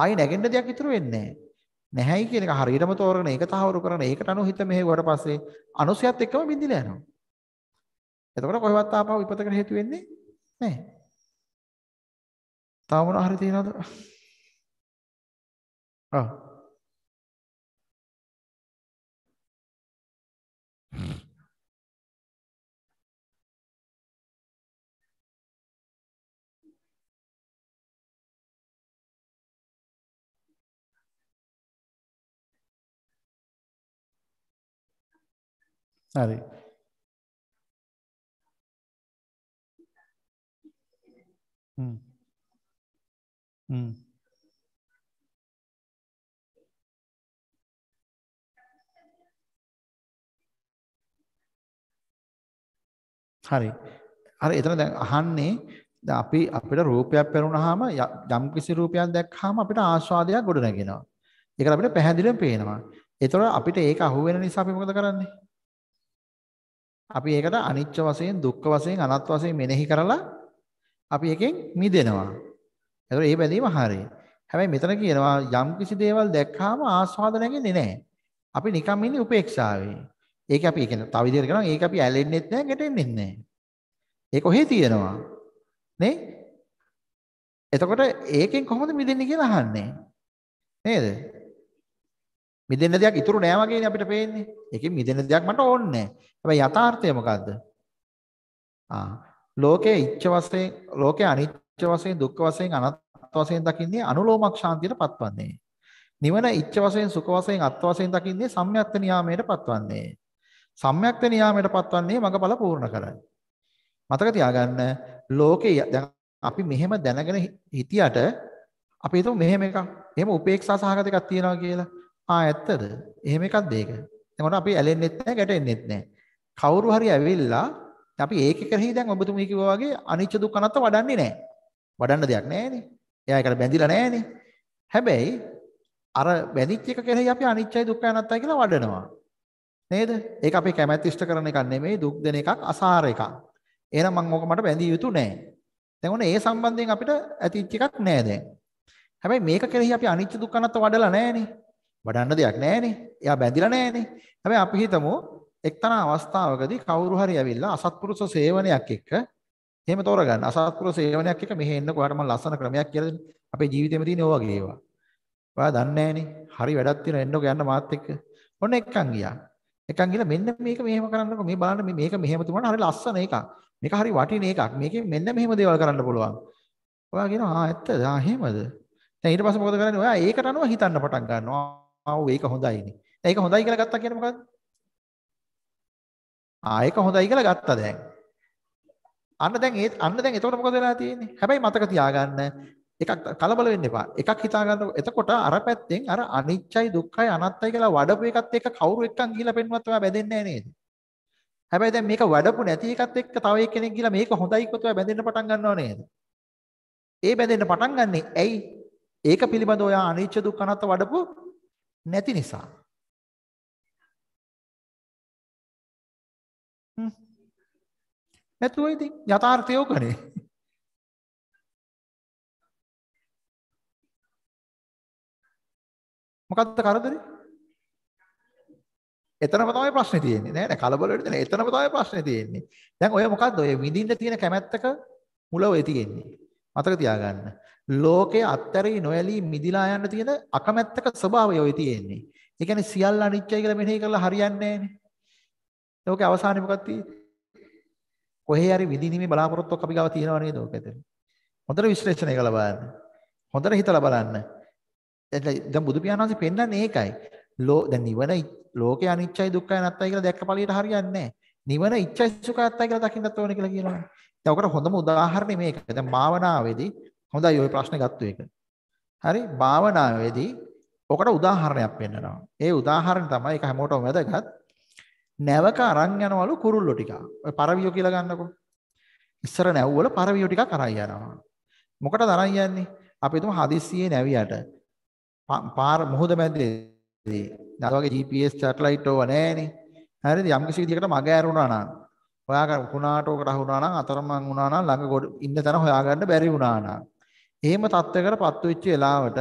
S3: ආයේ නැගෙන්න දෙයක් ඉතුරු වෙන්නේ නැහැ. නැහැයි කියන එක හරියටම තෝරගෙන ඒක තහවුරු කරන ඒකට අනුහිත මෙහෙවට පස්සේ අනුසයත් එක්කම බින්දිලා යනවා. එතකොට කොහෙවත් ආපහු විපතකට හේතු වෙන්නේ නැහැ.
S1: තව මොනවා හරි තියෙනවද? ආ හරි. හ්ම්. හ්ම්. හරි. අර එතන දැන් අහන්නේ දැන් අපි අපිට රූපයක්
S3: පෙරුණාම යම් කිසි රූපයක් දැක්කාම අපිට ආස්වාදයක් ගොඩනගෙනවා. ඒක අපිට පැහැදිලිව පේනවා. ඒතකොට අපිට ඒක අහුවෙන නිසා අපි මොකද කරන්නේ? අපි ඒකට අනිච්ච වශයෙන් දුක්ඛ වශයෙන් අනාත්ම වශයෙන් මෙනෙහි කරලා අපි එකෙන් මිදෙනවා. ඒතකොට මේ බැඳීම හරියි. හැබැයි මෙතන කියනවා යම් කිසි දේවල් දැක්කාම ආස්වාද නැගෙන්නේ නැහැ. අපි නිකම් ඉන්නේ උපේක්ෂාවේ. ඒක අපි කියන තව විදිහකට කරනවා ඒක අපි ඇලෙන්නෙත් නැහැ ගැටෙන්නෙත් නැහැ. ඒක ඔහේ තියෙනවා. නේ? එතකොට ඒකෙන් කොහොමද මිදෙන්නේ කියලා අහන්නේ. නේද? මිදෙන්න දෙයක් ඉතුරු නෑ වගේනේ අපිට පේන්නේ. ඒකෙන් මිදෙන්න දෙයක් මට ඕනේ නෑ. හැබැයි යථාර්ථය මොකද්ද? ආ ලෝකයේ ඉච්ඡ වශයෙන් ලෝකයේ අනිච්ච වශයෙන් දුක්ඛ වශයෙන් අනාත්ම වශයෙන් දකින්නේ අනුලෝමක් ශාන්තියට පත්වන්නේ. නිවන ඉච්ඡ වශයෙන් සුඛ වශයෙන් අත් වශයෙන් දකින්නේ සම්්‍යක්ත නියාමයට පත්වන්නේ. සම්්‍යක්ත නියාමයට පත්වන්නේ මඟඵල පූර්ණ කරයි. මතක තියාගන්න ලෝකයේ දැන් අපි මෙහෙම දැනගෙන හිටියට අපි හිතමු මෙහෙම එකක්. මෙහෙම උපේක්ෂා සහගත එකක් තියනවා කියලා. ආ ඇත්තද? එහෙම එකක්ද ඒක? එතකොට අපි ඇලෙන්නෙත් නැහැ, ගැටෙන්නෙත් නැහැ. කවුරු හරි ඇවිල්ලා අපි ඒක කරෙහි දැන් ඔබතුමී කිව්වා වගේ අනිච්ච දුක්ඛ නැත්ත වඩන්නේ නැහැ. වඩන්න දෙයක් නැහැනේ. එයා ඒකට බැඳිලා නැහැනේ. හැබැයි අර බැඳිච්ච එක කෙරෙහි අපි අනිච්චයි දුක්ඛයි අනාත්තයි කියලා වඩනවා. නේද? ඒක අපි කැමැත්ත ඉෂ්ට කරන එකක් නෙමෙයි දුක් දෙන එකක් අසාර එකක්. එහෙනම් මම ඕක මට බැඳිය යුතු නෑ. දැන් ඔන්න ඒ සම්බන්ධයෙන් අපිට ඇතිච්ච එකක් නෑ දැන්. හැබැයි මේක කෙරෙහි අපි අනිච්ච දුක්ඛ අනාත්ත වඩලා නෑනේ. වඩන්න දෙයක් නැහැනේ. එයා බැඳිලා නැහැනේ. හැබැයි අපි හිතමු එක්තරා අවස්ථාවකදී කවුරු හරි ඇවිල්ලා අසත්පුරුෂ සේවනයක් එක්ක එහෙම තෝරගන්න. අසත්පුරුෂ සේවනයක් එක්ක මෙහෙ එන්නකො හරම ලස්සන ක්‍රමයක් කියලා දෙන්න. අපේ ජීවිතේම තියෙන ඕවා වගේ ඒවා. ඔයා දන්නේ නැහැනේ. හරි වැඩක් තියෙන එන්නකො යන්න මාත් එක්ක. ඔන්න එක්කන් ගියා. එකන් ගිහලා මෙන්න මේක මෙහෙම කරන්නකො මේ බලන්න මේ මේක මෙහෙම තිබුණා හරි ලස්සන එකක්. මේක හරි වටින එකක්. මේකෙන් මෙන්න මෙහෙම දේවල් කරන්න පුළුවන්. ඔයා කියනවා ආ ඇත්තද? ආ එහෙමද? දැන් ඊට පස්සේ මොකද කරන්නේ? ඔයා ඒකට අනුව හිතන්න පටන් ගන්නවා. ආව ඒක හොඳයිනේ. දැන් ඒක හොඳයි කියලා ගත්තා කියන්නේ මොකද්ද? ආ ඒක හොඳයි කියලා ගත්තා දැන්. අන්න දැන් ඒ අන්න දැන් එතකොට මොකද වෙලා තියෙන්නේ? හැබැයි මතක තියාගන්න එකක් කලබල වෙන්න එපා. එකක් හිතා ගන්න. එතකොට අර පැත්තෙන් අර අනිච්චයි දුක්ඛයි අනාත්තයි කියලා වඩපු එකත් එක්ක කවුරු එක්කන් ගිහිලා පෙන්වත් ඔයා බැඳෙන්නේ නැහැ නේද? හැබැයි දැන් මේක වඩපු නැති එකත් එක්ක තව එක්කෙනෙක් ගිහිලා මේක හොඳයි කිව්වොත් ඔයා බැඳෙන්න පටන් ගන්නව නේද? ඒ බැඳෙන්න පටන් ගන්නෙ ඇයි? ඒක පිළිබඳව ඔයා අනිච්ච දුක්ඛ අනාත්ත වඩපු නැති
S1: නිසා. නැතුව ඉතින් යථාර්ථය ඕකනේ.
S2: මොකද්ද කරදරේ?
S3: එතනම තමයි ප්‍රශ්නේ තියෙන්නේ නෑ නෑ කලබල වෙන්න නෑ එතනම තමයි ප්‍රශ්නේ තියෙන්නේ. දැන් ඔය මොකද්ද ඔය විඳින්න තියෙන කැමැත්තක මුල ඔය තියෙන්නේ. මතක තියාගන්න. ලෝකයේ අත්තරේ නොඇලී මිදිලා යන්න තියෙන අකමැත්තක ස්වභාවය ඔය තියෙන්නේ. ඒ කියන්නේ සියල්ල අනිත්‍යයි කියලා මෙනෙහි කරලා හරියන්නේ නැහැනේ. ලෝකේ අවසානේ මොකක්ද තියෙන්නේ? කොහේ හරි විඳිනීමේ බලාපොරොත්තුවක් අපි ගාව තියෙනව නේද ඔක ඇතේ. හොඳට විශ්ලේෂණය කරලා බලන්න. හොඳට හිතලා බලන්න. એટલે දැන් බුදු පියාණන් වහන්සේ පෙන්නන්නේ ඒකයි. ලෝ දැන් නිවන ලෝකේ අනිත්‍යයි දුක්ඛයි නැත්තයි කියලා දැක්ක ඵලියට හරියන්නේ නැහැ. නිවන ඉච්ඡයි සුඛයත්තයි කියලා දකින්නත් ඕනේ කියලා කියනවා. දැන් ඔකට හොඳම උදාහරණේ මේක. දැන් භාවනාවේදී හොඳයි ওই ප්‍රශ්නේ ගත්ත එක. හරි භාවනාවේදී ඔකට උදාහරණයක් පෙන්නනවා. ඒ උදාහරණ තමයි ඒක හැමෝටම වැදගත්. නැවක අරන් යනවලු කුරුල්ලෝ ටික. ඔය පරවියෝ කියලා ගන්නකො. ඉස්සර නැව්වල පරවියෝ ටිකක් අරන් යනවා. මොකටද අරන් යන්නේ? අපි හිතමු හදිස්සියේ නැවියට පාර මුහුද මැද්දේදී අර වගේ GPS සැටලයිට් ඕවා නැහනේ. හරිද? යම් කිසි විදිහකට මග ඇරුණා නම් ඔයා කුණාටෝකට අහුණා නම් අතරමං වුණා නම් ළඟ ඉන්න තැන හොයාගන්න බැරි වුණා නම් එහෙම තත්ත්වයකටපත් වෙච්ච වෙලාවට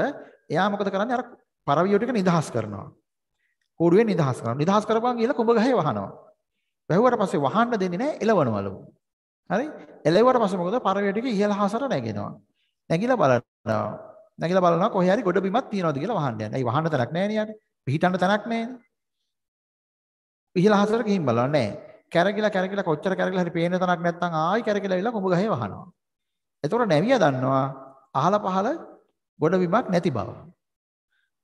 S3: එයා මොකද කරන්නේ අර පරවියෝ ටික නිදහස් කරනවා. කූඩුවේ නිදහස් කරනවා. නිදහස් කරපුවාම ගිහලා කුඹ ගහේ වහනවා. වැහුවට පස්සේ වහන්න දෙන්නේ නැහැ එලවනවලු. හරි? එලෙවුවට පස්සේ මොකද පරවියෝ ටික ඉහළ හසට නැගෙනවා. නැගිලා බලනවා. නැගිලා බලනවා කොහේ හරි ගොඩ බිමක් තියනවද කියලා වහන්න යනවා. ඒ වහන්න තැනක් නැහැ නියන්නේ. පිහිටන්න තැනක් නැහැනේ. ඉහළ හසට ගිහින් බලනවා නැහැ. කැරකිලා කැරකිලා කොච්චර කැරකිලා හරි පේන තැනක් නැත්නම් ආයි කැරකිලා ඉවිලා කුඹ ගහේ වහනවා. එතකොට නැවියා දන්නවා අහල පහල ගොඩ විමක් නැති බව.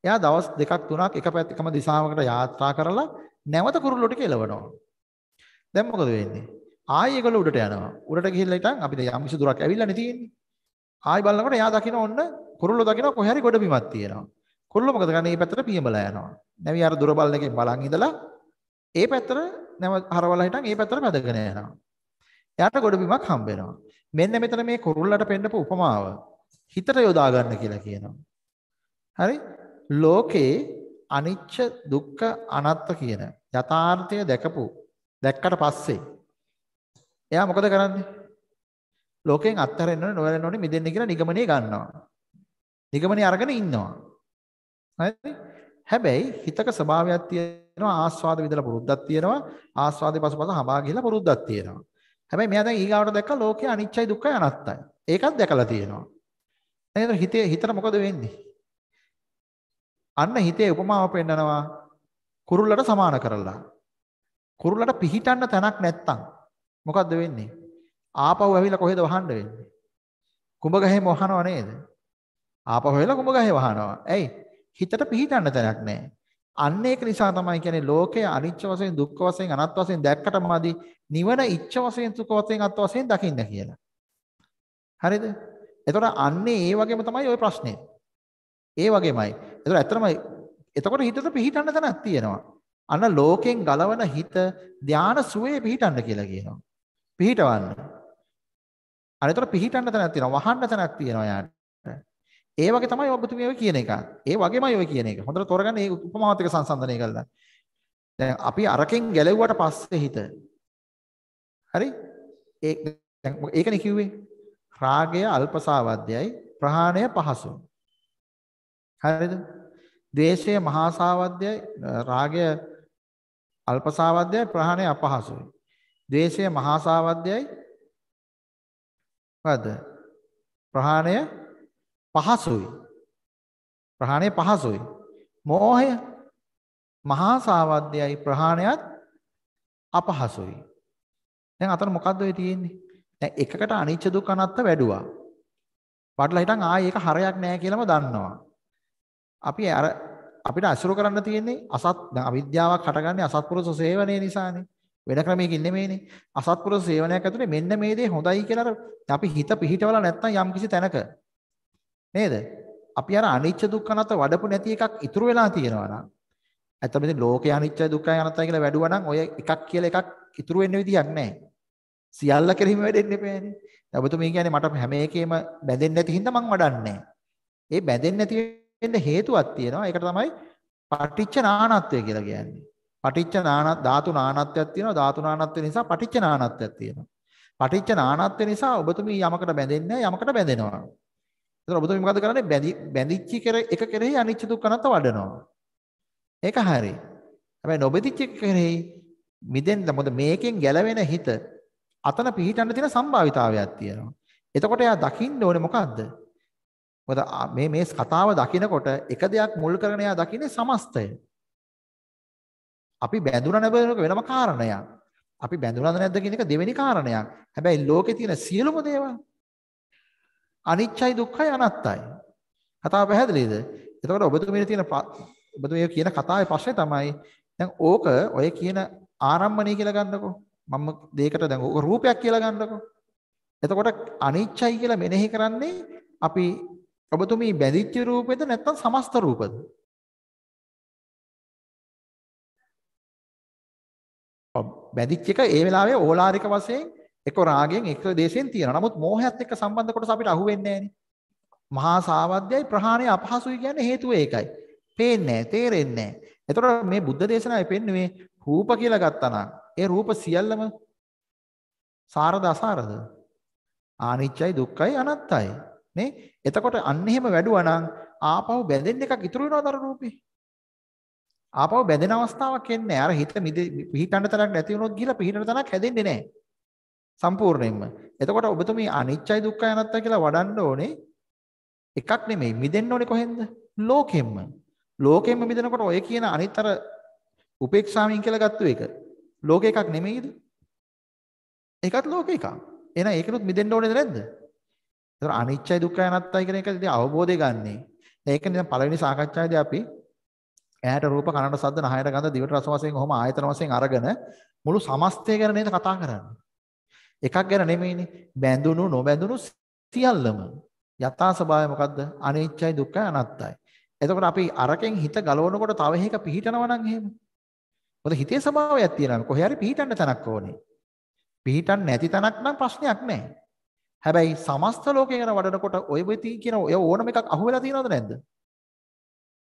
S3: එයා දවස් දෙකක් තුනක් එක පැත්ත එකම දිශාවකට යාත්‍රා කරලා නැවත කුරුල්ලොට කෙලවනවා. දැන් මොකද වෙන්නේ? ආයෙ ඒගොල්ලෝ උඩට යනවා. උඩට ගිහිල්ලා ඉතින් අපිට යම් කිසි දුරක් ඇවිල්ලා නැති තියෙන්නේ. ආයෙ බලනකොට එයා දකින්න ඕන්න කුරුල්ලෝ දකින්න කොහරි ගොඩ බිමක් තියෙනවා. කුරුල්ලෝ මොකද කරන්නේ? මේ පැත්තට පියඹලා යනවා. නැවි අර දුර බලන එකෙන් බලන් ඉඳලා ඒ පැත්තට නැව හරවලා හිටන් ඒ පැත්තට පැදගෙන යනවා. එයාට ගොඩ බිමක් හම්බ වෙනවා. මෙන්න මෙතන මේ කුරුල්ලට පෙන්නපු උපමාව හිතට යොදා ගන්න කියලා කියනවා. හරි? ලෝකේ අනිච්ච දුක්ඛ අනාත්ම කියන යථාර්ථය දැකපු දැක්කට පස්සේ එයා මොකද කරන්නේ? ලෝකයෙන් අත්හැරෙන්න ඕනේ, නොවැළෙන්න ඕනේ, මිදෙන්න කියලා නිගමනය ගන්නවා. නිගමනය අරගෙන ඉන්නවා. හරි? හැබැයි හිතක ස්වභාවයක් තියෙනවා ආස්වාද විඳලා පුරුද්දක් තියෙනවා ආස්වාදේ පසුපස හඹා ගිහිලා පුරුද්දක් තියෙනවා හැබැයි මෙයා දැන් ඊගාවට දැක්ක ලෝකේ අනිච්චයි දුක්ඛයි අනාත්තයි ඒකත් දැකලා තියෙනවා නේද හිතේ හිතට මොකද වෙන්නේ අන්න හිතේ උපමාව පෙන්නනවා කුරුල්ලට සමාන කරලා කුරුල්ලට පිහිටන්න තැනක් නැත්තම් මොකද්ද වෙන්නේ ආපහු ඇවිල්ලා කොහෙද වහන්න වෙන්නේ කුඹ ගහේම වහනව නේද ආපහු ඇවිල්ලා කුඹ ගහේ වහනවා ඇයි හිතට පිහිටන්න තැනක් නැහැ අන්න ඒක නිසා තමයි කියන්නේ ලෝකය අනිච්ච වශයෙන් දුක්ඛ වශයෙන් අනාත්ම වශයෙන් දැක්කටමදි නිවන ඉච්ඡ වශයෙන් සුඛ වශයෙන් අත් වශයෙන් දකින්න කියලා. හරිද? එතකොට අන්නේ ඒ වගේම තමයි ওই ප්‍රශ්නේ. ඒ වගේමයි. එතකොට ඇත්තටම එතකොට හිතට පිහිටන්න තැනක් තියෙනවා. අන්න ලෝකෙන් ගලවන හිත ධානා සුවේ පිහිටන්න කියලා කියනවා. පිහිටවන්න. අන්න එතකොට පිහිටන්න තැනක් තියෙනවා. වහන්න තැනක් තියෙනවා යාට. ඒ වගේ තමයි ඔබතුමිය ඔය කියන එක. ඒ වගේමයි ඔය කියන එක. හොඳට තෝරගන්න මේ උපමාවත් එක්ක සංසන්දනය කරලා. දැන් අපි අරකින් ගැලෙව්වට පස්සේ හිත. හරි? ඒ දැන් ඒකනේ කිව්වේ. රාගය අල්පසාවද්‍යයි ප්‍රහාණය පහසු. හරිද? ද්වේෂය මහාසාවද්‍යයි රාගය අල්පසාවද්‍යයි ප්‍රහාණය අපහසුයි. ද්වේෂය මහාසාවද්‍යයි මොකද? ප්‍රහාණය පහසුයි. ප්‍රහාණය පහසුයි. මෝහය මහාසාවද්‍යයි ප්‍රහාණයත් අපහසුයි. දැන් අතන මොකද්ද ඔය තියෙන්නේ? දැන් එකකට අනිච්ච දුක්ඛ අනාත්ම වැඩුවා. වඩලා හිටන් ආයේ ඒක හරයක් නෑ කියලාම දන්නවා. අපි අර අපිට අසුර කරන්න තියෙන්නේ අසත් දැන් අවිද්‍යාවක් හටගන්නේ අසත්පුරුෂ සේවනයේ නිසානේ. වෙන ක්‍රමයකින් නෙමෙයිනේ. අසත්පුරුෂ සේවනයක් ඇතුලේ මෙන්න මේ දේ හොඳයි කියලා අපි හිත පිහිටවලා නැත්නම් යම් කිසි තැනක නේද? අපි අර අනිච්ච දුක්ඛ නැත වඩපු නැති එකක් ඉතුරු වෙලා තියෙනවා නම් ඇත්තම ඉතින් ලෝකේ අනිච්චයි දුක්ඛයි අනාත්තයි කියලා වැඩුවා නම් ඔය එකක් කියලා එකක් ඉතුරු වෙන්න විදියක් නැහැ. සියල්ල කෙරෙහිම වැඩෙන්න එපෑනේ. දැන් ඔබතුමී කියන්නේ මට හැම එකේම බැඳෙන්නේ නැති හින්දා මං වඩන්නේ ඒ බැඳෙන්නේ නැති වෙන්න හේතුවක් තියෙනවා. ඒකට තමයි පටිච්ච නානත්වය කියලා කියන්නේ. පටිච්ච නාන ධාතු නානත්වයක් තියෙනවා. ධාතු නානත්වය නිසා පටිච්ච නානත්වයක් තියෙනවා. පටිච්ච නානත්වය නිසා ඔබතුමී යමකට බැඳෙන්නේ යමකට බැඳෙනවා. ඒතර ඔබතුමී මොකද කරන්නේ? බැඳි බැඳිච්ච කෙරේ එක කෙරෙහි අනිච්ච දුක්ඛනත්ත වඩනවා. ඒක හරි. හැබැයි නොබෙදිච්ච කෙරෙහි මිදෙන්න මොකද මේකෙන් ගැලවෙන හිත අතන පිහිටන්න තියෙන සම්භාවිතාවයක් තියෙනවා. එතකොට එයා දකින්න ඕනේ මොකද්ද? මොකද මේ මේ කතාව දකිනකොට එක දෙයක් මුල් කරගෙන එයා දකින්නේ සමස්තය. අපි බැඳුන නැබෙනක වෙනම කාරණයක්. අපි බැඳුනද නැද්ද කියන එක දෙවෙනි කාරණයක්. හැබැයි ලෝකේ තියෙන සියලුම දේවල් අනිච්චයි දුක්ඛයි අනාත්තයි. කතාව පැහැදිලිද? එතකොට ඔබතුමීට තියෙන ඔබතුමී කියන කතාවේ ප්‍රශ්නේ තමයි දැන් ඕක ඔය කියන ආරම්භණය කියලා ගන්නකෝ. මම දෙයකට දැන් ඕක රූපයක් කියලා ගන්නකො. එතකොට අනිච්චයි කියලා මෙනෙහි කරන්නේ අපි ඔබතුමී බැඳිච්ච රූපෙද නැත්නම් සමස්ත රූපද?
S2: බැඳිච්ච එක ඒ වෙලාවේ ඕලාරික
S3: වශයෙන් එක රාගයෙන් එක දේශයෙන් තියෙනවා. නමුත් මෝහයත් එක්ක සම්බන්ධ කොටස අපිට අහු වෙන්නේ නැහනේ. මහා සාවද්‍යයි ප්‍රහාණය අපහසුයි කියන්නේ හේතුව ඒකයි. පේන්නේ නැහැ, තේරෙන්නේ නැහැ. එතකොට මේ බුද්ධ දේශනාවේ පෙන්වුවේ රූප කියලා ගත්තා නම් ඒ රූප සියල්ලම සාරද අසාරද? ආනිච්චයි දුක්ඛයි අනත්තයි. නේ? එතකොට අන්න එහෙම වැඩුවා ආපහු බැඳෙන්න එකක් ඉතුරු වෙනවද අර රූපේ? ආපහු බැඳෙන අවස්ථාවක් එන්නේ අර හිත පිහිටන්න තරක් නැති වුණොත් ගිහලා පිහිටන තරක් හැදෙන්නේ නැහැ. සම්පූර්ණයෙන්ම. එතකොට ඔබතුමී අනිච්චයි දුක්ඛයි අනත්තයි කියලා වඩන්න ඕනේ එකක් නෙමෙයි මිදෙන්න ඕනේ කොහෙන්ද? ලෝකෙම්ම. ලෝකෙම්ම මිදෙනකොට ඔය කියන අනිත් අර උපේක්ෂාවෙන් කියලා ගත්ත එක ලෝක එකක් නෙමෙයිද? ඒකත් ලෝක එකක්. එහෙනම් ඒකනොත් මිදෙන්න ඕනේද නැද්ද? ඒතර අනිච්චයි දුක්ඛයි අනාත්තයි කියන එක ඉතින් අවබෝධය ගන්නෙ. ඒක නිසා පළවෙනි සාකච්ඡාවේදී අපි ඈට රූප කනට සද්ද නහයට ගඳ දිවට රස වශයෙන් ඔහොම ආයතන වශයෙන් අරගෙන මුළු සමස්තය ගැන නේද කතා කරන්නේ. එකක් ගැන නෙමෙයිනේ. බැඳුණු නොබැඳුණු සියල්ලම යථා ස්වභාවය මොකද්ද? අනිච්චයි දුක්ඛයි අනාත්තයි. එතකොට අපි අරකින් හිත ගලවනකොට තව එකක පිහිටනවා නම් එහෙම. මොකද හිතේ ස්වභාවයක් තියෙනවා. කොහේ හරි පිහිටන්න තැනක් ඕනේ. පිහිටන්න නැති තැනක් නම් ප්‍රශ්නයක් නැහැ. හැබැයි සමස්ත ලෝකේ ගැන වඩනකොට ඔය වෙති කියන ඔය ඕනම එකක් අහුවෙලා තියෙනවද නැද්ද?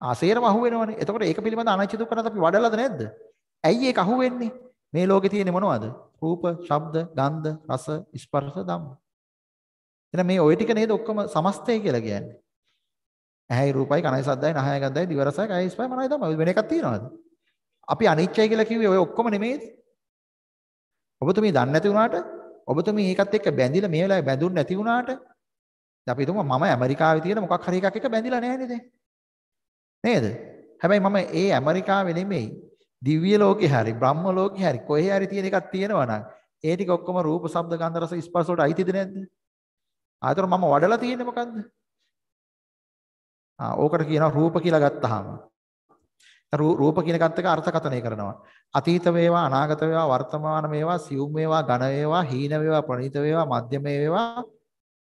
S3: ආසේරම අහුවෙනවනේ. එතකොට ඒක පිළිබඳ අනිච්ච දුක්ඛනත් අපි වඩලාද නැද්ද? ඇයි ඒක අහුවෙන්නේ? මේ ලෝකේ තියෙන්නේ මොනවද? රූප, ශබ්ද, ගන්ධ, රස, ස්පර්ශ, ධම්ම. එහෙනම් මේ ওই ටික නේද ඔක්කොම සමස්තය කියලා කියන්නේ. ඇහැයි රූපයි කනයි සද්දයි නහයයි ගන්ධයි දිව රසයි කයයි ස්පර්ශයි මනයි ධම්ම. වෙන එකක් තියනවද? අපි අනිච්චයි කියලා කිව්වේ ඔය ඔක්කොම නෙමෙයිද? ඔබතුමී දන්නේ නැති වුණාට ඔබතුමී ඒකත් එක්ක බැඳිලා මේ වෙලාවේ බැඳුන් නැති වුණාට දැන් අපි හිතමු මම ඇමරිකාවේ තියෙන මොකක් හරි එකක් එක බැඳිලා නැහැ නේද? නේද? හැබැයි මම ඒ ඇමරිකාවේ නෙමෙයි දිව්‍ය ලෝකේ හරි බ්‍රහ්ම ලෝකේ හරි කොහේ හරි තියෙන එකක් තියෙනවා නම් ඒ ටික ඔක්කොම රූප, ශබ්ද, ගන්ධ, රස, ස්පර්ශ වලට අයිතිද නැද්ද? ආතර මම වඩලා තියෙන්නේ මොකද්ද? ආ ඕකට කියනවා රූප කියලා ගත්තාම. රූප කියන එකත් එක්ක අර්ථකථනය කරනවා. අතීත වේවා, අනාගත වේවා, වර්තමාන වේවා, සියුම් වේවා, ඝන වේවා, හීන වේවා, ප්‍රණීත වේවා, මධ්‍යම වේවා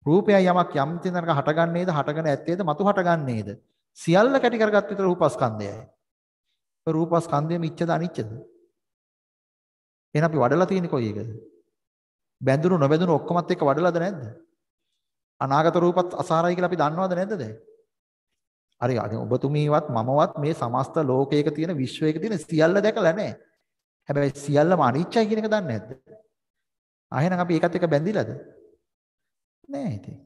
S3: රූපයයි යමක් යම් තැනක හටගන්නේද, හටගෙන ඇත්තේද, මතු හටගන්නේද? සියල්ල කැටි කරගත් විතර රූපස්කන්ධයයි. රූපස්කන්ධය මිච්ඡද අනිච්ඡද? එහෙනම් අපි වඩලා තියෙන්නේ කොයි එකද? බැඳුණු නොබැඳුණු ඔක්කොමත් එක්ක වඩලාද නැද්ද? අනාගත රූපත් අසාරයි කියලා අපි දන්නවද නැද්ද දැන්? හරි අද ඔබතුමීවත් මමවත් මේ සමස්ත ලෝකයක තියෙන විශ්වයක තියෙන සියල්ල දැකලා නැහැ. හැබැයි සියල්ලම අනිත්‍යයි කියන එක දන්නේ නැද්ද?
S1: ආයෙනම් අපි ඒකත් එක්ක බැඳිලාද? නෑ ඉතින්.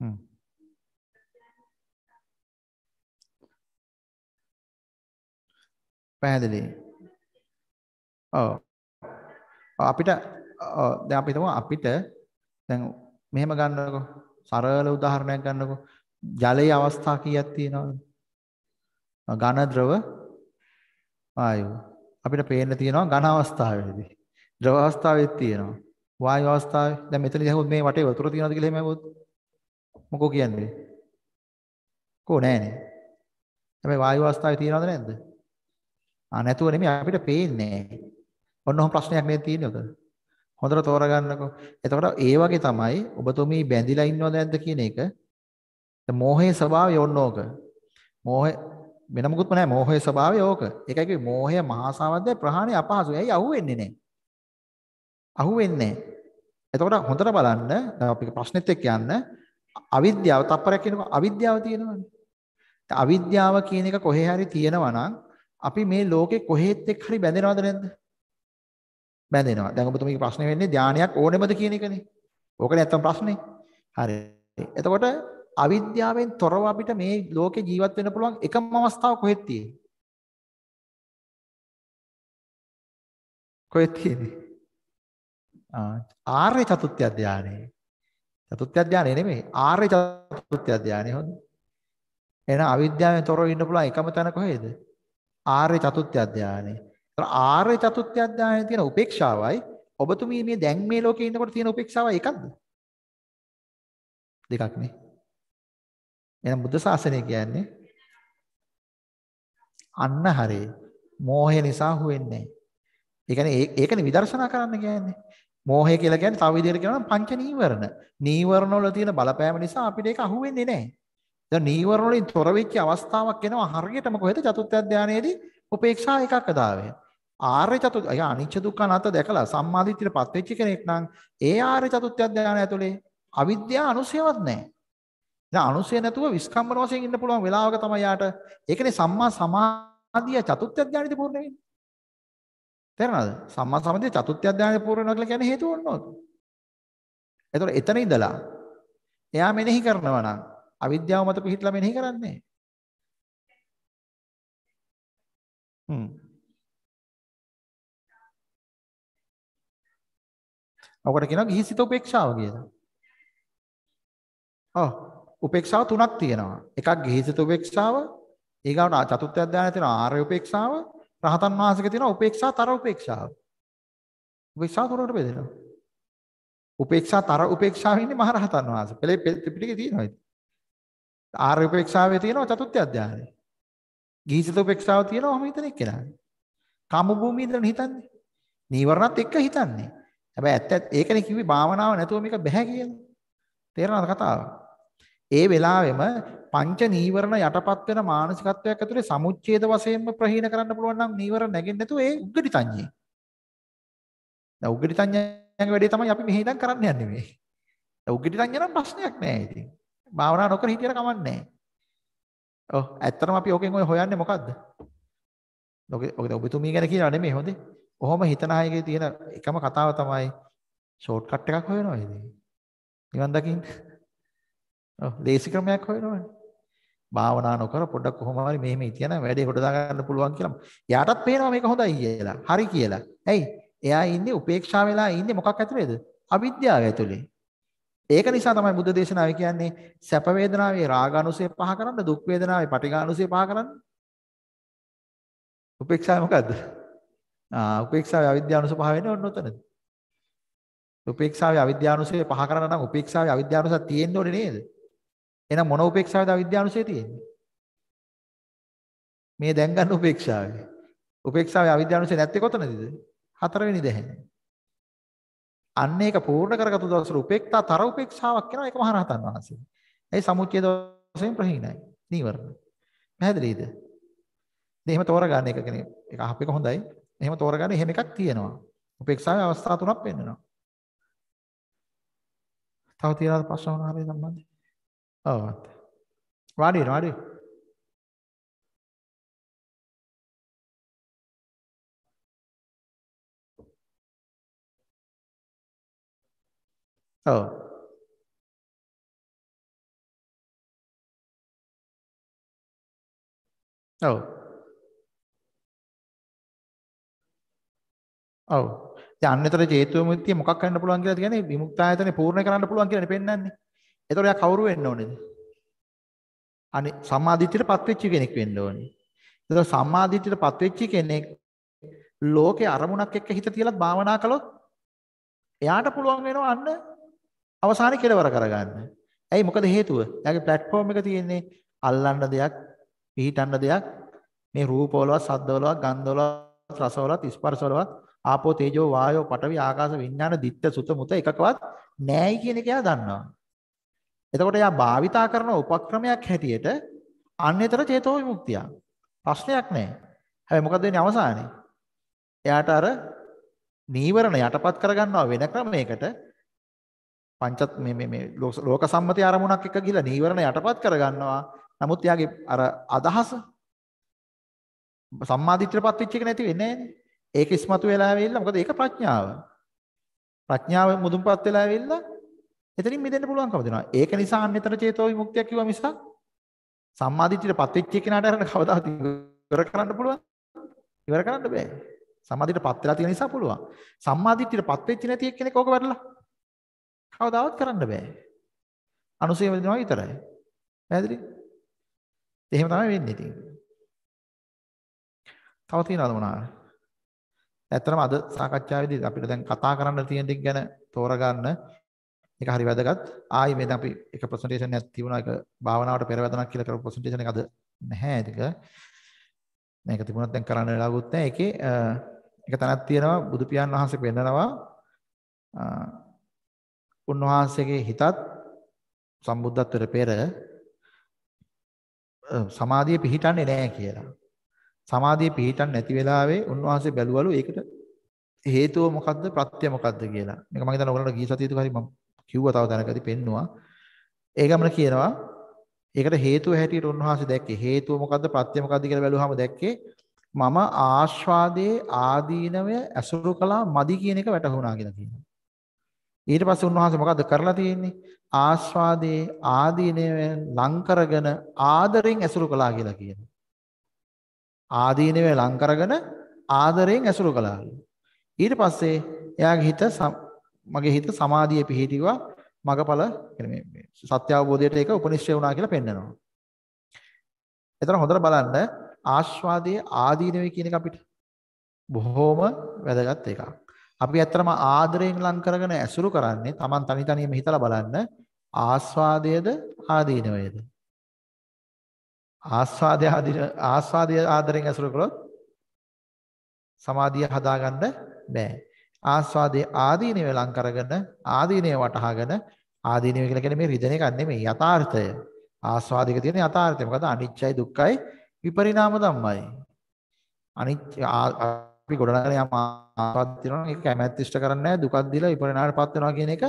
S1: හ්ම් පැහැදිලි. ඔව්.
S3: අපිට දැන් අපි හිතමු අපිට දැන් මෙහෙම ගන්නකො සරල උදාහරණයක් ගන්නකො ජලයේ අවස්ථා කීයක් තියෙනවද? ඝන ද්‍රව වායු. අපිට පේන්න තියෙනවා ඝන අවස්ථාවේදී. ද්‍රව අවස්ථාවේත් තියෙනවා. වායු අවස්ථාවේ දැන් මෙතනදී හවුත් මේ වටේ වතුර තියෙනවද කියලා එහෙම හවුත් මොකෝ කියන්නේ? කෝ නෑනේ. හැබැයි වායු අවස්ථාවේ තියෙනවද නැද්ද? ආ නැතුව නෙමෙයි අපිට පේන්නේ. ඔන්න ඔහොම ප්‍රශ්නයක් මේ තියෙන්නේ ඔතන. හොඳට තෝරගන්නකෝ. එතකොට ඒ වගේ තමයි ඔබතුමී බැඳිලා ඉන්නවද නැද්ද කියන එක. මෝහයේ ස්වභාවය ඔන්න ඕක. මෝහය වෙන මොකුත්ම නැහැ. මෝහයේ ස්වභාවය ඕක. ඒකයි කිව්වේ මෝහය මහාසාවද්ද ප්‍රහාණය අපහසුයි. ඇයි අහුවෙන්නේ නැහැ. අහුවෙන්නේ නැහැ. එතකොට හොඳට බලන්න අපි ප්‍රශ්නෙත් එක්ක යන්න අවිද්‍යාව තප්පරයක් කියනකොට අවිද්‍යාව තියෙනවනේ. අවිද්‍යාව කියන එක කොහේ හරි තියෙනවා නම් අපි මේ ලෝකේ කොහෙත් එක්ක හරි බැඳෙනවද නැද්ද? බැඳෙනවා. දැන් ඔබතුමීගේ ප්‍රශ්නේ වෙන්නේ ධානයක් ඕනෙමද කියන එකනේ. ඕකනේ නැත්තම් ප්‍රශ්නේ. හරි. එතකොට අවිද්‍යාවෙන් තොරව අපිට මේ ලෝකේ ජීවත් වෙන්න පුළුවන් එකම අවස්ථාව කොහෙද
S1: තියෙන්නේ? කොහෙද තියෙන්නේ? ආර්ය චතුත්ත්‍ය ධානය. චතුත්ත්‍ය ධානය නෙමෙයි
S3: ආර්ය චතුත්ත්‍ය ධානය හොඳ. එහෙනම් අවිද්‍යාවෙන් තොරව ඉන්න පුළුවන් එකම තැන කොහෙද? ආර්ය චතුත්ථ අධ්‍යායනය. ඒතර ආර්ය චතුත්ථ අධ්‍යායනයේ තියෙන උපේක්ෂාවයි ඔබතුමී මේ දැන් මේ ලෝකේ ඉන්නකොට තියෙන උපේක්ෂාව එකක්ද? දෙකක් නේ. එහෙනම් බුද්ධ ශාසනය කියන්නේ අන්න හරේ මෝහය නිසා හුවෙන්නේ නැහැ. ඒ කියන්නේ විදර්ශනා කරන්න කියන්නේ. මෝහය කියලා කියන්නේ තව විදිහකට කියනවා නම් පංච නීවරණ. නීවරණ වල තියෙන බලපෑම නිසා අපිට ඒක අහුවෙන්නේ නැහැ. දැන් නීවරණ වලින් තොර වෙච්ච අවස්ථාවක් එනවා හරියටම කොහෙද චතුත්ථ ධානයේදී උපේක්ෂා එකක් අදාවේ. ආර්ය චතුත් අය අනිච්ච දුක්ඛ අනාත්ත දැකලා සම්මාදිට්ඨියටපත් වෙච්ච කෙනෙක් නම් ඒ ආර්ය චතුත්ථ ධානය ඇතුලේ අවිද්‍යාව අනුසයවත් නැහැ. දැන් අනුසය නැතුව විස්කම්මන වශයෙන් ඉන්න පුළුවන් වෙලාවක තමයි යාට ඒකනේ සම්මා සමාධිය චතුත්ථ ධානයේදී පූර්ණ වෙන්නේ. තේරෙනවද? සම්මා සමාධිය චතුත්ථ ධානයේදී පූර්ණ වෙනවා කියලා කියන්නේ හේතුව මොනවද? එතකොට එතන ඉඳලා එයා මෙනෙහි කරනවා නම් අවිද්‍යාව මත පිහිටලා මෙනෙහි කරන්නේ.
S1: හ්ම්. ඔකට කියනවා ගිහිසිත උපේක්ෂාව කියලා.
S3: ඔව්. උපේක්ෂාව තුනක් තියෙනවා. එකක් ගිහිසිත උපේක්ෂාව, ඊගාවට චතුත්ථ ධානය තියෙනවා ආර්ය උපේක්ෂාව, රහතන් වහන්සේක තියෙනවා උපේක්ෂා තර උපේක්ෂාව. උපේක්ෂා තුනකට බෙදෙනවා. උපේක්ෂා තර උපේක්ෂාව ඉන්නේ මහරහතන් වහන්සේ. පෙළේ පිටිකේ තියෙනවා ඒක. ආර්ය උපේක්ෂාවේ තියෙනවා චතුත්ථ අධ්‍යානෙ. ගීසිත උපේක්ෂාව තියෙනවා ඔහම හිතන එක්කෙනාගේ. කාම භූමිය ඉඳලා හිතන්නේ. නීවරණත් එක්ක හිතන්නේ. හැබැයි ඇත්ත ඒකනේ කිව්වේ භාවනාව නැතුව මේක බෑ කියලා. තේරෙනවද කතාව? ඒ වෙලාවෙම පංච නීවරණ යටපත් වෙන මානසිකත්වයක් ඇතුලේ සමුච්ඡේද වශයෙන්ම ප්‍රහීන කරන්න පුළුවන් නම් නීවරණ නැගෙන්නේ නැතුව ඒ උග්ගටිතඤ්ඤේ. දැන් උග්ගටිතඤ්ඤයන්ගේ වැඩේ තමයි අපි මෙහි ඉඳන් කරන්න යන්නේ මේ. දැන් උග්ගටිතඤ්ඤ නම් ප්‍රශ්නයක් නෑ ඉතින්. භාවනා නොකර හිටියට කමන්නේ නැහැ. ඔව් ඇත්තටම අපි ඕකෙන් ඔය හොයන්නේ මොකද්ද? ඔකේ ඔකේ ඔබතුමී ගැන කියනවා නෙමෙයි හොඳේ. ඔහොම හිතන අයගේ තියෙන එකම කතාව තමයි ෂෝට් කට් එකක් හොයනවා ඉතින්. නිවන් දකින්න. ඔව් දේශි ක්‍රමයක් හොයනවානේ. භාවනා නොකර පොඩ්ඩක් කොහොම හරි මෙහෙම හිටියන වැඩේ හොට දා ගන්න පුළුවන් කියලා. එයාටත් පේනවා මේක හොඳයි කියලා. හරි කියලා. ඇයි? එයා ඉන්නේ උපේක්ෂා වෙලා ඉන්නේ මොකක් ඇතුලේද? අවිද්‍යාව ඇතුලේ. ඒක නිසා තමයි බුද්ධ දේශනාවේ කියන්නේ සැප වේදනාවේ රාගානුසය පහ කරන්න දුක් වේදනාවේ පටිඝානුසය පහ කරන්න. උපේක්ෂාව මොකද්ද? ආ උපේක්ෂාවේ අවිද්‍යානුසය පහ වෙන්නේ ඔන්න ඔතනද. උපේක්ෂාවේ අවිද්‍යානුසය පහ කරන්න නම් උපේක්ෂාවේ අවිද්‍යානුසය තියෙන්න ඕනේ නේද? එහෙනම් මොන උපේක්ෂාවේද අවිද්‍යානුසය තියෙන්නේ? මේ දැන් ගන්න උපේක්ෂාවේ. උපේක්ෂාවේ අවිද්‍යානුසය නැත්තේ කොතනදද? හතරවෙනි දැහැනේ. අන්න ඒක පූර්ණ කරගත්තු දවසට උපේක්ෂා තර උපේක්ෂාවක් කරනවා ඒක මහරහතන් වහන්සේ. ඒ සමුච්ඡේද වශයෙන් ප්‍රහීනයි. නීවරණ. පැහැදිලිද? ඉතින් එහෙම තෝරගන්න එක කෙනෙක් ඒක අහප එක හොඳයි. එහෙම තෝරගන්න එහෙම එකක් තියෙනවා. උපේක්ෂාවේ අවස්ථා තුනක් වෙන්නවා. තව තියෙනවද ප්‍රශ්න මොනවාරි සම්බන්ධයි?
S1: ඔව්. වාඩි වෙනවා වාඩි වෙනවා. ඔව්. ඔව්. ඔව්. දැන්
S3: අන්නතර චේතු විමුක්තිය මොකක් කරන්න පුළුවන් කියලාද කියන්නේ විමුක්තායතනේ පූර්ණ කරන්න පුළුවන් කියලානේ පෙන්නන්නේ. එතකොට යා කවුරු වෙන්න ඕනේද? අනේ සම්මාදිටියටපත් වෙච්ච කෙනෙක් වෙන්න ඕනේ. එතකොට සම්මාදිටියටපත් වෙච්ච කෙනෙක් ලෝකේ අරමුණක් එක්ක හිත තියලත් භාවනා කළොත් එයාට පුළුවන් වෙනවා අන්න අවසානයේ කෙලවර කරගන්න. ඇයි මොකද හේතුව? එයාගේ platform එක තියෙන්නේ අල්ලන්න දෙයක්, පිහිටන්න දෙයක් මේ රූපවලවත්, සද්දවලවත්, ගන්ධවලවත්, රසවලවත්, ස්පර්ශවලවත් ආපෝ තේජෝ වායෝ පඨවි ආකාශ විඥාන දිත්‍ය සුත මුත එකකවත් නැහැයි කියන එක එයා දන්නවා. එතකොට එයා භාවිතා කරන උපක්‍රමයක් හැටියට අන්නේතර චේතෝ විමුක්තිය. ප්‍රශ්නයක් නැහැ. හැබැයි මොකද වෙන්නේ අවසානයේ? එයාට අර නීවරණ යටපත් කරගන්නවා වෙන ක්‍රමයකට පංචත් මේ මේ ලෝක සම්මතය අරමුණක් එක ගිහිලා නීවරණ යටපත් කරගන්නවා. නමුත් යාගේ අර අදහස සම්මාදිට්ඨියටපත් වෙච්ච එක නැති වෙන්නේ නැහැ. ඒක ඉස්මතු වෙලා වෙilla මොකද ඒක ප්‍රඥාව. ප්‍රඥාව මුදුන්පත් වෙලා වෙilla එතනින් මිදෙන්න පුළුවන්කම දෙනවා. ඒක නිසා අන්න එතන චේතෝ විමුක්තිය කිව්වා මිසක් සම්මාදිට්ඨියටපත් වෙච්ච එක නට අරන කවදාවත් ඉවර කරන්න පුළුවන්. ඉවර කරන්න බෑ. සම්මාදිට්ඨියටපත් වෙලා තියෙන නිසා පුළුවන්. සම්මාදිට්ඨියටපත් වෙච්ච නැති එක්කෙනෙක් ඕක වැඩලා කවදාවත් කරන්න බෑ. අනුසය වෙනවා විතරයි. පැහැදිලි? එහෙම තමයි වෙන්නේ ඉතින්. තව තියෙනවද මොනවා? ඇත්තටම අද සාකච්ඡාවේදී අපිට දැන් කතා කරන්න තියෙන ටික ගැන තෝරගන්න ඒක හරි වැදගත්. ආයි මේ අපි එක ප්‍රසන්ටේෂන් එකක් තිබුණා ඒක භාවනාවට පෙරවැදනක් කියලා කරපු ප්‍රසන්ටේෂන් එක අද නැහැ ඒක. මේක තිබුණත් දැන් කරන්න වෙලාවකුත් නැහැ. ඒකේ එක තැනක් තියෙනවා බුදු පියාණන් වහන්සේ පෙන්නනවා උන්වහන්සේගේ හිතත් සම්බුද්ධත්වයට පෙර සමාධිය පිහිටන්නේ නැහැ කියලා. සමාධිය පිහිටන්නේ නැති වෙලාවේ උන්වහන්සේ බැලුවලු ඒකට හේතුව මොකද්ද ප්‍රත්‍ය මොකද්ද කියලා. මේක මම හිතන්නේ ඔයගලන්ට ගිය සතියේදී හරි මම කිව්වා තව දැනගදී පෙන්නවා. ඒකම කියනවා ඒකට හේතුව හැටියට උන්වහන්සේ දැක්කේ හේතුව මොකද්ද ප්‍රත්‍ය මොකද්ද කියලා බැලුවාම දැක්කේ මම ආස්වාදයේ ආදීනවය ඇසුරු කළා මදි කියන එක වැටහුණා කියලා කියනවා. ඊට පස්සේ උන්වහන්සේ මොකද්ද කරලා තියෙන්නේ? ආස්වාදයේ ආදීනවයන් ලං කරගෙන ආදරෙන් ඇසුරු කළා කියලා කියනවා. ආදීනවය ලං කරගෙන ආදරෙන් ඇසුරු කළා. ඊට පස්සේ එයාගේ හිත මගේ හිත සමාධියේ පිහිටිවා මගපල කියන්නේ මේ සත්‍ය අවබෝධයට ඒක උපනිශ්‍රය වුණා කියලා පෙන්නනවා. එතන හොඳට බලන්න ආස්වාදයේ ආදීනවය කියන එක අපිට බොහොම වැදගත් එකක්. අපි ඇත්තම ආදරයෙන් ලං කරගෙන ඇසුරු කරන්නේ Taman තනි තනියම හිතලා බලන්න ආස්වාදයේද ආදීනවේද ආස්වාදය ආදීන ආස්වාදය ආදරෙන් ඇසුරු කළොත් සමාධිය හදාගන්න බෑ ආස්වාදයේ ආදීනවේ ලං කරගෙන ආදීනවේ වටහාගෙන ආදීනවේ කියලා කියන්නේ මේ රිදෙන එකක් නෙමෙයි යථාර්ථය ආස්වාදයක තියෙන යථාර්ථය මොකද අනිච්චයි දුක්ඛයි විපරිණාම ධම්මයි අනිච්ච අපි ගොඩනගන යම් ආසාවක් තියෙනවා ඒක කැමැත්ත ඉෂ්ට කරන්නේ නැහැ දුකක් දීලා විපරණාට පත් වෙනවා කියන එක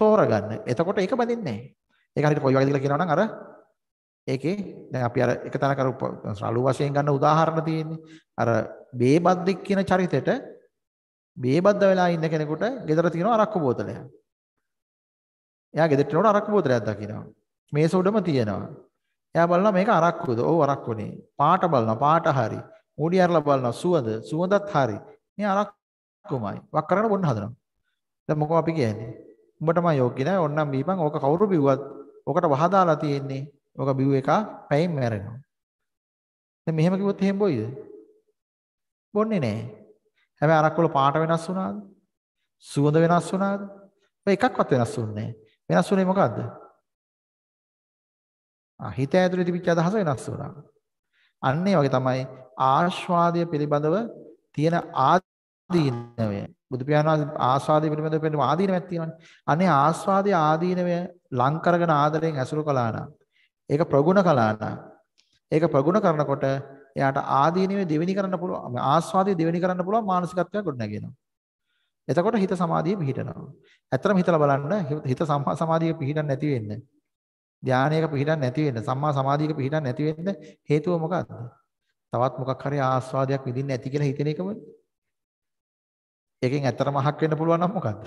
S3: තෝරගන්න. එතකොට ඒක බඳින්නේ නැහැ. ඒක හරියට කොයි වගේද කියලා කියනවා නම් අර ඒකේ දැන් අපි අර එක තැනක අර සලු වශයෙන් ගන්න උදාහරණ තියෙන්නේ. අර බේබද්දෙක් කියන චරිතෙට බේබද්ද වෙලා ඉන්න කෙනෙකුට ගෙදර තියෙනවා අරක්කු බෝතලයක්. එයා ගෙදරට එනකොට අරක්කු බෝතලයක් දකිනවා. මේස උඩම තියෙනවා. එයා බලනවා මේක අරක්කුද? ඔව් අරක්කුනේ. පාට බලනවා පාට හරි. ඌඩි ඇරලා බලනවා සුවඳ සුවඳත් හරි. මේ අරක්කුමයි. වක් කරගෙන බොන්න හදනවා. දැන් මොකෝ අපි කියන්නේ? උඹටම යෝග්‍ය නැහැ. ඕන්නම් බීපන්. ඕක කවුරු බිව්වත් ඕකට වහදාලා තියෙන්නේ. ඕක බිව් එක පැයෙන් මැරෙනවා. දැන් මෙහෙම කිව්වොත් එහෙම බොයිද? බොන්නේ නැහැ. හැබැයි අරක් වල පාට වෙනස් වුණාද? සුවඳ වෙනස් වුණාද? ඔය එකක්වත් වෙනස් වුණේ නැහැ. වෙනස් වුණේ මොකද්ද? ආ හිත ඇතුලේ තිබිච්ච අදහස වෙනස් වුණා. අන්න ඒ වගේ තමයි ආස්වාදය පිළිබඳව තියෙන ආදීනවය. බුදු පියාණන් ආස්වාදය පිළිබඳව පෙන්නන ආදීනමක් තියෙනවානේ. අනේ ආස්වාදය ආදීනවය ලං කරගෙන ආදරයෙන් ඇසුරු කළා නම් ඒක ප්‍රගුණ කළා නම් ඒක ප්‍රගුණ කරනකොට එයාට ආදීනවය දෙවෙනි කරන්න පුළුවන් ආස්වාදය දෙවෙනි කරන්න පුළුවන් මානසිකත්වයක් ගොඩනගෙනවා. එතකොට හිත සමාධිය පිහිටනවා. ඇත්තටම හිතලා බලන්න හිත සමාධිය පිහිටන්නේ නැති වෙන්නේ. ධානයක පිහිටක් නැති වෙන්න සම්මා සමාධියක පිහිටක් නැති වෙන්න හේතුව මොකක්ද? තවත් මොකක් හරි ආස්වාදයක් විඳින්න ඇති කියලා හිතන එකමද? ඒකෙන් ඇත්තටම අහක් වෙන්න පුළුවන් නම් මොකද්ද?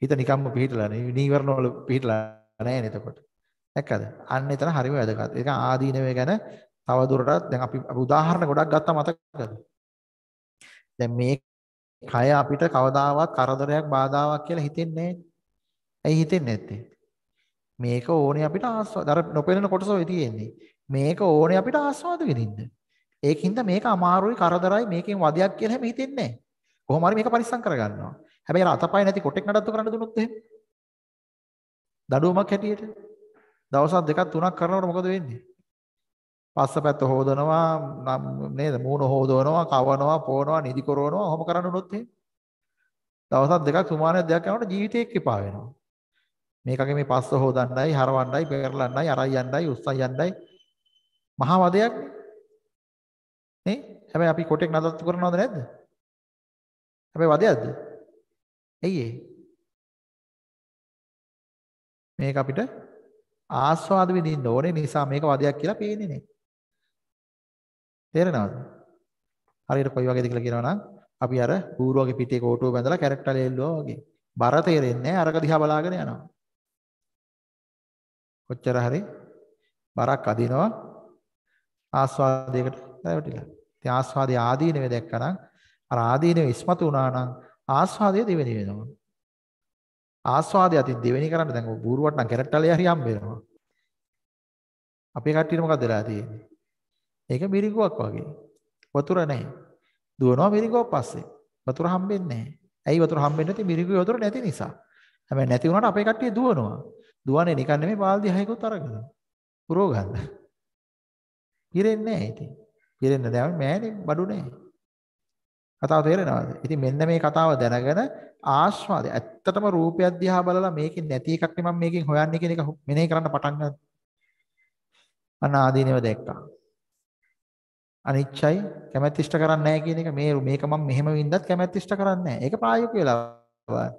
S3: හිත නිකම්ම පිහිටලා නේ නීවරණ වල පිහිටලා නැහැ නේද එතකොට. දැක්කද? අන්න එතන හරිම වැදගත්. ඒක ආදීනවය ගැන තව දුරටත් දැන් අපි උදාහරණ ගොඩක් ගත්තා මතකද? දැන් මේ කය අපිට කවදාවත් කරදරයක් බාධාවක් කියලා හිතෙන්නේ නැහැ. ඇයි හිතෙන්නේ නැත්තේ? මේක ඕනේ අපිට ආස්වාද අර නොපෙනෙන කොටස ඔය තියෙන්නේ. මේක ඕනේ අපිට ආස්වාද විඳින්න. ඒකින්ද මේක අමාරුයි කරදරයි මේකෙන් වදයක් කියලා හැම හිතෙන්නේ නැහැ. කොහොම හරි මේක පරිස්සම් කරගන්නවා. හැබැයි අර අතපය නැති කොටෙක් නඩත්තු කරන්න දුන්නොත් එහෙම. දඩුවමක් හැටියට දවස් දෙකක් තුනක් කරනකොට මොකද වෙන්නේ? පස්ස පැත්ත හොදනවා නේද මූණ හොදනවා කවනවා පොනවා නිදි කරනවා ඔහොම කරන්න උනොත් එහෙම දවස් දෙකක් සුමානයක් දෙයක් යනකොට ජීවිතේ එක්ක එපා වෙනවා මේකගේ මේ පස්ස හොදන්නයි හරවන්නයි පෙරලන්නයි අරයි යන්නයි උස්සයි යන්නයි මහා වදයක් නේ හැබැයි අපි කොටෙක් නඩත්තු කරනවද නැද්ද හැබැයි වදයක්ද
S2: ඇයි මේක අපිට
S3: ආස්වාද විඳින්න ඕනේ නිසා මේක වදයක් කියලා පේන්නේ නේ තේරෙනවද හරියට කොයි වගේද කියලා කියනවා නම් අපි අර බූරුවගේ පිටේ කෝටුව බැඳලා කැරක්ටර් එල්ලුවා වගේ බර තේරෙන්නේ නැහැ අරක දිහා බලාගෙන යනවා කොච්චර හරි බරක් අදිනවා ආස්වාදයකට රැවටිලා. ඉතින් ආස්වාදයේ ආදීනවේ දැක්කනම් අර ආදීනව ඉස්මතු වුණා නම් ආස්වාදය දෙවෙනි වෙනවා. ආස්වාදය අතින් දෙවෙනි කරන්න දැන් බූරුවට නම් කැරට්ටලේ හරි හම්බ වෙනවා. අපේ කට්ටියට මොකද වෙලා තියෙන්නේ? ඒක මිරිඟුවක් වගේ. වතුර නැහැ. දුවනවා මිරිඟුවක් පස්සේ. වතුර හම්බෙන්නේ නැහැ. ඇයි වතුර හම්බෙන්නේ නැති මිරිඟුවේ වතුර නැති නිසා. හැබැයි නැති වුණාට අපේ කට්ටිය දුවනවා. දුවන්නේ නිකන් නෙමෙයි පාල්දි හයකුත් අරගෙනවා. පුරව ගන්න. පිරෙන්නේ නැහැ ඉතින්. පිරෙන්න දැම මෑනේ බඩු නැහැ. කතාව තේරෙනවද? ඉතින් මෙන්න මේ කතාව දැනගෙන ආස්වාදය ඇත්තටම රූපය දිහා බලලා මේකේ නැති එකක් නේ මම මේකෙන් හොයන්නේ කියන එක මෙනෙහි කරන්න පටන් ගන්න. අන්න ආදීනව දැක්කා. අනිච්චයි කැමැති ඉෂ්ට කරන්නේ නැහැ කියන එක මේ මේක මම මෙහෙම වින්දත් කැමැති ඉෂ්ට කරන්නේ නැහැ. ඒක ප්‍රායෝගික වෙලා බලන්න.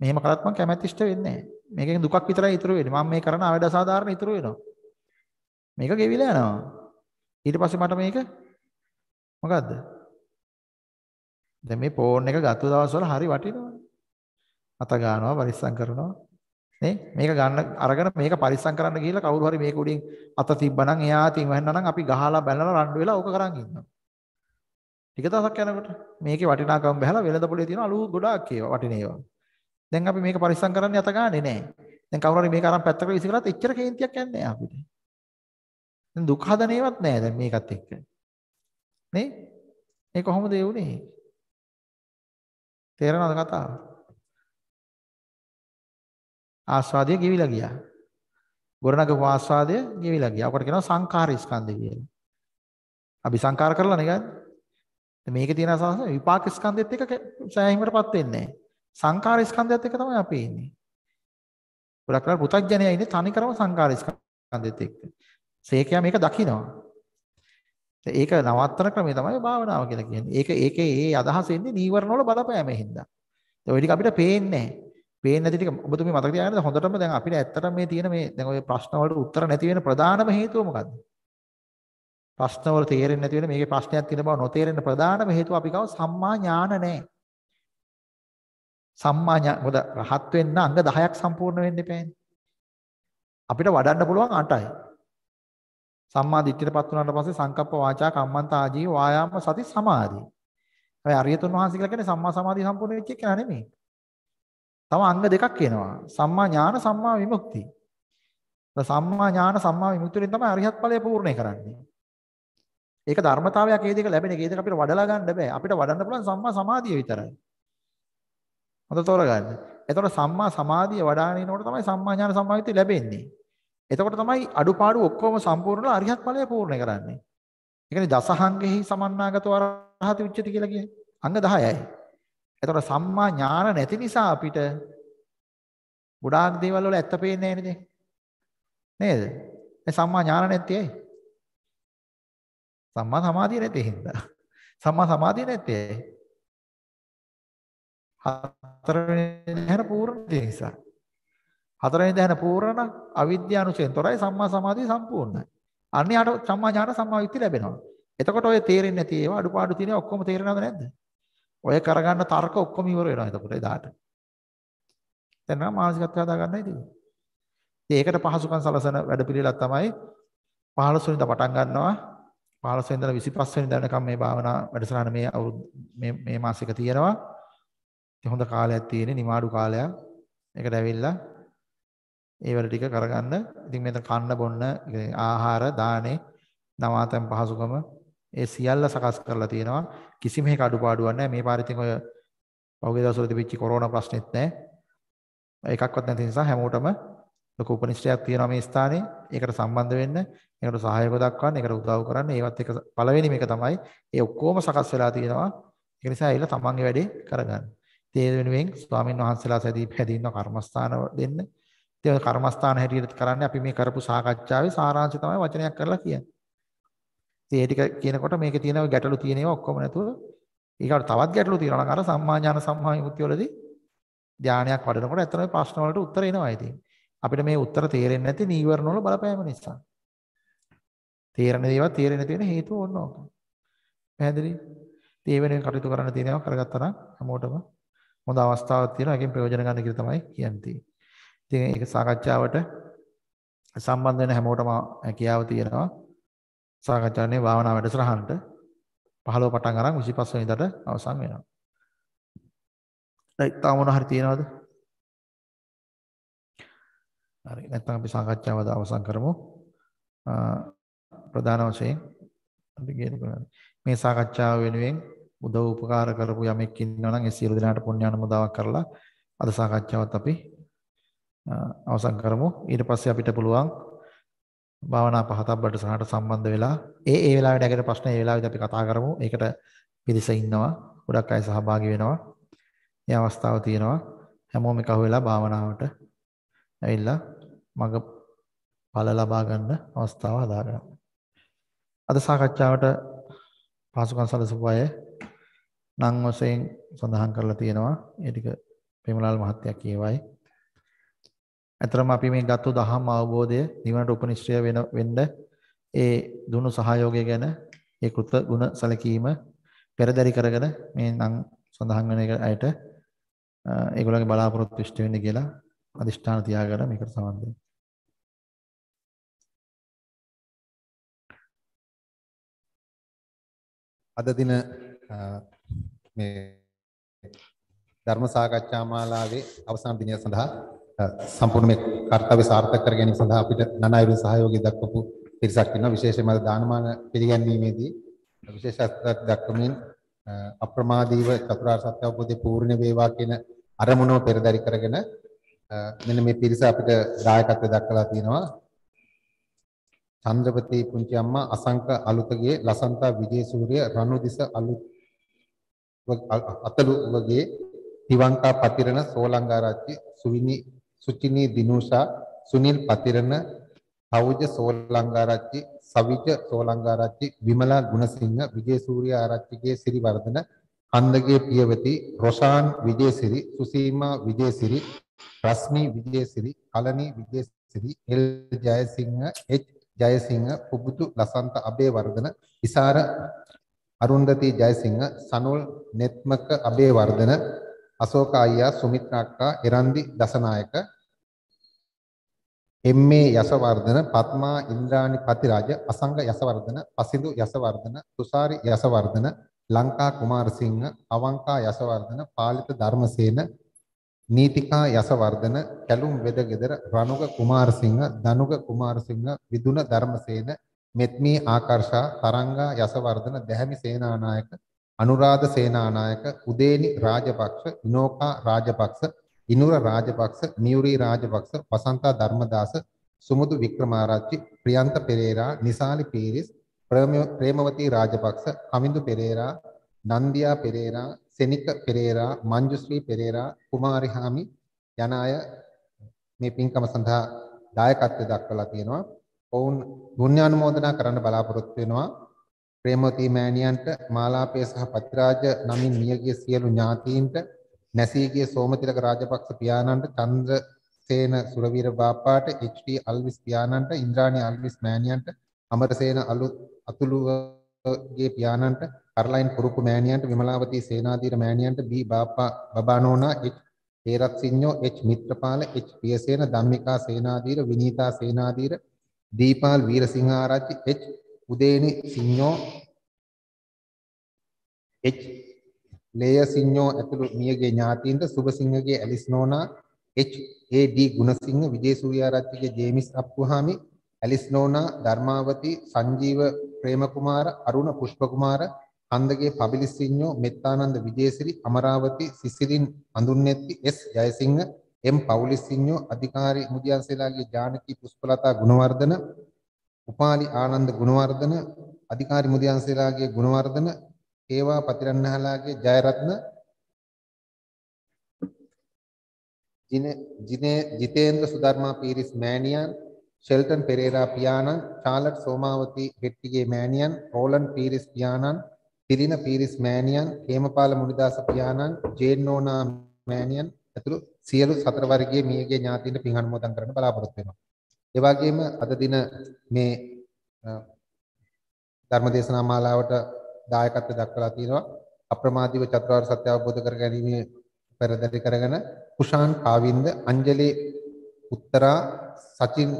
S3: මෙහෙම කරත් මම කැමැති ඉෂ්ට වෙන්නේ නැහැ. මේකෙන් දුකක් විතරයි ඉතුරු වෙන්නේ. මම මේ කරන අවඩ අසාධාරණ ඉතුරු වෙනවා. මේක ගෙවිලා යනවා. ඊට පස්සේ මට මේක මොකද්ද? දැන් මේ ෆෝන් එක ගත්ත දවස්වල හරි වටිනවනේ. අත ගන්නවා පරිස්සම් කරනවා. නේ? මේක ගන්න අරගෙන මේක පරිස්සම් කරන්න ගිහිල්ලා කවුරු හරි මේක උඩින් අත තිබ්බනම් එයා අතින් වැහෙනවා නම් අපි ගහලා බැලලා රණ්ඩු වෙලා ඕක කරන් ඉන්නවා. ටික දවසක් යනකොට මේකේ වටිනාකම බහැලා වෙළඳ පොලේ තියෙන අලු ගොඩාක් ඒවා වටින ඒවා. දැන් අපි මේක පරිස්සම් කරන්න යත ගන්නෙ නෑ. දැන් කවුරු හරි මේක අරන් පැත්තකට විසිකරත් එච්චර කේන්තියක් යන්නේ නෑ අපිට. දැන් දුක හදන ඒවත් නෑ දැන් මේකත් එක්ක.
S2: නේ? ඒ කොහොමද ඒ උනේ? තේරෙනවද කතාව? ආස්වාදය ගෙවිලා ගියා.
S3: ගොරණගපු ආස්වාදය ගෙවිලා ගියා. ඔකට කියනවා සංඛාර ස්කන්ධය කියලා. අපි සංඛාර කරලා නේද? මේකේ තියෙන අසහස විපාක ස්කන්ධෙත් එක සෑහීමකටපත් වෙන්නේ නැහැ. සංකාර ස්කන්ධයත් එක්ක තමයි අපි ඉන්නේ. ගොඩක් වෙලාවට පුතඥයා ඉන්නේ තනි කරම සංකාර ස්කන්ධෙත් එක්ක. සේකයා මේක දකිනවා. ඒක නවත්තන ක්‍රමය තමයි භාවනාව කියලා කියන්නේ. ඒක ඒකේ ඒ අදහස එන්නේ නීවරණ වල බලපෑමෙන් හින්දා. ඒ ටික අපිට පේන්නේ නැහැ. පේන්නේ නැති ටික ඔබතුමී මතක තියාගන්න හොඳටම දැන් අපිට ඇත්තටම මේ තියෙන මේ දැන් ඔය ප්‍රශ්න වලට උත්තර නැති වෙන ප්‍රධානම හේතුව මොකද්ද? ප්‍රශ්න වල තේරෙන්නේ නැති වෙන මේකේ ප්‍රශ්නයක් තියෙන බව නොතේරෙන ප්‍රධානම හේතුව අපි ගාව සම්මා ඥාන නැහැ. සම්මාඥා මොකද රහත් වෙන්න අංග 10ක් සම්පූර්ණ වෙන්න එපානේ. අපිට වඩන්න පුළුවන් 8යි. සම්මා දිට්ඨියටපත් වුණාට පස්සේ සංකප්ප වාචා කම්මන්ත ආජීව වායාම සති සමාධි. හැබැයි අරියතුන් වහන්සේ කියලා කියන්නේ සම්මා සමාධිය සම්පූර්ණ වෙච්ච එක නෙමෙයි. තව අංග දෙකක් එනවා. සම්මා ඥාන සම්මා විමුක්ති. සම්මා ඥාන සම්මා විමුක්තියෙන් තමයි අරිහත් ඵලය පූර්ණේ කරන්නේ. ඒක ධර්මතාවයක් ඒ දෙක ලැබෙන එක. ඒ දෙක අපිට වඩලා ගන්න බෑ. අපිට වඩන්න පුළුවන් සම්මා සමාධිය විතරයි. හොඳ තෝරගන්න. එතකොට සම්මා සමාධිය වඩානිනකොට තමයි සම්මා ඥාන සම්මාවිතය ලැබෙන්නේ. එතකොට තමයි අඩුපාඩු ඔක්කොම සම්පූර්ණලා අරිහත් ඵලය පූර්ණ කරන්නේ. ඒ කියන්නේ දසහංගෙහි සමන්නාගතව අරහත විච්ඡති කියලා කියන්නේ. අංග 10යි. එතකොට සම්මා ඥාන නැති නිසා අපිට ගොඩාක් දේවල් වල ඇත්ත පේන්නේ නැහැ
S2: නේද? මේ සම්මා ඥාන නැත්තේ ඇයි? සම්මා සමාධිය
S3: නැති හින්දා. සම්මා සමාධිය නැත්තේ ඇයි? හතරවෙනි දැහැන පූර්ණ නිසා. හතරවෙනි දැහැන පූර්ණ අවිද්‍යානුසයෙන් තොරයි සම්මා සමාධිය සම්පූර්ණයි. අන්නේ අර සම්මා ඥාන සම්මා විත්‍ති ලැබෙනවා. එතකොට ඔය තේරෙන්නේ නැති ඒවා අඩුපාඩු තියෙන ඔක්කොම තේරෙනවද නැද්ද? ඔය කරගන්න තර්ක ඔක්කොම ඉවර වෙනවා එතකොට එදාට. දැන් නම් මානසිකත්වය හදාගන්නයි තියෙන්නේ. ඉතින් ඒකට පහසුකම් සලසන වැඩපිළිවෙලක් තමයි 15 වෙනිදා පටන් ගන්නවා 15 වෙනිදා 25 වෙනිදා වෙනකම් මේ භාවනා වැඩසටහන මේ අවුරුදු මේ මේ මාසෙක තියෙනවා. හොඳ කාලයක් තියෙන නිමාඩු කාලයක්. ඒකට ඇවිල්ලා ඒවල ටික කරගන්න. ඉතින් මෙතන කන්න බොන්න ආහාර දානේ නවාතම් පහසුකම ඒ සියල්ල සකස් කරලා තියෙනවා. කිසිම එක අඩුපාඩුවක් නැහැ. මේ පාරේ ඉතින් ඔය පහුගිය දවස්වල තිබිච්ච කොරෝනා ප්‍රශ්නෙත් නැහැ. එකක්වත් නැති නිසා හැමෝටම ලොකු උපනිෂ්ඨයක් තියෙනවා මේ ස්ථානයේ. ඒකට සම්බන්ධ වෙන්න, ඒකට සහයෝග දක්වන්න, ඒකට උදව් කරන්න, ඒවත් එක පළවෙනි මේක තමයි. ඒ ඔක්කොම සකස් වෙලා තියෙනවා. ඒ නිසා ඇවිල්ලා තමන්ගේ වැඩේ කරගන්න. තේ වෙනුවෙන් ස්වාමින් වහන්සේලා සැදී පැහැදින්න කර්මස්ථාන දෙන්න. ඉතින් ඔය කර්මස්ථාන හැටියට කරන්නේ අපි මේ කරපු සාකච්ඡාවේ සාරාංශය තමයි වචනයක් කරලා කියන්නේ. ඉතින් ඒ ටික කියනකොට මේකේ තියෙන ඔය ගැටලු තියෙන ඒවා ඔක්කොම නැතුව ඊකට තවත් ගැටලු තියෙනවා නම් අර සම්මා ඥාන සම්මා විමුක්තිය වලදී ධානයක් වඩනකොට ඇත්තටම මේ ප්‍රශ්න වලට උත්තර එනවා ඉතින්. අපිට මේ උත්තර තේරෙන්නේ නැති නීවරණ වල බලපෑම නිසා. තේරෙන දේවල් තේරෙන්න තියෙන හේතුව ඕන ඕක. පැහැදිලි? ඒ වෙනුවෙන් කටයුතු කරන්න තියෙනවා කරගත්තා නම් හැමෝටම හොඳ අවස්ථාවක් තියෙනවා. ඒකෙන් ප්‍රයෝජන ගන්න කියලා තමයි කියන්නේ. ඉතින් ඒක සාකච්ඡාවට සම්බන්ධ වෙන හැමෝටම හැකියාව තියෙනවා. සාකච්ඡානේ භාවනා වැඩසටහනට 15 පටන් අරන් 25 වෙනිදාට අවසන් වෙනවා. right තාම මොනවා හරි තියෙනවද? හරි නැත්නම් අපි සාකච්ඡාව අද අවසන් කරමු. ප්‍රධාන වශයෙන් අපි කියන මේ සාකච්ඡාව වෙනුවෙන් උදව් උපකාර කරපු යමෙක් ඉන්නවා නම් ඒ සියලු දෙනාට පුණ්‍ය අනුමෝදාවක් කරලා අද සාකච්ඡාවත් අපි අවසන් කරමු. ඊට පස්සේ අපිට පුළුවන් භාවනා පහතබ්බට සහට සම්බන්ධ වෙලා ඒ ඒ වෙලාවට ඇගෙන ප්‍රශ්න ඒ වෙලාවෙදී අපි කතා කරමු. ඒකට පිරිස ඉන්නවා. ගොඩක් අය සහභාගී වෙනවා. මේ අවස්ථාව තියෙනවා. හැමෝම එකහුව වෙලා භාවනාවට ඇවිල්ලා මඟ ඵල ලබා ගන්න අවස්ථාව හදාගන්න. අද සාකච්ඡාවට පාසුකම් සැලසුපය නම් වශයෙන් සඳහන් කරලා තියෙනවා. ඒ ටික පෙමලාල් මහත්තයා කියවයි. අතරම අපි මේ ගත්තු දහම් අවබෝධය නිවනට උපනිශ්‍රය වෙන වෙන්න ඒ දුණු සහයෝගය ගැන ඒ කෘත ගුණ සැලකීම පෙරදරි කරගෙන මේ නම් සඳහන් වෙන අයට
S1: ඒගොල්ලන්ගේ බලාපොරොත්තු ඉෂ්ට වෙන්න කියලා අදිෂ්ඨාන තියාගෙන මේකට සම්බන්ධ වෙන්න. අද දින මේ ධර්ම
S4: සාකච්ඡා මාලාවේ අවසාන දිනය සඳහා සම්පූර්ණ මේ කාර්යය සාර්ථක කර ගැනීම සඳහා අපිට නනායුරු සහයෝගය දක්වපු පිරිසක් ඉන්නවා විශේෂයෙන්ම දානමාන පිළිගැන්වීමේදී විශේෂත්වයක් දක්වමින් අප්‍රමාදීව චතුරාර්ය සත්‍ය අවබෝධය පූර්ණ වේවා කියන අරමුණව පෙරදරි කරගෙන මෙන්න මේ පිරිස අපිට දායකත්වය දක්වලා තිනවා චන්ද්‍රපති පුංචි අම්මා අසංක අලුතගේ ලසන්තා විජේසූරිය රණුදිස අලුත් අතලු වගේ තිවංකා පතිරණ සෝලංගාරච්චි සුවිනි සුචිනී දිනුෂා සුනිල් පතිරණ තවුජ සෝලංගාරච්චි සවිජ සෝලංගාරච්චි විමලා ගුණසිංහ විජේසූරිය ආරච්චිගේ සිරිවර්ධන හන්දගේ පියවති රොෂාන් විජේසිරි සුසීමා විජේසිරි රස්මී විජේසිරි කලනි විජේසිරි එල් ජයසිංහ එච් ජයසිංහ පුබුදු ලසන්ත අබේවර්ධන ඉසාර අරුන්දති ජයසිංහ, සනුල් නෙත්මක අබේවර්ධන, අශෝක අයියා, සුමිත් අක්කා, එරන්දි දසනායක, එම්.ඒ. යසවර්ධන, පත්මා ඉන්ද්‍රාණි පතිරාජ, අසංග යසවර්ධන, පසිඳු යසවර්ධන, තුසාරි යසවර්ධන, ලංකා කුමාරසිංහ, අවංකා යසවර්ධන, පාලිත ධර්මසේන, නීතිකා යසවර්ධන කැලුම් වෙදගෙදර රණුග කුමාරසිංහ ධනුග කුමාරසිංහ විදුන ධර්මසේන මෙත්මී ආකර්ෂා තරංගා යසවර්ධන දැහැමි සේනානායක අනුරාධ සේනානායක උදේනි රාජපක්ෂ ඉනෝකා රාජපක්ෂ ඉනුර රාජපක්ෂ මියුරි රාජපක්ෂ වසන්තා ධර්මදාස සුමුදු වික්‍රමාරච්චි ප්‍රියන්ත පෙරේරා නිසාලි පීරිස් ප්‍රේමවතී රාජපක්ෂ කමිඳු පෙරේරා නන්දියා පෙරේරා සෙනික පෙරේරා මංජුශ්‍රී පෙරේරා කුමාරිහාමි යන අය මේ පින්කම සඳහා දායකත්වය දක්වලා තියෙනවා ඔවුන් පුණ්‍යානුමෝදනා කරන්න බලාපොරොත්තු වෙනවා. ප්‍රේමවතී මෑණියන්ට මාලාපේ සහ පතිරාජ නමින් මියගිය සියලු ඥාතීන්ට නැසීගිය සෝමතිලක රාජපක්ෂ පියාණන්ට චන්ද්‍රසේන සුරවීර බාප්පාට එච්.ටි. අල්විස් පියාණන්ට ඉන්ද්‍රාණී අල්විස් මෑණියන්ට අමරසේන අලුත් අතුලුගේ පියාණන්ට අර්ලයින් පුරුකු මෑණියන්ට විමලාවතී සේනාධීර මෑණියන්ට බී බාප්පා Babanona H Herath Sinno H Mithrapala H Piyasena Dhammika Senadheera Vineetha Senadheera Deepal Weerasinghearachchi H Udeni Sinno H ලේය සිඤ්ඤෝ ඇතුළු මියගේ ඥාතීන්ට Subasinghage Alice Nona H A D Gunasinghe Wijesooriyaarachchige James Appuhami Alice Nona Dharmawathi Sanjeewa Premakumara Aruna Pushpakumara Handage Pabilis Sinno Methananda Wijesiri Amarawathi Sisirin අඳුන්නේත්ති එස් ජයසිංහ එම් පවුලිසිඤ්ඤෝ අධිකාරී මුදියන්සේලාගේ ජානකී පුෂ්පලතා ගුණවර්ධන උපාලි ආනන්ද ගුණවර්ධන අධිකාරී මුදියන්සේලාගේ ගුණවර්ධන ඒවා පතිරන්නහලාගේ ජයරත්න ජිනේ ජිතේන්ද්‍ර සුධර්මා පීරිස් මෑණියන් ෂෙල්ටන් පෙරේරා පියාණන් චාලට් සෝමාවති හෙට්ටිගේ මෑණියන් රෝලන් පීරිස් පියාණන් තිරින පීරිස් මෑණියන් හේමපාල මුනිදාස පියාණන් ජේන්නෝනා මෑණියන් ඇතුළු සියලු සතර වර්ගයේ මියගේ ඥාතීන්ට පින් අනුමෝදන් කරන්න බලාපොරොත්තු වෙනවා. ඒ වගේම අද දින මේ ධර්මදේශනා මාලාවට දායකත්ව දක්වලා තිනවා අප්‍රමාදීව චතුරාර්ය සත්‍ය අවබෝධ කර ගැනීම පෙරදරි කරගෙන කුෂාන් කාවින්ද අංජලි උත්තරා සචින්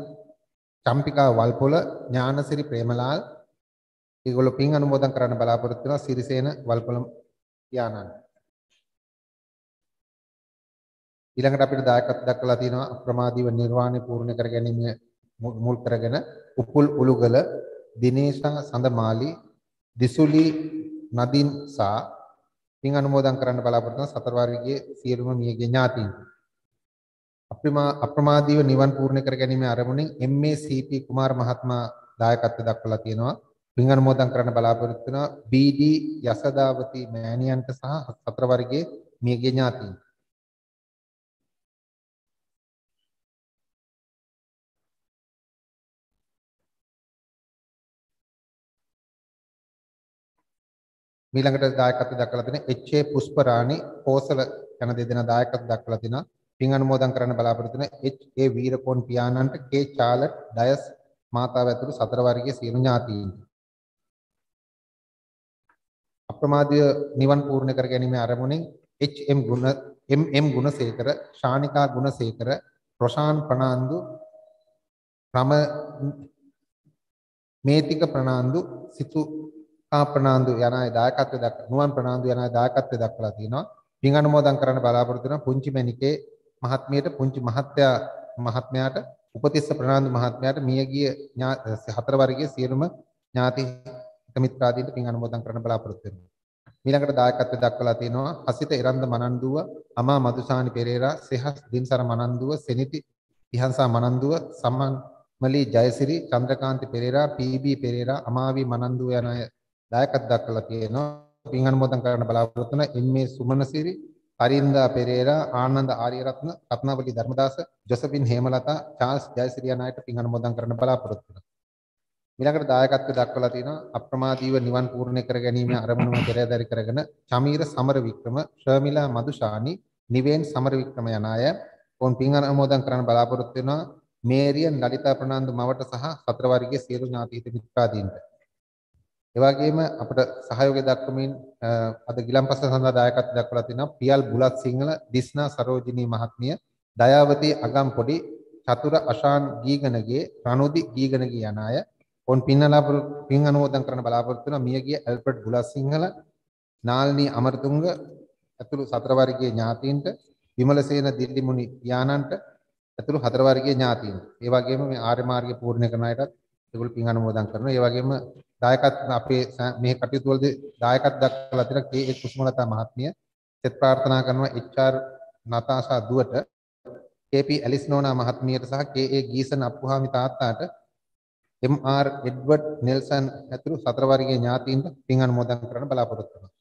S4: චම්පිකා වල්පොල ඥානසිරි ප්‍රේමලාල් ඒගොල්ලෝ පින් අනුමෝදන් කරන්න බලාපොරොත්තු වෙනවා සිරිසේන වල්පොල යානන් ඊළඟට අපිට දායකත්ව දක්වලා තියෙනවා අප්‍රමාදීව නිර්වාණය පූර්ණ කර ගැනීම මුල් කරගෙන උපුල් උලුගල දිනේෂා සඳමාලි දිසුලි නදින් සා පින් අනුමෝදන් කරන්න බලාපොරොත්තු වන සතරවාරිගේ සියලුම මියගේ ඥාතීන් අප්‍රමාදීව නිවන් පූර්ණ කර ගැනීම අරමුණින් MACP කුමාර මහත්මයා දායකත්ව දක්වලා තියෙනවා පින් අනුමෝදන් කරන්න බලාපොරොත්තු වෙනවා
S1: BD යසදාවති මෑණියන්ට සහ සතරවර්ගයේ මියගේ ඥාතීන්ට මීළඟට දායකත්ව දක්වලා තියෙන එච්.ඒ. පුෂ්පරාණි කෝසල යන දෙදෙනා දායකත්ව
S4: දක්වලා තිනවා. පින් අනුමෝදන් කරන්න බලාපොරොත්තු වෙන එච්.ඒ. වීරකෝන් පියාණන්ට කේ චාලට් ඩයස් මාතාව ඇතුළු සතර වර්ගයේ සියලු ඥාතීන්. අප්‍රමාදීය නිවන් පූර්ණ කර ගැනීම අරමුණින් එච්.එම්. ගුණ එම්.එම්. ගුණසේකර, ශානිකා ගුණසේකර, රොෂාන් ප්‍රනාන්දු, රම මේතික ප්‍රනාන්දු, සිතු ආ ප්‍රනාන්දු යන අය දායකත්වය දක්වන නුවන් ප්‍රනාන්දු යන අය දායකත්වය දක්වලා තිනවා. පින් අනුමෝදන් කරන්න බලාපොරොත්තු වෙන පුංචි මැණිකේ මහත්මියට පුංචි මහත්තයා මහත්මයාට උපතිස්ස ප්‍රනාන්දු මහත්මයාට මියගිය හතර වර්ගයේ සියලුම ඥාති මිත්‍රාදීන්ට පින් අනුමෝදන් කරන්න බලාපොරොත්තු වෙනවා. මීළඟට දායකත්වය දක්වලා තිනවා හසිත ඉරන්ද මනන්දුව, අමා මදුසානි පෙරේරා, සෙහස් දින්සර මනන්දුව, සෙනිති විහන්සා මනන්දුව, සම්මන් මලී ජයසිරි, චන්ද්‍රකාන්ති පෙරේරා, පීබී පෙරේරා, අමාවි මනන්දුව යන අය දායකත් දක්වලා තියෙනවා පින් අනුමෝදන් කරන්න බලාපොරොත්තු වන M A. Sumanasiri, Arinda Perera, Ananda Aryaratne, Rathnavali Dharmadasa, Josephine Hemalatha, Charles Jayasiriya නායකට පින් අනුමෝදන් කරන්න බලාපොරොත්තු වෙනවා. ඊළඟට දායකත්ව දක්වලා තියෙනවා අප්‍රමාදීව නිවන් පූර්ණේ කර ගැනීම අරමුණම පෙරදරි කරගෙන චමීර සමරවික්‍රම, ශර්මිලා මදුශානි, නිවේන් සමරවික්‍රම යන අය ඔවුන් පින් අනුමෝදන් කරන්න බලාපොරොත්තු වෙනවා. මේරියන් ලලිතා ප්‍රනාන්දු මවට සහ සතර වර්ගයේ සියලු ඥාති හිත මිත්‍රාදීන්ට ඒ වගේම අපිට සහයෝගය දක්වමින් අද ගිලන්පස සඳහා දායකත්ව දක්වලා තිනවා පියල් බුලත් සිංහල දිස්නා සරෝජිනී මහත්මිය දයාවති අගම්පොඩි චතුර අශාන් ගීගනගේ රණුදි ගීගනගේ යන අය ඔවුන් පින්නලා පින් අනුමෝදන් කරන බලාපොරොත්තු වෙන මියගිය ඇල්බර්ට් බුලත් සිංහල නාල්නී අමරතුංග ඇතුළු සතර වර්ගයේ ඥාතීන්ට විමලසේන දිල්ලිමුනි යානන්ට ඇතුළු හතර වර්ගයේ ඥාතීන්ට ඒ වගේම මේ ආර්ය මාර්ගය පූර්ණ කරන අයටත් ඒගොල්ලෝ පින් අනුමෝදන් කරනවා ඒ වගේම දායකත් අපේ මේ කටයුතු වලදී දායකත් දක්වලා තියෙන කේ කුසුමලතා මහත්මිය සෙත් ප්‍රාර්ථනා කරනවා එච්.ආර්. නතාෂා දුවට කේ.පී. ඇලිස් නෝනා මහත්මියට සහ කේ.ඒ. ගීසන් අප්පුහාමි තාත්තාට එම්.ආර්. එඩ්වඩ් නෙල්සන් ඇතුළු සතර වර්ගයේ ඥාතීන්ට පින් අනුමෝදන් කරන්න බලාපොරොත්තු වෙනවා.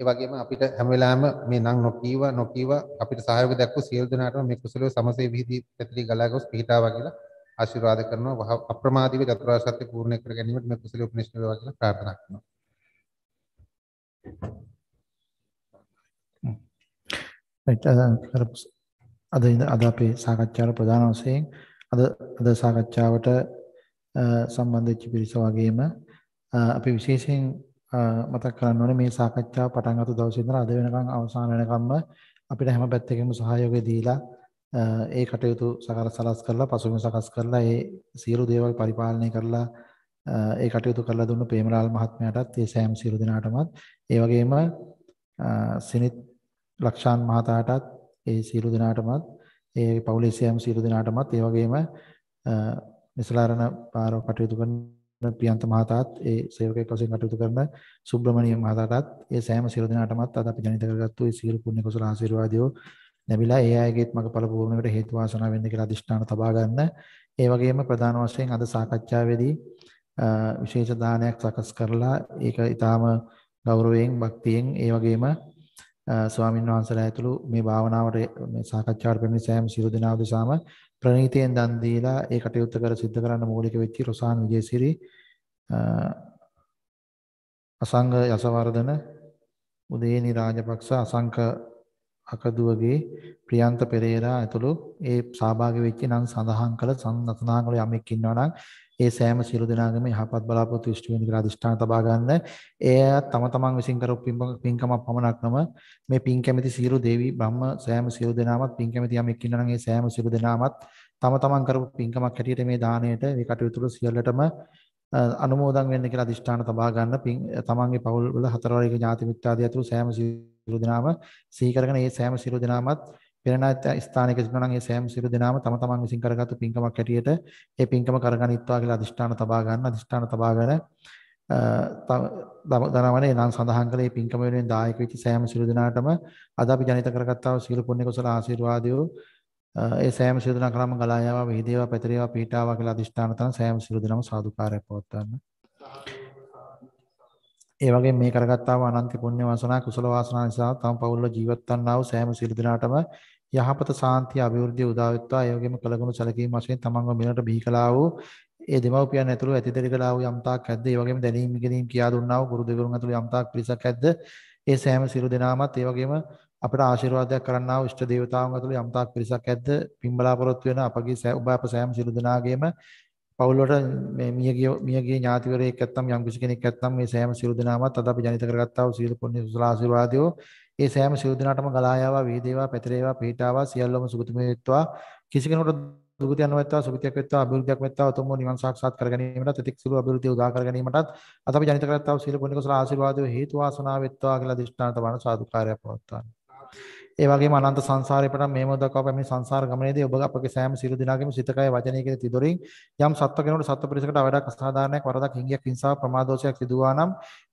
S4: ඒ වගේම අපිට හැම වෙලාවෙම මේ නම් නොකීව නොකීව අපිට සහයෝගය දක්ව සියලු දෙනාටම මේ කුසලයේ සමසේ විහිදී පැතිරි ගලාගොස් පිහිටාවා කියලා ආශිර්වාද කරනවා අප්‍රමාදීව චතුරාර්ය සත්‍ය පූර්ණ කර ගැනීමට මේ කුසල උපනිෂ්ඨ වේවා කියලා ප්‍රාර්ථනා කරනවා.
S3: අද අද අපේ සාකච්ඡාවේ ප්‍රධාන වශයෙන් අද අද සාකච්ඡාවට සම්බන්ධ වෙච්ච පිරිස වගේම අපි විශේෂයෙන් මතක් කරන්න ඕනේ මේ සාකච්ඡාව පටන් ගත්ත දවසේ ඉඳලා අද වෙනකන් අවසාන වෙනකම්ම අපිට හැම පැත්තකින්ම සහයෝගය දීලා ඒ කටයුතු සකල සලස් කරලා පසුබිම සකස් කරලා ඒ සියලු දේවල් පරිපාලනය කරලා ඒ කටයුතු කරලා දුන්න ප්‍රේමලාල් මහත්මයාටත් ඒ සෑම සියලු දෙනාටමත් ඒ වගේම සිනිත් ලක්ෂාන් මහතාටත් ඒ සියලු දෙනාටමත් ඒ පවුලේ සෑම සියලු දෙනාටමත් ඒ වගේම මිසලාරණ පාරව කටයුතු කරන ප්‍රියන්ත මහතාත් ඒ සේවකයෙක් වශයෙන් කටයුතු කරන සුබ්‍රමණිය මහතාටත් ඒ සෑම සියලු දෙනාටමත් අද අපි ජනිත කරගත්තු ඒ සියලු පුණ්‍ය කුසල ආශිර්වාදයෝ ලැබිලා ඒ අයගේත් මග ඵල භූමියට හේතු වාසනා වෙන්න කියලා අදිෂ්ඨාන තබා ගන්න. ඒ වගේම ප්‍රධාන වශයෙන් අද සාකච්ඡාවේදී විශේෂ දානයක් සකස් කරලා ඒක ඊටාම ගෞරවයෙන් භක්තියෙන් ඒ වගේම ස්වාමීන් වහන්සේලා ඇතුළු මේ භාවනාවට මේ සාකච්ඡාවට පෙමිණි සෑම සියලු දෙනා උදෙසාම ප්‍රණීතයෙන් දන් දීලා ඒ කටයුත්ත කර සිද්ධ කරන්න මූලික වෙච්ච රොසාන් විජේසිරි අසංග යසවර්ධන උදේනි රාජපක්ෂ අසංක හකදුවගේ ප්‍රියන්ත පෙරේරා ඇතුළු ඒ සහභාගී වෙච්ච නම් සඳහන් කළ සම්නතනාන් වල යමෙක් ඉන්නවා නම් ඒ සෑම සියලු දෙනාගම යහපත් බලාපොරොත්තු ඉෂ්ට වෙන කියලා අදිෂ්ඨාන තබා ගන්න. එය තම තමන් විසින් කරපු පින්කමක් පමණක් නොම මේ පින් කැමති සියලු දේවි බ්‍රහ්ම සෑම සියලු දෙනාමත් පින් කැමති යමෙක් ඉන්නවා නම් ඒ සෑම සියලු දෙනාමත් තම තමන් කරපු පින්කමක් හැටියට මේ දාණයට මේ කටයුතු සියල්ලටම අනුමෝදන් වෙන්න කියලා අදිෂ්ඨාන තබා ගන්න පින් තමන්ගේ පවුල් වල හතරවරයක ඥාති මිත්‍රාදී ඇතුළු සෑම සියලු දෙනාම සිහි කරගෙන ඒ සෑම සියලු දෙනාමත් පෙරණාත් ස්ථානයක සිටිනවා නම් ඒ සෑම සියලු දෙනාම තම තමන් විසින් කරගත්තු පින්කමක් හැටියට ඒ පින්කම කරගනිත්වා කියලා අදිෂ්ඨාන තබා ගන්න අදිෂ්ඨාන තබාගෙන දනවනේ නම් සඳහන් කළේ පින්කම වෙනුවෙන් දායක වෙච්ච සෑම සියලු දෙනාටම අද අපි ජනිත කරගත්තා වූ සියලු පුණ්‍ය කුසල ආශිර්වාදයෝ ඒ සෑම සියලු දෙනා කරාම ගලා යාවා විහිදේවා පැතිරේවා පිහිටාවා කියලා අදිෂ්ඨාන තන සෑම සියලු දෙනාම සාදුකාරය පවත්වන්න. ඒ වගේ මේ කරගත්තා වූ අනන්ත පුණ්‍ය වාසනා කුසල වාසනා නිසා තම පවුල්ව ජීවත් වන්නා වූ සෑම සියලු දෙනාටම යහපත සාන්තිය අභිවෘද්ධිය උදා වෙත්වා ඒ වගේම කලගුණ සැලකීම් වශයෙන් තමන්ව මිලට බිහි කළා වූ ඒ දෙමව්පියන් ඇතුළු ඇති දෙරිකලා වූ යම්තාක් ඇද්ද ඒ වගේම දැනීම් ඉගෙනීම් කියා දුන්නා වූ ගුරු දෙවිවරුන් ඇතුළු යම්තාක් පිරිසක් ඇද්ද ඒ සෑම සියලු දෙනාමත් ඒ වගේම අපට ආශිර්වාදයක් කරන්නා වූ ඉෂ්ට දේවතාවුන් ඇතුළු යම් තාක් පිරිසක් ඇද්ද පින් බලාපොරොත්තු වෙන අපගේ ඔබ අප සෑම සිළු දෙනාගේම පවුලට මේ මියගේ මියගේ ඥාතිවරයෙක් ඇත්තම් යම් කිසි කෙනෙක් ඇත්තම් මේ සෑම සිළු දෙනාමත් අද අපි ජනිත කරගත්තා වූ සීල පුණ්‍ය සුසල ආශිර්වාදයෝ ඒ සෑම සිළු දෙනාටම ගලා යාවා වේදේවා පැතිරේවා පිහිටාවා සියල්ලම සුගතිමය වේත්වා කිසි කෙනෙකුට දුගති අනුවත්තා සුගතියක් වෙත්තා අභිවෘද්ධියක් වෙත්තා උතුම් වූ නිවන් සාක්ෂාත් කර ගැනීමටත් තිතික් සිළු අභිවෘද්ධිය උදා කර ගැනීමටත් අද අපි ජනිත කරගත්තා වූ සීල පුණ්‍ය සුසල ආශිර්වාදයෝ හේතු වාසනා වෙත්වා කියලා දිෂ්ඨාන්ත වන සාදුකාරයක් පවත්වනවා ඒ වගේම අනන්ත සංසාරේ පටන් මේ මොහොත දක්වා පැමිණි සංසාර ගමනේදී ඔබ අපගේ සෑම සියලු දිනාගෙම සිත කය වචනය කියන තිදොරින් යම් සත්ව කෙනෙකුට සත්ව පිරිසකට අවඩක් අසාධාරණයක් වරදක් හිංගයක් හිංසාවක් ප්‍රමාදෝෂයක් සිදුවා නම්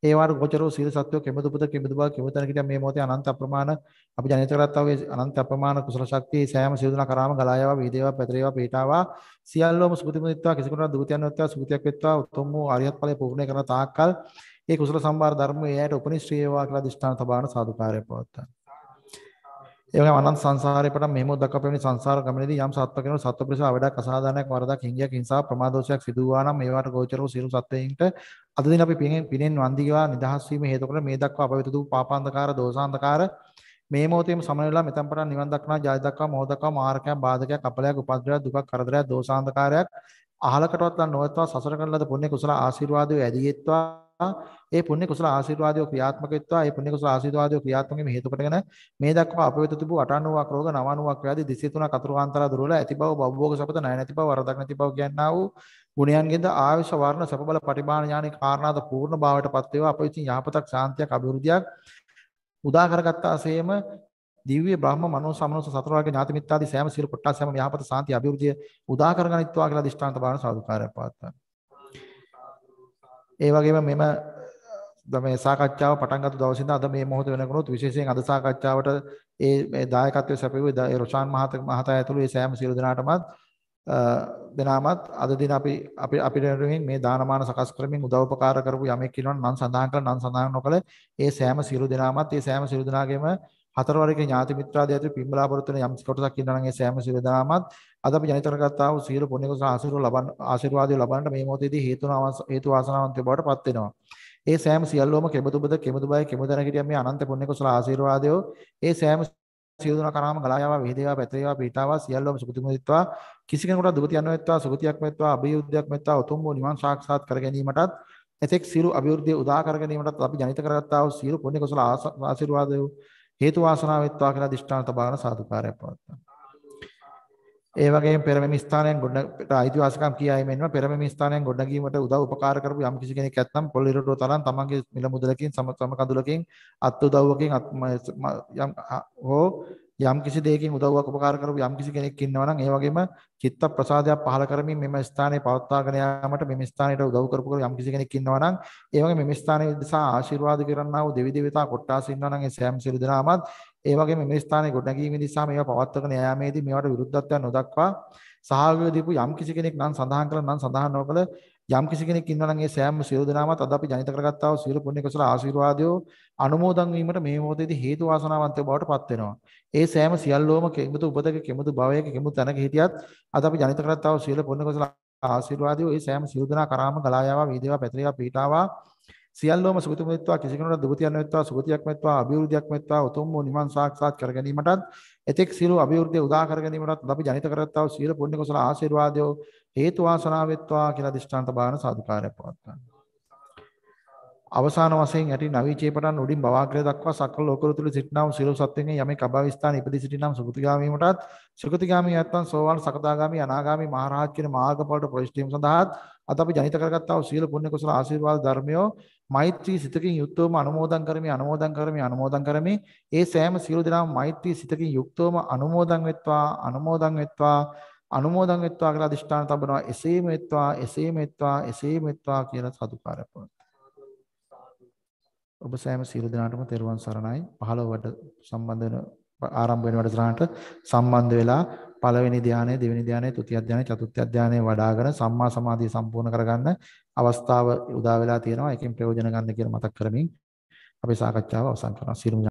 S3: ඒ වාර ගෝචරෝ සීල සත්ව කෙමදු පුත කෙමදු බව කෙමතන කිට මේ මොහොතේ අනන්ත අප්‍රමාණ අපි ජනිත කරත් අවගේ අනන්ත අප්‍රමාණ කුසල ශක්තිය සෑම සියලු දිනා කරාම ගලා යාවා වේදේවා පැතරේවා පීඨාවා සියල්ලෝම සුගති මුදිත්වා කිසිකුණා දුතියන් වෙත්වා සුගතියක් වෙත්වා උතුම් වූ ආරියත් ඵලය පූර්ණේ කරන තාක්කල් ඒ කුසල සම්බාර ධර්ම එයාට උපනිශ්‍රේ වේවා කියලා දිෂ්ඨාන තබාන සාදුකාරය පවත්තා ඒ වගේම අනන්ත සංසාරේ පටන් මෙහෙම දක්වාපෙමිනි සංසාර ගමනේදී යම් සත්ව කෙනෙකුට සත්ව පිරිස අවඩක් අසාධාරණයක් වරදක් හිංගයක් හිංසාවක් ප්‍රමාදෝෂයක් සිදු වූවා නම් මේවට ගෝචර වූ සියලු සත්වයින්ට අද දින අපි පිනෙන් පිනෙන් වන්දිගවා නිදහස් වීම හේතු කොට මේ දක්වා අපවිත වූ පාපාන්තකාර දෝසාන්තකාර මේ මොහොතේම සමන වෙලා මෙතන පටන් නිවන් දක්නා ජය දක්වා මොහ දක්වා මාර්ගයක් බාධකයක් අපලයක් උපද්‍රවයක් දුකක් කරදරයක් දෝසාන්තකාරයක් අහලකටවත් නොවත්වා සසර කරන ලද පුණ්‍ය කුසල ආශිර්වාදයේ ඇදීෙත්වා ඒ පුණ්‍ය කුසල ආශිර්වාදය ක්‍රියාත්මක වෙත්වා ඒ පුණ්‍ය කුසල ආශිර්වාදය ක්‍රියාත්මක වීම හේතු කොටගෙන මේ දක්වා අපවිත තිබූ 89ක් රෝග 99ක් ව්‍යාධි 23ක් අතුරුාන්තර දුර්වල ඇති බව භවෝග සපත ණය නැති බව වරදක් නැති බව කියනා වූ ගුණයන්ගෙන්ද ආයුෂ වර්ණ සප බල පරිමාණ ඥානී කාරණාද පූර්ණ භාවයට පත් වේවා අප විසින් යහපතක් ශාන්තියක් අභිවෘද්ධියක් උදා කරගත්තාseම දිව්‍ය බ්‍රහ්ම මනෝ සමනස සතරවාගේ ඥාති මිත්‍යාදී සෑම සියලු කොටස් සෑම යහපත සාන්ති අභිවෘද්ධිය උදා කරගනිත්වා කියලා දිෂ්ඨාන්ත භාවන සාදුකාරයක් පවත්වනවා ඒ වගේම මෙම මේ සාකච්ඡාව පටන් ගත්ත දවසේ ඉඳන් අද මේ මොහොත වෙනකනොත් විශේෂයෙන් අද සාකච්ඡාවට ඒ මේ දායකත්වයේ සැපයුවේ ඒ රොෂාන් මහතා මහතා ඇතුළු ඒ සෑම සියලු දෙනාටමත් දෙනාමත් අද දින අපි අපි අපිට මේ දානමාන සකස් කරමින් උදව්පකාර කරපු යමෙක් ඉන්නවනම් මම සඳහන් කළා නම් සඳහන් නොකළ ඒ සෑම සියලු දෙනාමත් ඒ සෑම සියලු දෙනාගේම හතර වර්ගයේ ඥාති මිත්‍රාදී ඇතුළු පින්බලාපොරොත්තු වෙන යම් කොටසක් ඉන්නා නම් ඒ සෑම සිරදාමත් අද අපි ජනිත කරගත්තා වූ සියලු පුණ්‍ය කුසල ආශිර්වාද ලබන ආශිර්වාදය ලබන්නට මේ මොහොතේදී හේතුන හේතු වාසනාවන්ත බවට පත් වෙනවා. ඒ සෑම සියල්ලෝම කෙමතුබද කෙමතුබය කෙමදර හිටිය මේ අනන්ත පුණ්‍ය කුසල ආශිර්වාදය ඒ සෑම සියලුන කරාම ගලා යාවා විහිදේවා පැතිරේවා පීඨාවා සියල්ලෝම සුගතිමුදිත්වා කිසි කෙනෙකුට දුගතියක් නොවෙත්වා සුගතියක් වෙත්වා අභියුද්ධයක් වෙත්වා උතුම් වූ නිවන් සාක්ෂාත් කර ගැනීමටත් එතෙක් සියලු අභිවෘද්ධිය උදා කර ගැනීමටත් අපි ජනිත කරගත්තා වූ සියලු පුණ්‍ය කුසල ආශිර්වාදය හේතු වාසනා වෙත්වා කියලා දිෂ්ඨාන තබාගෙන සාදුකාරයක් පවත්වනවා. ඒ වගේම පෙරමෙම ස්ථානයන් ගොඩනගට අයිතිවාසිකම් කියායි මෙන්ම පෙරමෙම ස්ථානයන් ගොඩනැගීමට උදව් උපකාර කරපු යම් කිසි කෙනෙක් නැත්නම් පොලිරටෝ තරම් තමන්ගේ මිල මුදලකින් සම සම කඳුලකින් අත් උදව්වකින් යම් හෝ යම් කිසි දෙයකින් උදව්වක් උපකාර කරපු යම් කිසි කෙනෙක් ඉන්නවා නම් ඒ වගේම චිත්ත ප්‍රසාදයක් පහළ කරමින් මෙම ස්ථානයේ පවත්වාගෙන යාමට මෙම ස්ථානයට උදව් කරපු යම් කිසි කෙනෙක් ඉන්නවා නම් ඒ වගේ මෙම ස්ථානයේ දෙසා ආශිර්වාද කරන්නා වූ දෙවි දෙවිතා කොට්ටාස ඉන්නවා නම් ඒ සෑම සියලු දෙනාමත් ඒ වගේම මෙම ස්ථානයේ ගොඩනැගීමේ දිසා මේවා පවත්වාගෙන යාමේදී මේවට විරුද්ධත්වයක් නොදක්වා සහයෝගය දීපු යම් කිසි කෙනෙක් නම් සඳහන් කළා නම් සඳහන් නොකළ යම් කිසි කෙනෙක් ඉන්නවා නම් ඒ සෑම සියලු දෙනාමත් අද අපි ජනිත කරගත්තා වූ සියලු පුණ්‍ය කුසල ආශිර්වාදයෝ අනුමෝදන් වීමට මේ මොහොතේදී හේතු වාසනාවන්තය බවට පත් වෙනවා. ඒ සෑම සියල්ලෝම කෙමුතු උපතක කෙමුතු භවයක කෙමුතු තැනක හිටියත් අද අපි ජනිත කරගත්තා වූ සියලු පුණ්‍ය කුසල ආශිර්වාදයෝ ඒ සෑම සියලු දෙනා කරාම ගලා යාවා වේදේවා පැතිරේවා පීඨාවා සියල්ලෝම සුගති මෙත්වා කිසි කෙනෙකුට දුගතියක් නැත්වා සුගතියක් මෙත්වා අභිවෘද්ධියක් මෙත්වා උතුම් වූ නිවන් සාක්ෂාත් කර ගැනීමටත් එතෙක් සියලු අභිවෘද්ධිය උදා කර ගැනීමටත් අපි ජනිත කරත්තා වූ සියලු පුණ්‍ය කුසල ආශිර්වාදයෝ හේතු වාසනා වෙත්වා කියලා දිෂ්ඨාන්ත බාන සාදුකාරය පවත්වනවා අවසාන වශයෙන් ඇති නවීචේ පටන් උඩින් බවාග්‍රය දක්වා සකල ලෝකවල තුල සිටනම් සියලු සත්ත්වයන්ගේ යමෙක් අභව ස්ථාන ඉපදී සිටිනම් සුගතිගාමී වටත් සුගතිගාමී යත්තන් සෝවාන් සකදාගාමී අනාගාමී මහරහත් කියන මාර්ගඵලට ප්‍රවිෂ්ඨීම සඳහාත් අද අපි ජනිත කරගත්තා වූ සීල පුණ්‍ය කුසල ආශිර්වාද ධර්මයෝ මෛත්‍රී සිතකින් යුක්තවම අනුමෝදන් කරමි අනුමෝදන් කරමි අනුමෝදන් කරමි ඒ සෑම සීල දෙනාම මෛත්‍රී සිතකින් යුක්තවම අනුමෝදන් වෙත්වා අනුමෝදන් වෙත්වා අනුමෝදන් වෙත්වා කියලා අදිෂ්ඨාන තබනවා එසේම වෙත්වා එසේම වෙත්වා එසේම වෙත්වා කියලා සතුකාරපවන ඔබ සෑම සියලු දෙනාටම තෙරුවන් සරණයි 15 වට සම්බන්ධ වෙන ආරම්භ වෙන වැඩසටහනට සම්බන්ධ වෙලා පළවෙනි ධානය දෙවෙනි ධානය තෘතිය ධානය චතුර්ථ ධානය වඩාගෙන සම්මා සමාධිය සම්පූර්ණ කරගන්න අවස්ථාව උදා වෙලා තියෙනවා ඒකෙන් ප්‍රයෝජන ගන්න කියලා මතක් කරමින්
S2: අපේ සාකච්ඡාව අවසන් කරනවා